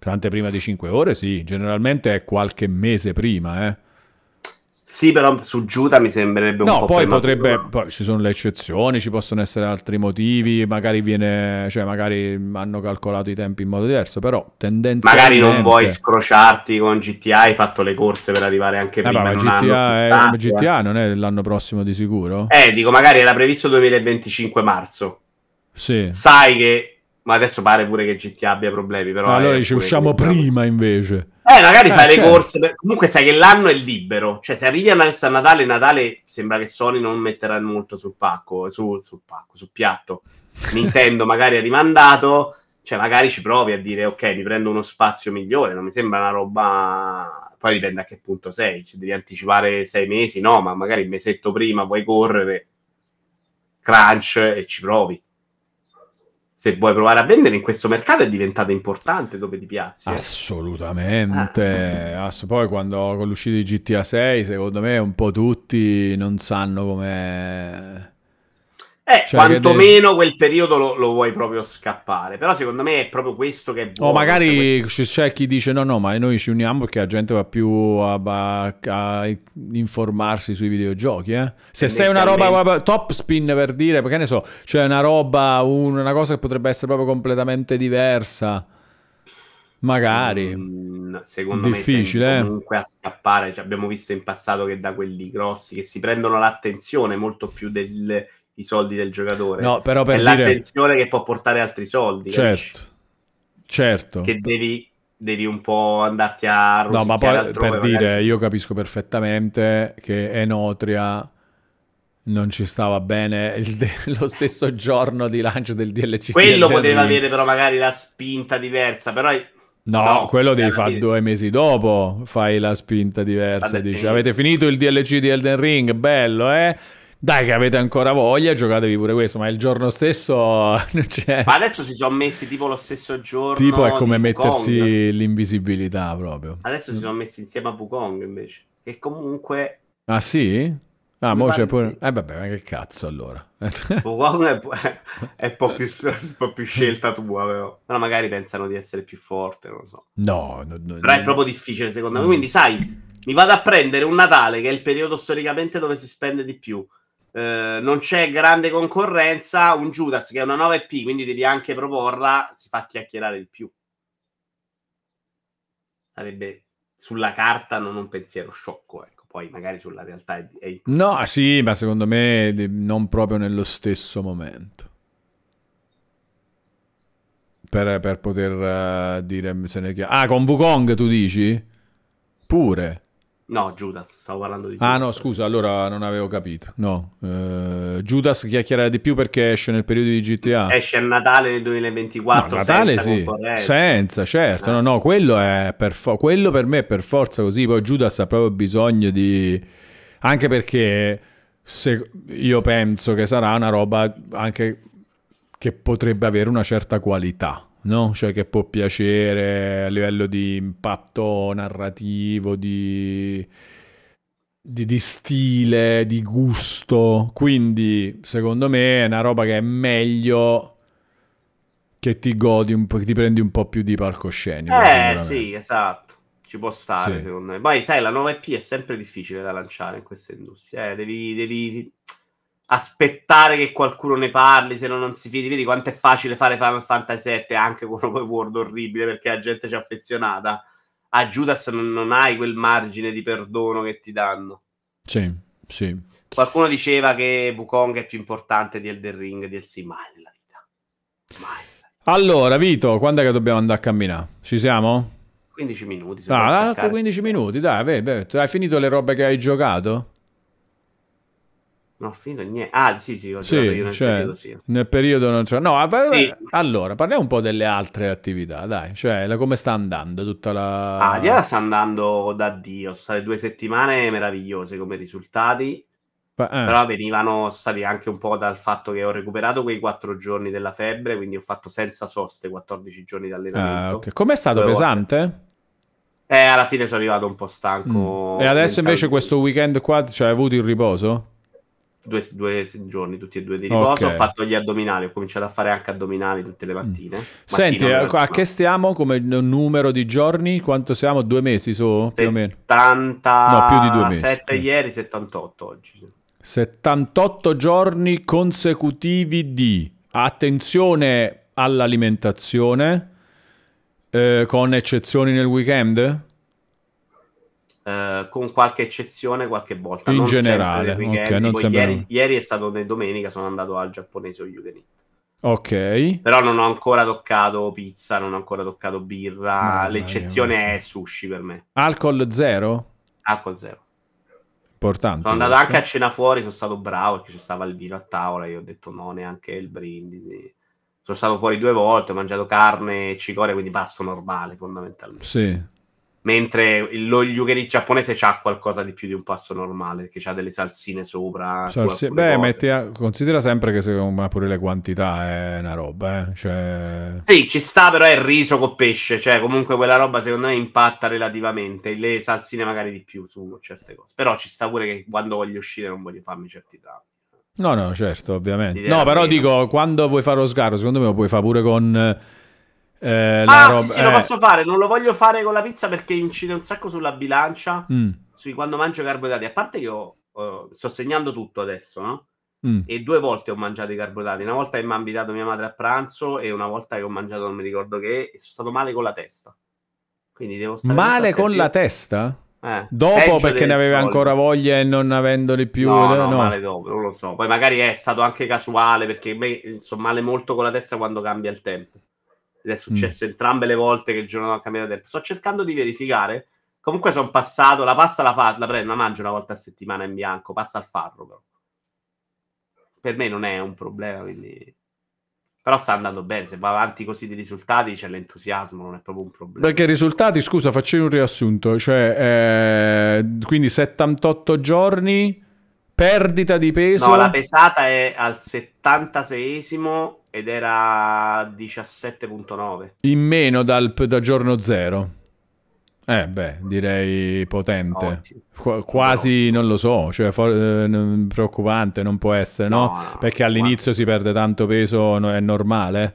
Sì, prima di 5 ore sì, generalmente è qualche mese prima, eh. Sì, però su Giuda mi sembrerebbe un no, po' poi potrebbe poi ci sono le eccezioni, ci possono essere altri motivi, magari viene, cioè magari hanno calcolato i tempi in modo diverso, però tendenzialmente Magari non vuoi scrociarti con GTA, hai fatto le corse per arrivare anche eh, prima, ma GTA, è, GTA non è l'anno prossimo di sicuro? Eh, dico magari era previsto 2025 marzo. Sì. Sai che ma adesso pare pure che GTA abbia problemi, però Allora ci usciamo prima invece. Eh, magari eh, fai certo. le corse. Per... Comunque sai che l'anno è libero. Cioè, se arrivi adesso a Natale, Natale sembra che Sony non metterà molto sul pacco, su, sul pacco, sul piatto. Nintendo magari è rimandato. Cioè, magari ci provi a dire, ok, mi prendo uno spazio migliore. Non mi sembra una roba... Poi dipende a che punto sei. Ci devi anticipare sei mesi, no? Ma magari il mesetto prima puoi correre, crunch e ci provi se vuoi provare a vendere in questo mercato è diventata importante dove ti piazzi. Eh. Assolutamente. Ah. Ass- poi quando con l'uscita di GTA 6, secondo me un po' tutti non sanno come eh, cioè, quantomeno quel periodo lo, lo, vuoi proprio scappare. Però secondo me è proprio questo che O oh, magari cioè, c'è chi dice no, no, ma noi ci uniamo perché la gente va più a, a, a informarsi sui videogiochi. Eh? Se sei una roba top spin per dire, perché ne so, cioè una roba, un, una cosa che potrebbe essere proprio completamente diversa. Magari. Mm, secondo Difficile, me eh. comunque eh? a scappare. Cioè, abbiamo visto in passato che da quelli grossi che si prendono l'attenzione molto più del i soldi del giocatore. No, però per è dire... l'attenzione che può portare altri soldi. Certo, certo. Che devi, devi, un po' andarti a No, ma poi altrove, per magari. dire, io capisco perfettamente che Enotria non ci stava bene de- lo stesso giorno di lancio del DLC. Quello poteva avere però magari la spinta diversa, però... È... No, no, quello devi fare due mesi dopo, fai la spinta diversa, Dice: avete finito il DLC di Elden Ring, bello eh? Dai, che avete ancora voglia, giocatevi pure questo. Ma il giorno stesso non c'è. Ma adesso si sono messi tipo lo stesso giorno. Tipo è come mettersi Kong. l'invisibilità proprio. Adesso mm. si sono messi insieme a Wukong invece. Che comunque. Ah, sì? Ah, mo c'è pure... Sì. Eh vabbè, ma che cazzo allora? Wukong è, è un, po più, un po' più scelta tua, però. Però magari pensano di essere più forte, non lo so. No, no, no Però no. è proprio difficile, secondo me. Quindi, sai, mi vado a prendere un Natale, che è il periodo storicamente dove si spende di più. Eh, non c'è grande concorrenza, un Judas che è una 9P, quindi devi anche proporla, si fa chiacchierare di più. Sarebbe sulla carta non un pensiero sciocco, ecco. Poi magari sulla realtà è, è No, sì, ma secondo me non proprio nello stesso momento. Per, per poter uh, dire se ne chiama. Ah, con Wukong tu dici? Pure. No, Judas, stavo parlando di Judas. Ah no, scusa, allora non avevo capito. No, uh, Judas chiacchiererà di più perché esce nel periodo di GTA. Esce a Natale nel 2024, no, Natale senza sì. Senza, certo. Eh. No, no, quello, per fo- quello per me è per forza così. Poi Judas ha proprio bisogno di... Anche perché se... io penso che sarà una roba anche che potrebbe avere una certa qualità no? cioè che può piacere a livello di impatto narrativo, di, di, di, stile, di gusto. Quindi, secondo me, è una roba che è meglio che ti godi un po', che ti prendi un po' più di palcoscenico. Eh sì, esatto. Ci può stare, sì. secondo me. Poi, sai, la nuova IP è sempre difficile da lanciare in queste industrie. Eh, devi, devi aspettare che qualcuno ne parli se no non si fidi. Vedi quanto è facile fare Final Fantasy VII anche con poi World orribile perché la gente ci è affezionata. A Judas non, non, hai quel margine di perdono che ti danno. Sì, sì. Qualcuno diceva che Wukong è più importante di Elder Ring, di DLC, mai nella vita. Mai. Allora, Vito, quando è che dobbiamo andare a camminare? Ci siamo? 15 minuti. Ah, altri 15 minuti, dai, beh, beh, hai finito le robe che hai giocato? ho finito niente. Ah, sì, sì, ho sì, io nel cioè, periodo, sì. Nel periodo non c'è. No, ah, sì. allora, parliamo un po' delle altre attività, dai. Cioè, la, come sta andando tutta la... Adia ah, sta andando da Dio. Sono state due settimane meravigliose come risultati. Pa- eh. Però venivano stati anche un po' dal fatto che ho recuperato quei quattro giorni della febbre, quindi ho fatto senza soste 14 giorni di ah, allenamento. Ah, okay. Com'è stato Dove pesante? Volte. Eh, alla fine sono arrivato un po' stanco. Mm. E adesso invece questo weekend qua ci cioè, hai avuto il riposo? due, due, giorni, tutti e due di riposo. Okay. Ho fatto gli addominali, ho cominciato a fare anche addominali tutte le mattine. Mm. Senti, a, a, che stiamo come numero di giorni? Quanto siamo? Due mesi su? 70... Più o meno? No, più di due mesi. 7 ieri, 78 oggi. 78 giorni consecutivi di attenzione all'alimentazione, eh, con eccezioni nel weekend? Eh, con qualche eccezione qualche volta. In non generale, weekend, okay, non sembra... ieri, ieri, è stato domenica, sono andato al giapponese o Yugenit. Ok. Però non ho ancora toccato pizza, non ho ancora toccato birra. No, L'eccezione è sushi per me. Alcol zero? Alcol zero. Importante. Sono andato questo. anche a cena fuori, sono stato bravo perché ci stava il vino a tavola. Io ho detto no, neanche il brindisi sono stato fuori due volte, ho mangiato carne e cicoria, quindi passo normale fondamentalmente. Sì, mentre lo yugeri giapponese c'ha qualcosa di più di un pasto normale, che ha delle salsine sopra. Salsi... Beh, metti a... considera sempre che secondo me pure le quantità eh, è una roba, eh? cioè... Sì, ci sta, però è il riso con pesce, cioè comunque quella roba secondo me impatta relativamente, le salsine magari di più su certe cose, però ci sta pure che quando voglio uscire non voglio farmi certi drammi. No, no, certo, ovviamente. no, però meno. dico, quando vuoi fare lo sgarro, secondo me lo puoi fare pure con eh, ah, roba... sì, sì, eh... lo posso fare. Non lo voglio fare con la pizza perché incide un sacco sulla bilancia, mm. su quando mangio carboidrati. A parte che io uh, sto segnando tutto adesso, no? Mm. E due volte ho mangiato i carboidrati. Una volta che mi ha invitato mia madre a pranzo e una volta che ho mangiato non mi ricordo che, e sono stato male con la testa. Quindi devo stare Male con la testa? Eh, dopo perché ne aveva ancora voglia e non avendoli più no, eh, no, no. male dopo, non lo so poi magari è stato anche casuale perché me, insomma male molto con la testa quando cambia il tempo ed è successo mm. entrambe le volte che il giorno ha cambiato tempo. Sto cercando di verificare. Comunque sono passato, la pasta la, fa, la prendo, la mangio una volta a settimana in bianco, passa al farro però. Per me non è un problema, quindi... Però sta andando bene, se va avanti così di risultati c'è l'entusiasmo, non è proprio un problema. Perché risultati, scusa, faccio un riassunto, cioè eh, quindi 78 giorni, Perdita di peso. No, la pesata è al 76esimo ed era 17.9. In meno dal, da giorno zero. Eh beh, direi potente. Qu- quasi, non lo so, cioè for- eh, preoccupante non può essere, no? no? Perché all'inizio si perde tanto peso, no, è normale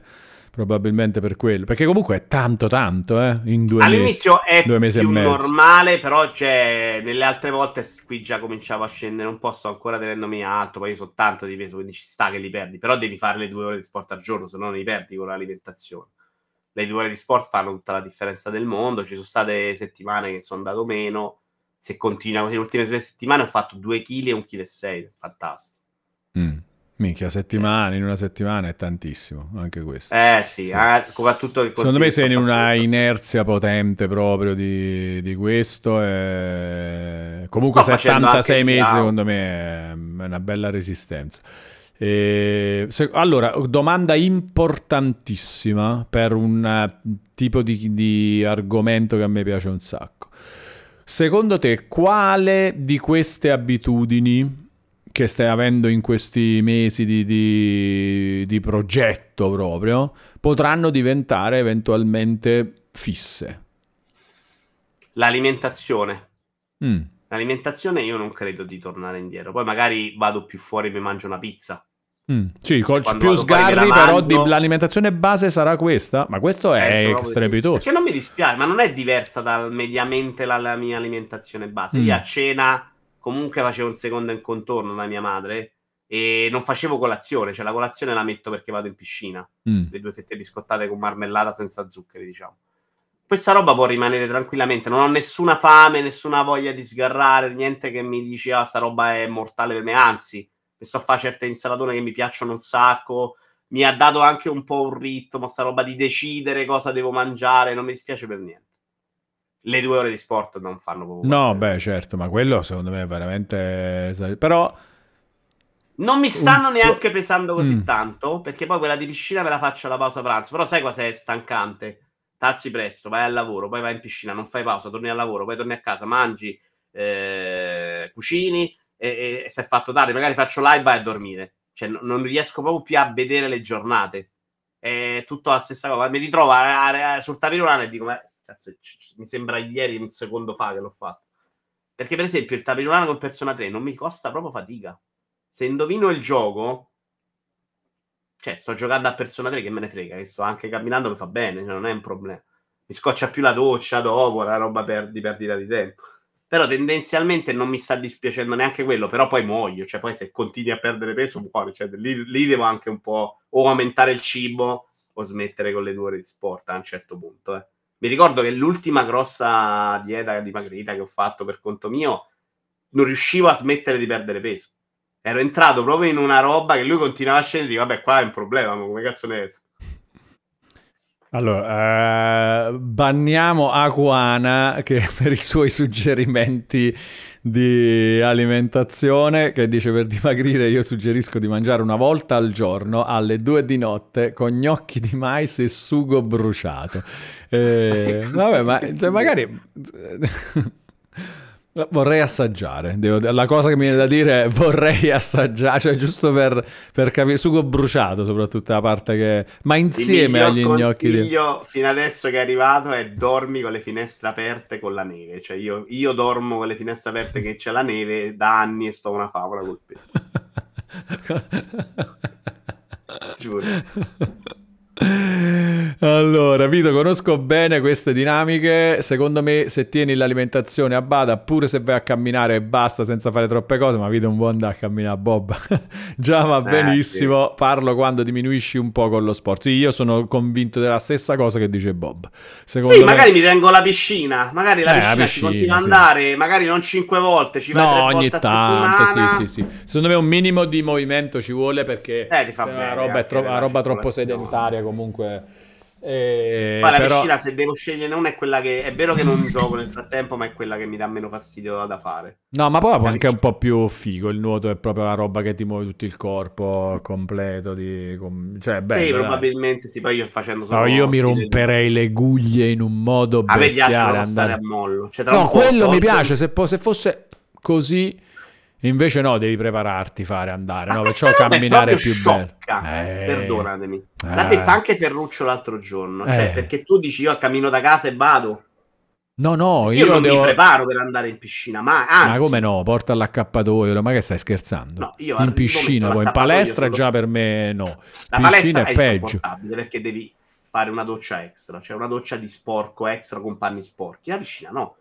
probabilmente per quello. Perché comunque è tanto tanto, eh, in due All'inizio mesi, è due mesi più normale, però cioè, nelle altre volte qui già cominciavo a scendere un po', sto ancora tenendomi alto, poi io sono tanto di peso, quindi ci sta che li perdi, però devi fare le due ore di sport al giorno, se no li perdi con l'alimentazione. Le due ore di sport fanno tutta la differenza del mondo, ci sono state settimane che sono andato meno, se continua così le ultime due settimane ho fatto 2 kg e 1,6 kg, fantastico. Mm. Minchia, settimana, in una settimana è tantissimo, anche questo. Eh sì, sì. il Secondo me sei in una inerzia potente proprio di, di questo. E... Eh, comunque no, 76 mesi secondo me è una bella resistenza. E... Se... Allora, domanda importantissima per un eh, tipo di, di argomento che a me piace un sacco. Secondo te quale di queste abitudini che stai avendo in questi mesi di, di, di progetto proprio, potranno diventare eventualmente fisse? L'alimentazione. Mm. L'alimentazione io non credo di tornare indietro. Poi magari vado più fuori e mi mangio una pizza. Mm. Sì, col più sgarri, però di, l'alimentazione base sarà questa. Ma questo è eh, strepitoso. Sì. Perché non mi dispiace, ma non è diversa dal mediamente la, la mia alimentazione base. Mm. Io a cena comunque facevo un secondo in contorno da mia madre e non facevo colazione, cioè la colazione la metto perché vado in piscina, mm. le due fette biscottate con marmellata senza zuccheri, diciamo. Questa roba può rimanere tranquillamente, non ho nessuna fame, nessuna voglia di sgarrare, niente che mi dice ah, sta roba è mortale per me, anzi, mi sto a fare certe insalatone che mi piacciono un sacco, mi ha dato anche un po' un ritmo, sta roba di decidere cosa devo mangiare, non mi dispiace per niente le due ore di sport non fanno proprio... No, beh, certo, ma quello secondo me è veramente... Però... Non mi stanno neanche pensando così mm. tanto, perché poi quella di piscina me la faccio alla pausa pranzo, però sai cosa è stancante? Tarsi presto, vai al lavoro, poi vai in piscina, non fai pausa, torni al lavoro, poi torni a casa, mangi, eh, cucini e, e, e se è fatto tardi, magari faccio live e vai a dormire. Cioè, no, non riesco proprio più a vedere le giornate. È tutto la stessa cosa. Mi ritrovo a, a, a, sul tavolino e dico, ma cazzo, mi sembra ieri, un secondo fa che l'ho fatto. Perché, per esempio, il tapirulana con Persona 3 non mi costa proprio fatica. Se indovino il gioco, cioè, sto giocando a Persona 3, che me ne frega, che sto anche camminando, mi fa bene, cioè, non è un problema. Mi scoccia più la doccia dopo, la roba per, di perdita di tempo. Però tendenzialmente non mi sta dispiacendo neanche quello, però poi muoio, cioè poi se continui a perdere peso muoio, cioè lì, lì devo anche un po' o aumentare il cibo o smettere con le due ore di sport a un certo punto, eh mi ricordo che l'ultima grossa dieta di dimagrita che ho fatto per conto mio non riuscivo a smettere di perdere peso. Ero entrato proprio in una roba che lui continuava a scendere dico, vabbè, qua è un problema, ma come cazzo ne esco? Allora, eh, banniamo Aquana che per i suoi suggerimenti di alimentazione che dice per dimagrire io suggerisco di mangiare una volta al giorno alle due di notte con gnocchi di mais e sugo bruciato. Eh, ecco, vabbè, ma cioè, magari... Vorrei assaggiare, Devo... la cosa che mi viene da dire è vorrei assaggiare, cioè giusto per, per capire, sugo bruciato soprattutto la parte che... ma insieme agli gnocchi... Il consiglio fino adesso che è arrivato è dormi con le finestre aperte con la neve, cioè io, io dormo con le finestre aperte che c'è la neve da anni e sto una favola col pezzo. Giuro. Allora, Vito, conosco bene queste dinamiche. Secondo me, se tieni l'alimentazione a bada, pure se vai a camminare e basta senza fare troppe cose, ma Vito un buon da camminare a Bob. Già va benissimo. Eh, sì. Parlo quando diminuisci un po' con lo sport. Sì, io sono convinto della stessa cosa che dice Bob. Secondo sì, me... magari mi tengo la piscina. Magari la eh, piscina, la piscina continua sì. ad andare, magari non cinque volte, ci vai No, ogni tanto, sì, sì, sì. Secondo me un minimo di movimento ci vuole perché eh, bene, la roba è tro- la roba troppo sedentaria. No comunque... Eh, Ma la però... piscina, se devo scegliere una, è quella che è vero che non gioco nel frattempo, ma è quella che mi dà meno fastidio da fare. No, ma poi è anche un po' più figo. Il nuoto è proprio la roba che ti muove tutto il corpo completo. Di... Cioè, bello, sì, probabilmente sì. Poi io facendo solo. No, io mi romperei del... le guglie in un modo bestiale. A me piace andare a mollo. Cioè, no, quello porto... mi piace. Se, po- se fosse così Invece no, devi prepararti, fare andare, no, perciò camminare più bene. Eh, perdonatemi. Eh. L'ha detta anche Ferruccio l'altro giorno, cioè, eh. perché tu dici io cammino da casa e vado. No, no, io, io non devo... mi preparo per andare in piscina, ma anzi... Ma come no? Porta l'accappatoio, ma che stai scherzando? No, io in piscina, poi in palestra solo... già per me no. La piscina è, è peggio. perché devi fare una doccia extra, cioè una doccia di sporco extra con panni sporchi. La piscina no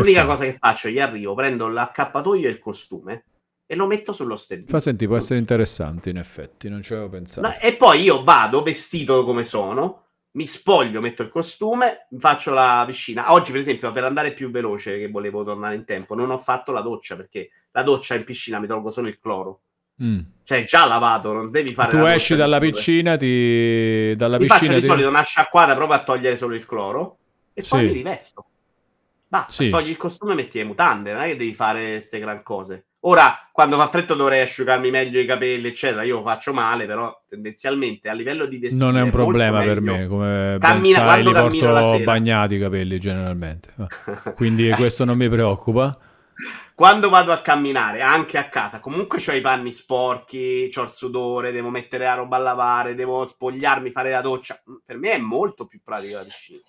L'unica fa? cosa che faccio, gli arrivo, prendo l'accappatoio e il costume e lo metto sullo stellino. Fa senti, può essere interessante in effetti, non ci avevo pensato. No, e poi io vado vestito come sono, mi spoglio, metto il costume, faccio la piscina. Oggi per esempio per andare più veloce che volevo tornare in tempo, non ho fatto la doccia perché la doccia in piscina mi tolgo solo il cloro. Mm. Cioè, già lavato, non devi fare. Tu esci dalla eh. piscina, ti. Dalla mi piscina, faccio di ti... solito una sciacquata proprio a togliere solo il cloro e poi sì. mi rivesto. Basta, sì. togli il costume e metti le mutande, non è che devi fare queste gran cose. Ora, quando fa freddo dovrei asciugarmi meglio i capelli, eccetera. Io lo faccio male, però tendenzialmente a livello di vestito non è un problema per me. Come Cammina, sai, li porto bagnati i capelli generalmente, ah. quindi questo non mi preoccupa. Quando vado a camminare, anche a casa, comunque ho i panni sporchi, ho il sudore, devo mettere la roba a lavare, devo spogliarmi, fare la doccia. Mm, per me è molto più pratica la piscina.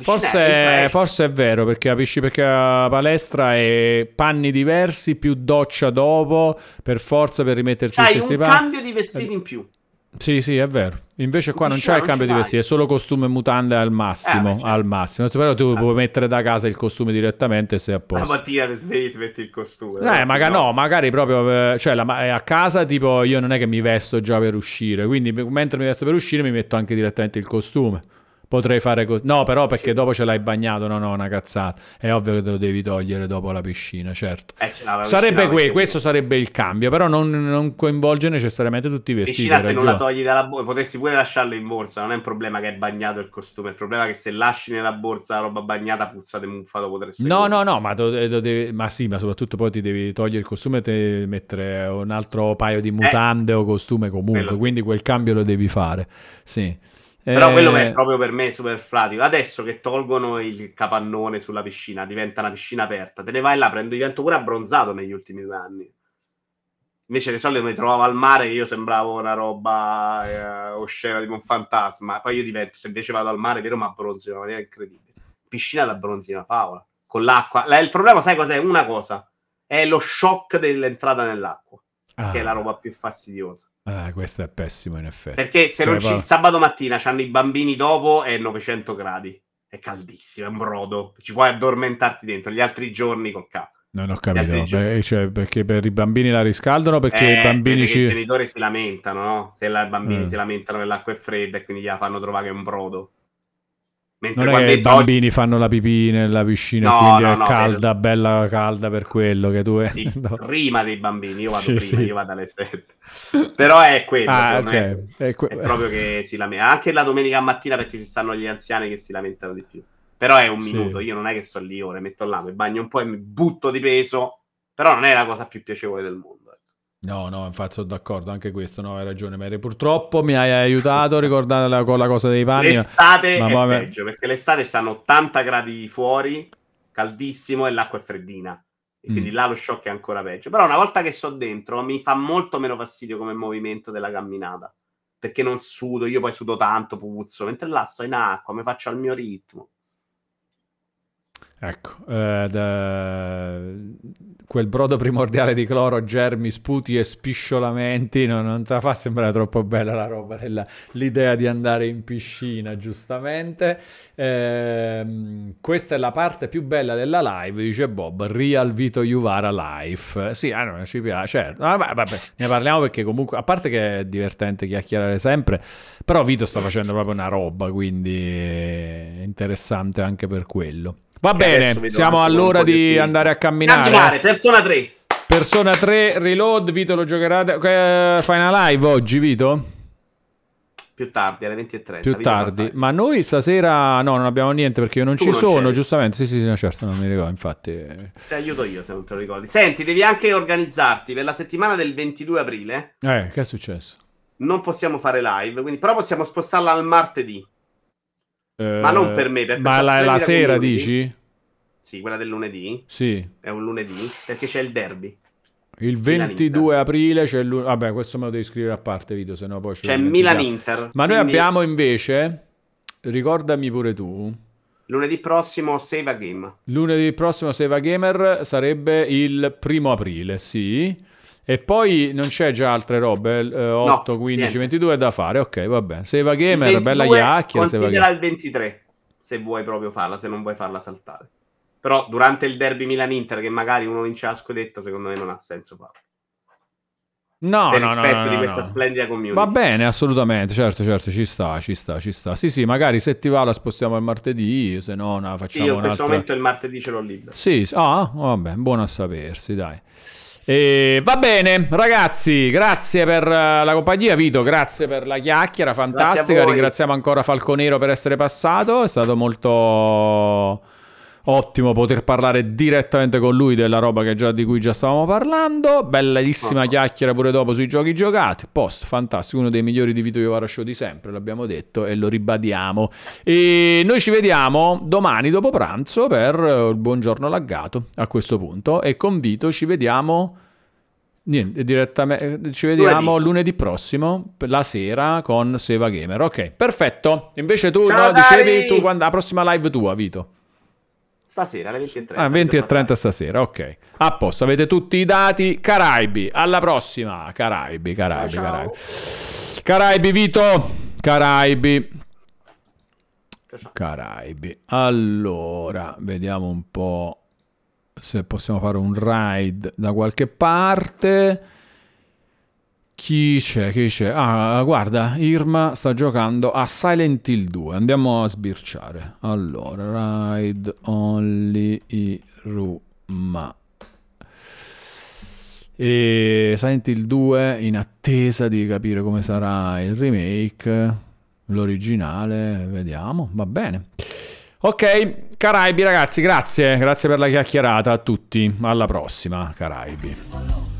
Forse, forse, è vero perché capisci la piscipecca palestra è panni diversi più doccia dopo per forza per rimetterci C'hai stessi panni. cambio di vestiti in più. Sì, sì, è vero. Invece qua non c'è il cambio di vestiti, è solo costume e mutande al massimo, eh, certo. al massimo. Però tu ah. puoi mettere da casa il costume direttamente se è a posto. La mattina ti svegli ti metti il costume. Eh, magari no. no. magari proprio eh, cioè, la, eh, a casa tipo io non è che mi vesto già per uscire, quindi mentre mi vesto per uscire mi metto anche direttamente il costume. Potrei fare così. No, però perché dopo ce l'hai bagnato. No, no, una cazzata. È ovvio che te lo devi togliere dopo la piscina, certo. Eh, la sarebbe que- questo sarebbe il cambio, però non, non coinvolge necessariamente tutti i vestiti. Piscina se non la togli dalla borsa, potresti pure lasciarlo in borsa. Non è un problema che è bagnato il costume. Il problema è che se lasci nella borsa la roba bagnata, puzza di muffa dopo tre No, no, no, ma, te, eh, te devi... ma, sì, ma soprattutto poi ti devi togliere il costume e te mettere un altro paio di eh. mutande eh. o costume comunque. Quindi quel cambio lo devi fare. Sì. Però eh... quello è proprio per me super fratico. Adesso che tolgono il capannone sulla piscina, diventa una piscina aperta, te ne vai là, prendo, divento pure abbronzato negli ultimi due anni. Invece di solito mi trovavo al mare e io sembravo una roba eh, oscena, di un fantasma. Poi io divento, se invece vado al mare, vero, ma abbronzo in una maniera incredibile. Piscina da bronzina favola, con l'acqua. La, il problema, sai cos'è? Una cosa, è lo shock dell'entrata nell'acqua, ah. che è ah. la roba più fastidiosa. Ah, questo è pessimo in effetti. Perché se cioè, non ci... il sabato mattina hanno i bambini dopo è 900 gradi. È caldissimo, è un brodo. Ci puoi addormentarti dentro. Gli altri giorni col capo. Non ho capito, Beh, cioè, perché per i bambini la riscaldano perché eh, i bambini ci... I genitori si lamentano, no? Se i bambini eh. si lamentano che l'acqua è fredda e quindi gliela fanno trovare un brodo. Mentre non è che i bambini oggi... fanno la pipì nella piscina, no, quindi no, no, è calda, vedo. bella calda per quello che tu è. Sì, prima dei bambini, io vado sì, prima, sì. io vado alle 7. Però è quello, ah, okay. è, que- è, proprio che si lamenta. Anche la domenica mattina perché ci stanno gli anziani che si lamentano di più. Però è un minuto, io non è che sto lì ore, metto là, mi bagno un po' e mi butto di peso, però non è la cosa più piacevole del mondo. No, no, infatti sono d'accordo, anche questo, no, hai ragione, Mary. Purtroppo mi hai aiutato a ricordare la, con la cosa dei panni. L'estate ma è vabbè. peggio, perché l'estate stanno 80 gradi fuori, caldissimo, e l'acqua è freddina. E mm. quindi là lo shock è ancora peggio. Però una volta che sono dentro mi fa molto meno fastidio come movimento della camminata, perché non sudo, io poi sudo tanto, puzzo, mentre là sto in acqua, mi faccio al mio ritmo. Ecco, eh, da... quel brodo primordiale di cloro, germi, sputi e spisciolamenti no, non la fa sembrare troppo bella la roba l'idea di andare in piscina, giustamente. Eh, questa è la parte più bella della live, dice Bob, Real Vito Juvara Life. Sì, ah, no, ci piace, certo. Ah, vabbè, vabbè, ne parliamo perché comunque, a parte che è divertente chiacchierare sempre, però Vito sta facendo proprio una roba, quindi è interessante anche per quello. Va bene, siamo all'ora di, di andare a camminare. Camminare, persona 3. Persona 3 Reload, Vito lo giocherà. Eh, una Live oggi, Vito? Più tardi, alle 20.30. Più tardi. Ma noi stasera no, non abbiamo niente perché io non tu ci non sono, c'eri. giustamente. Sì, sì, sì, no, certo, non mi ricordo, infatti. Ti aiuto io se non te lo ricordi. Senti, devi anche organizzarti per la settimana del 22 aprile. Eh, che è successo? Non possiamo fare live, quindi, però possiamo spostarla al martedì ma non eh, per me, perché Ma la, la sera lunedì, dici? Sì, quella del lunedì. Sì. È un lunedì perché c'è il derby. Il 22 aprile c'è il Vabbè, questo me lo devi scrivere a parte, video, no poi c'è C'è Milan-Inter. Ma noi abbiamo invece, ricordami pure tu, Lunedì prossimo Save a Game. Lunedì prossimo Save a Gamer sarebbe il primo aprile, sì. E poi non c'è già altre robe, eh, 8, no, 15, niente. 22 da fare, ok, va bene. Seva Gamer, bella chiacchiera. Considera il 23, se vuoi proprio farla, se non vuoi farla saltare. Però durante il derby Milan-Inter, che magari uno vince la scudetta, secondo me non ha senso farlo. No, per no, rispetto no, no, di questa no. splendida community. Va bene, assolutamente, certo, certo, ci sta, ci sta, ci sta. Sì, sì, magari se ti va la spostiamo al martedì, se no no facciamo sì, Io in questo momento il martedì ce l'ho libero. Sì, ah, vabbè, buono a sapersi, dai. E va bene, ragazzi, grazie per eh, la compagnia, Vito, grazie per la chiacchiera fantastica. Ringraziamo ancora Falconero per essere passato, è stato molto ottimo poter parlare direttamente con lui della roba già, di cui già stavamo parlando. Bellissima ah, ah. chiacchiera pure dopo sui giochi giocati. Post, fantastico, uno dei migliori di Vito Iovara Show di sempre, l'abbiamo detto e lo ribadiamo. E noi ci vediamo domani dopo pranzo per il eh, buongiorno laggato a questo punto. E con Vito ci vediamo... Niente, direttamente eh, ci vediamo lunedì. lunedì. prossimo la sera con Seva Gamer. Ok, perfetto. Invece tu Ciao, no, dicevi tu, quando, la prossima live tua, Vito. Stasera alle 20 e 30. Ah, 20 e 30 stasera, ok. A posto, avete tutti i dati. Caraibi, alla prossima. Caraibi, Caraibi, ciao, Caraibi. Ciao. Caraibi, Vito. Caraibi. Caraibi. Allora, vediamo un po' se possiamo fare un ride da qualche parte. Chi c'è? Chi c'è? Ah, guarda, Irma sta giocando a Silent Hill 2. Andiamo a sbirciare. Allora, Ride Only Irma. E Silent Hill 2 in attesa di capire come sarà il remake, l'originale, vediamo, va bene. Ok, Caraibi ragazzi, grazie, grazie per la chiacchierata a tutti, alla prossima Caraibi.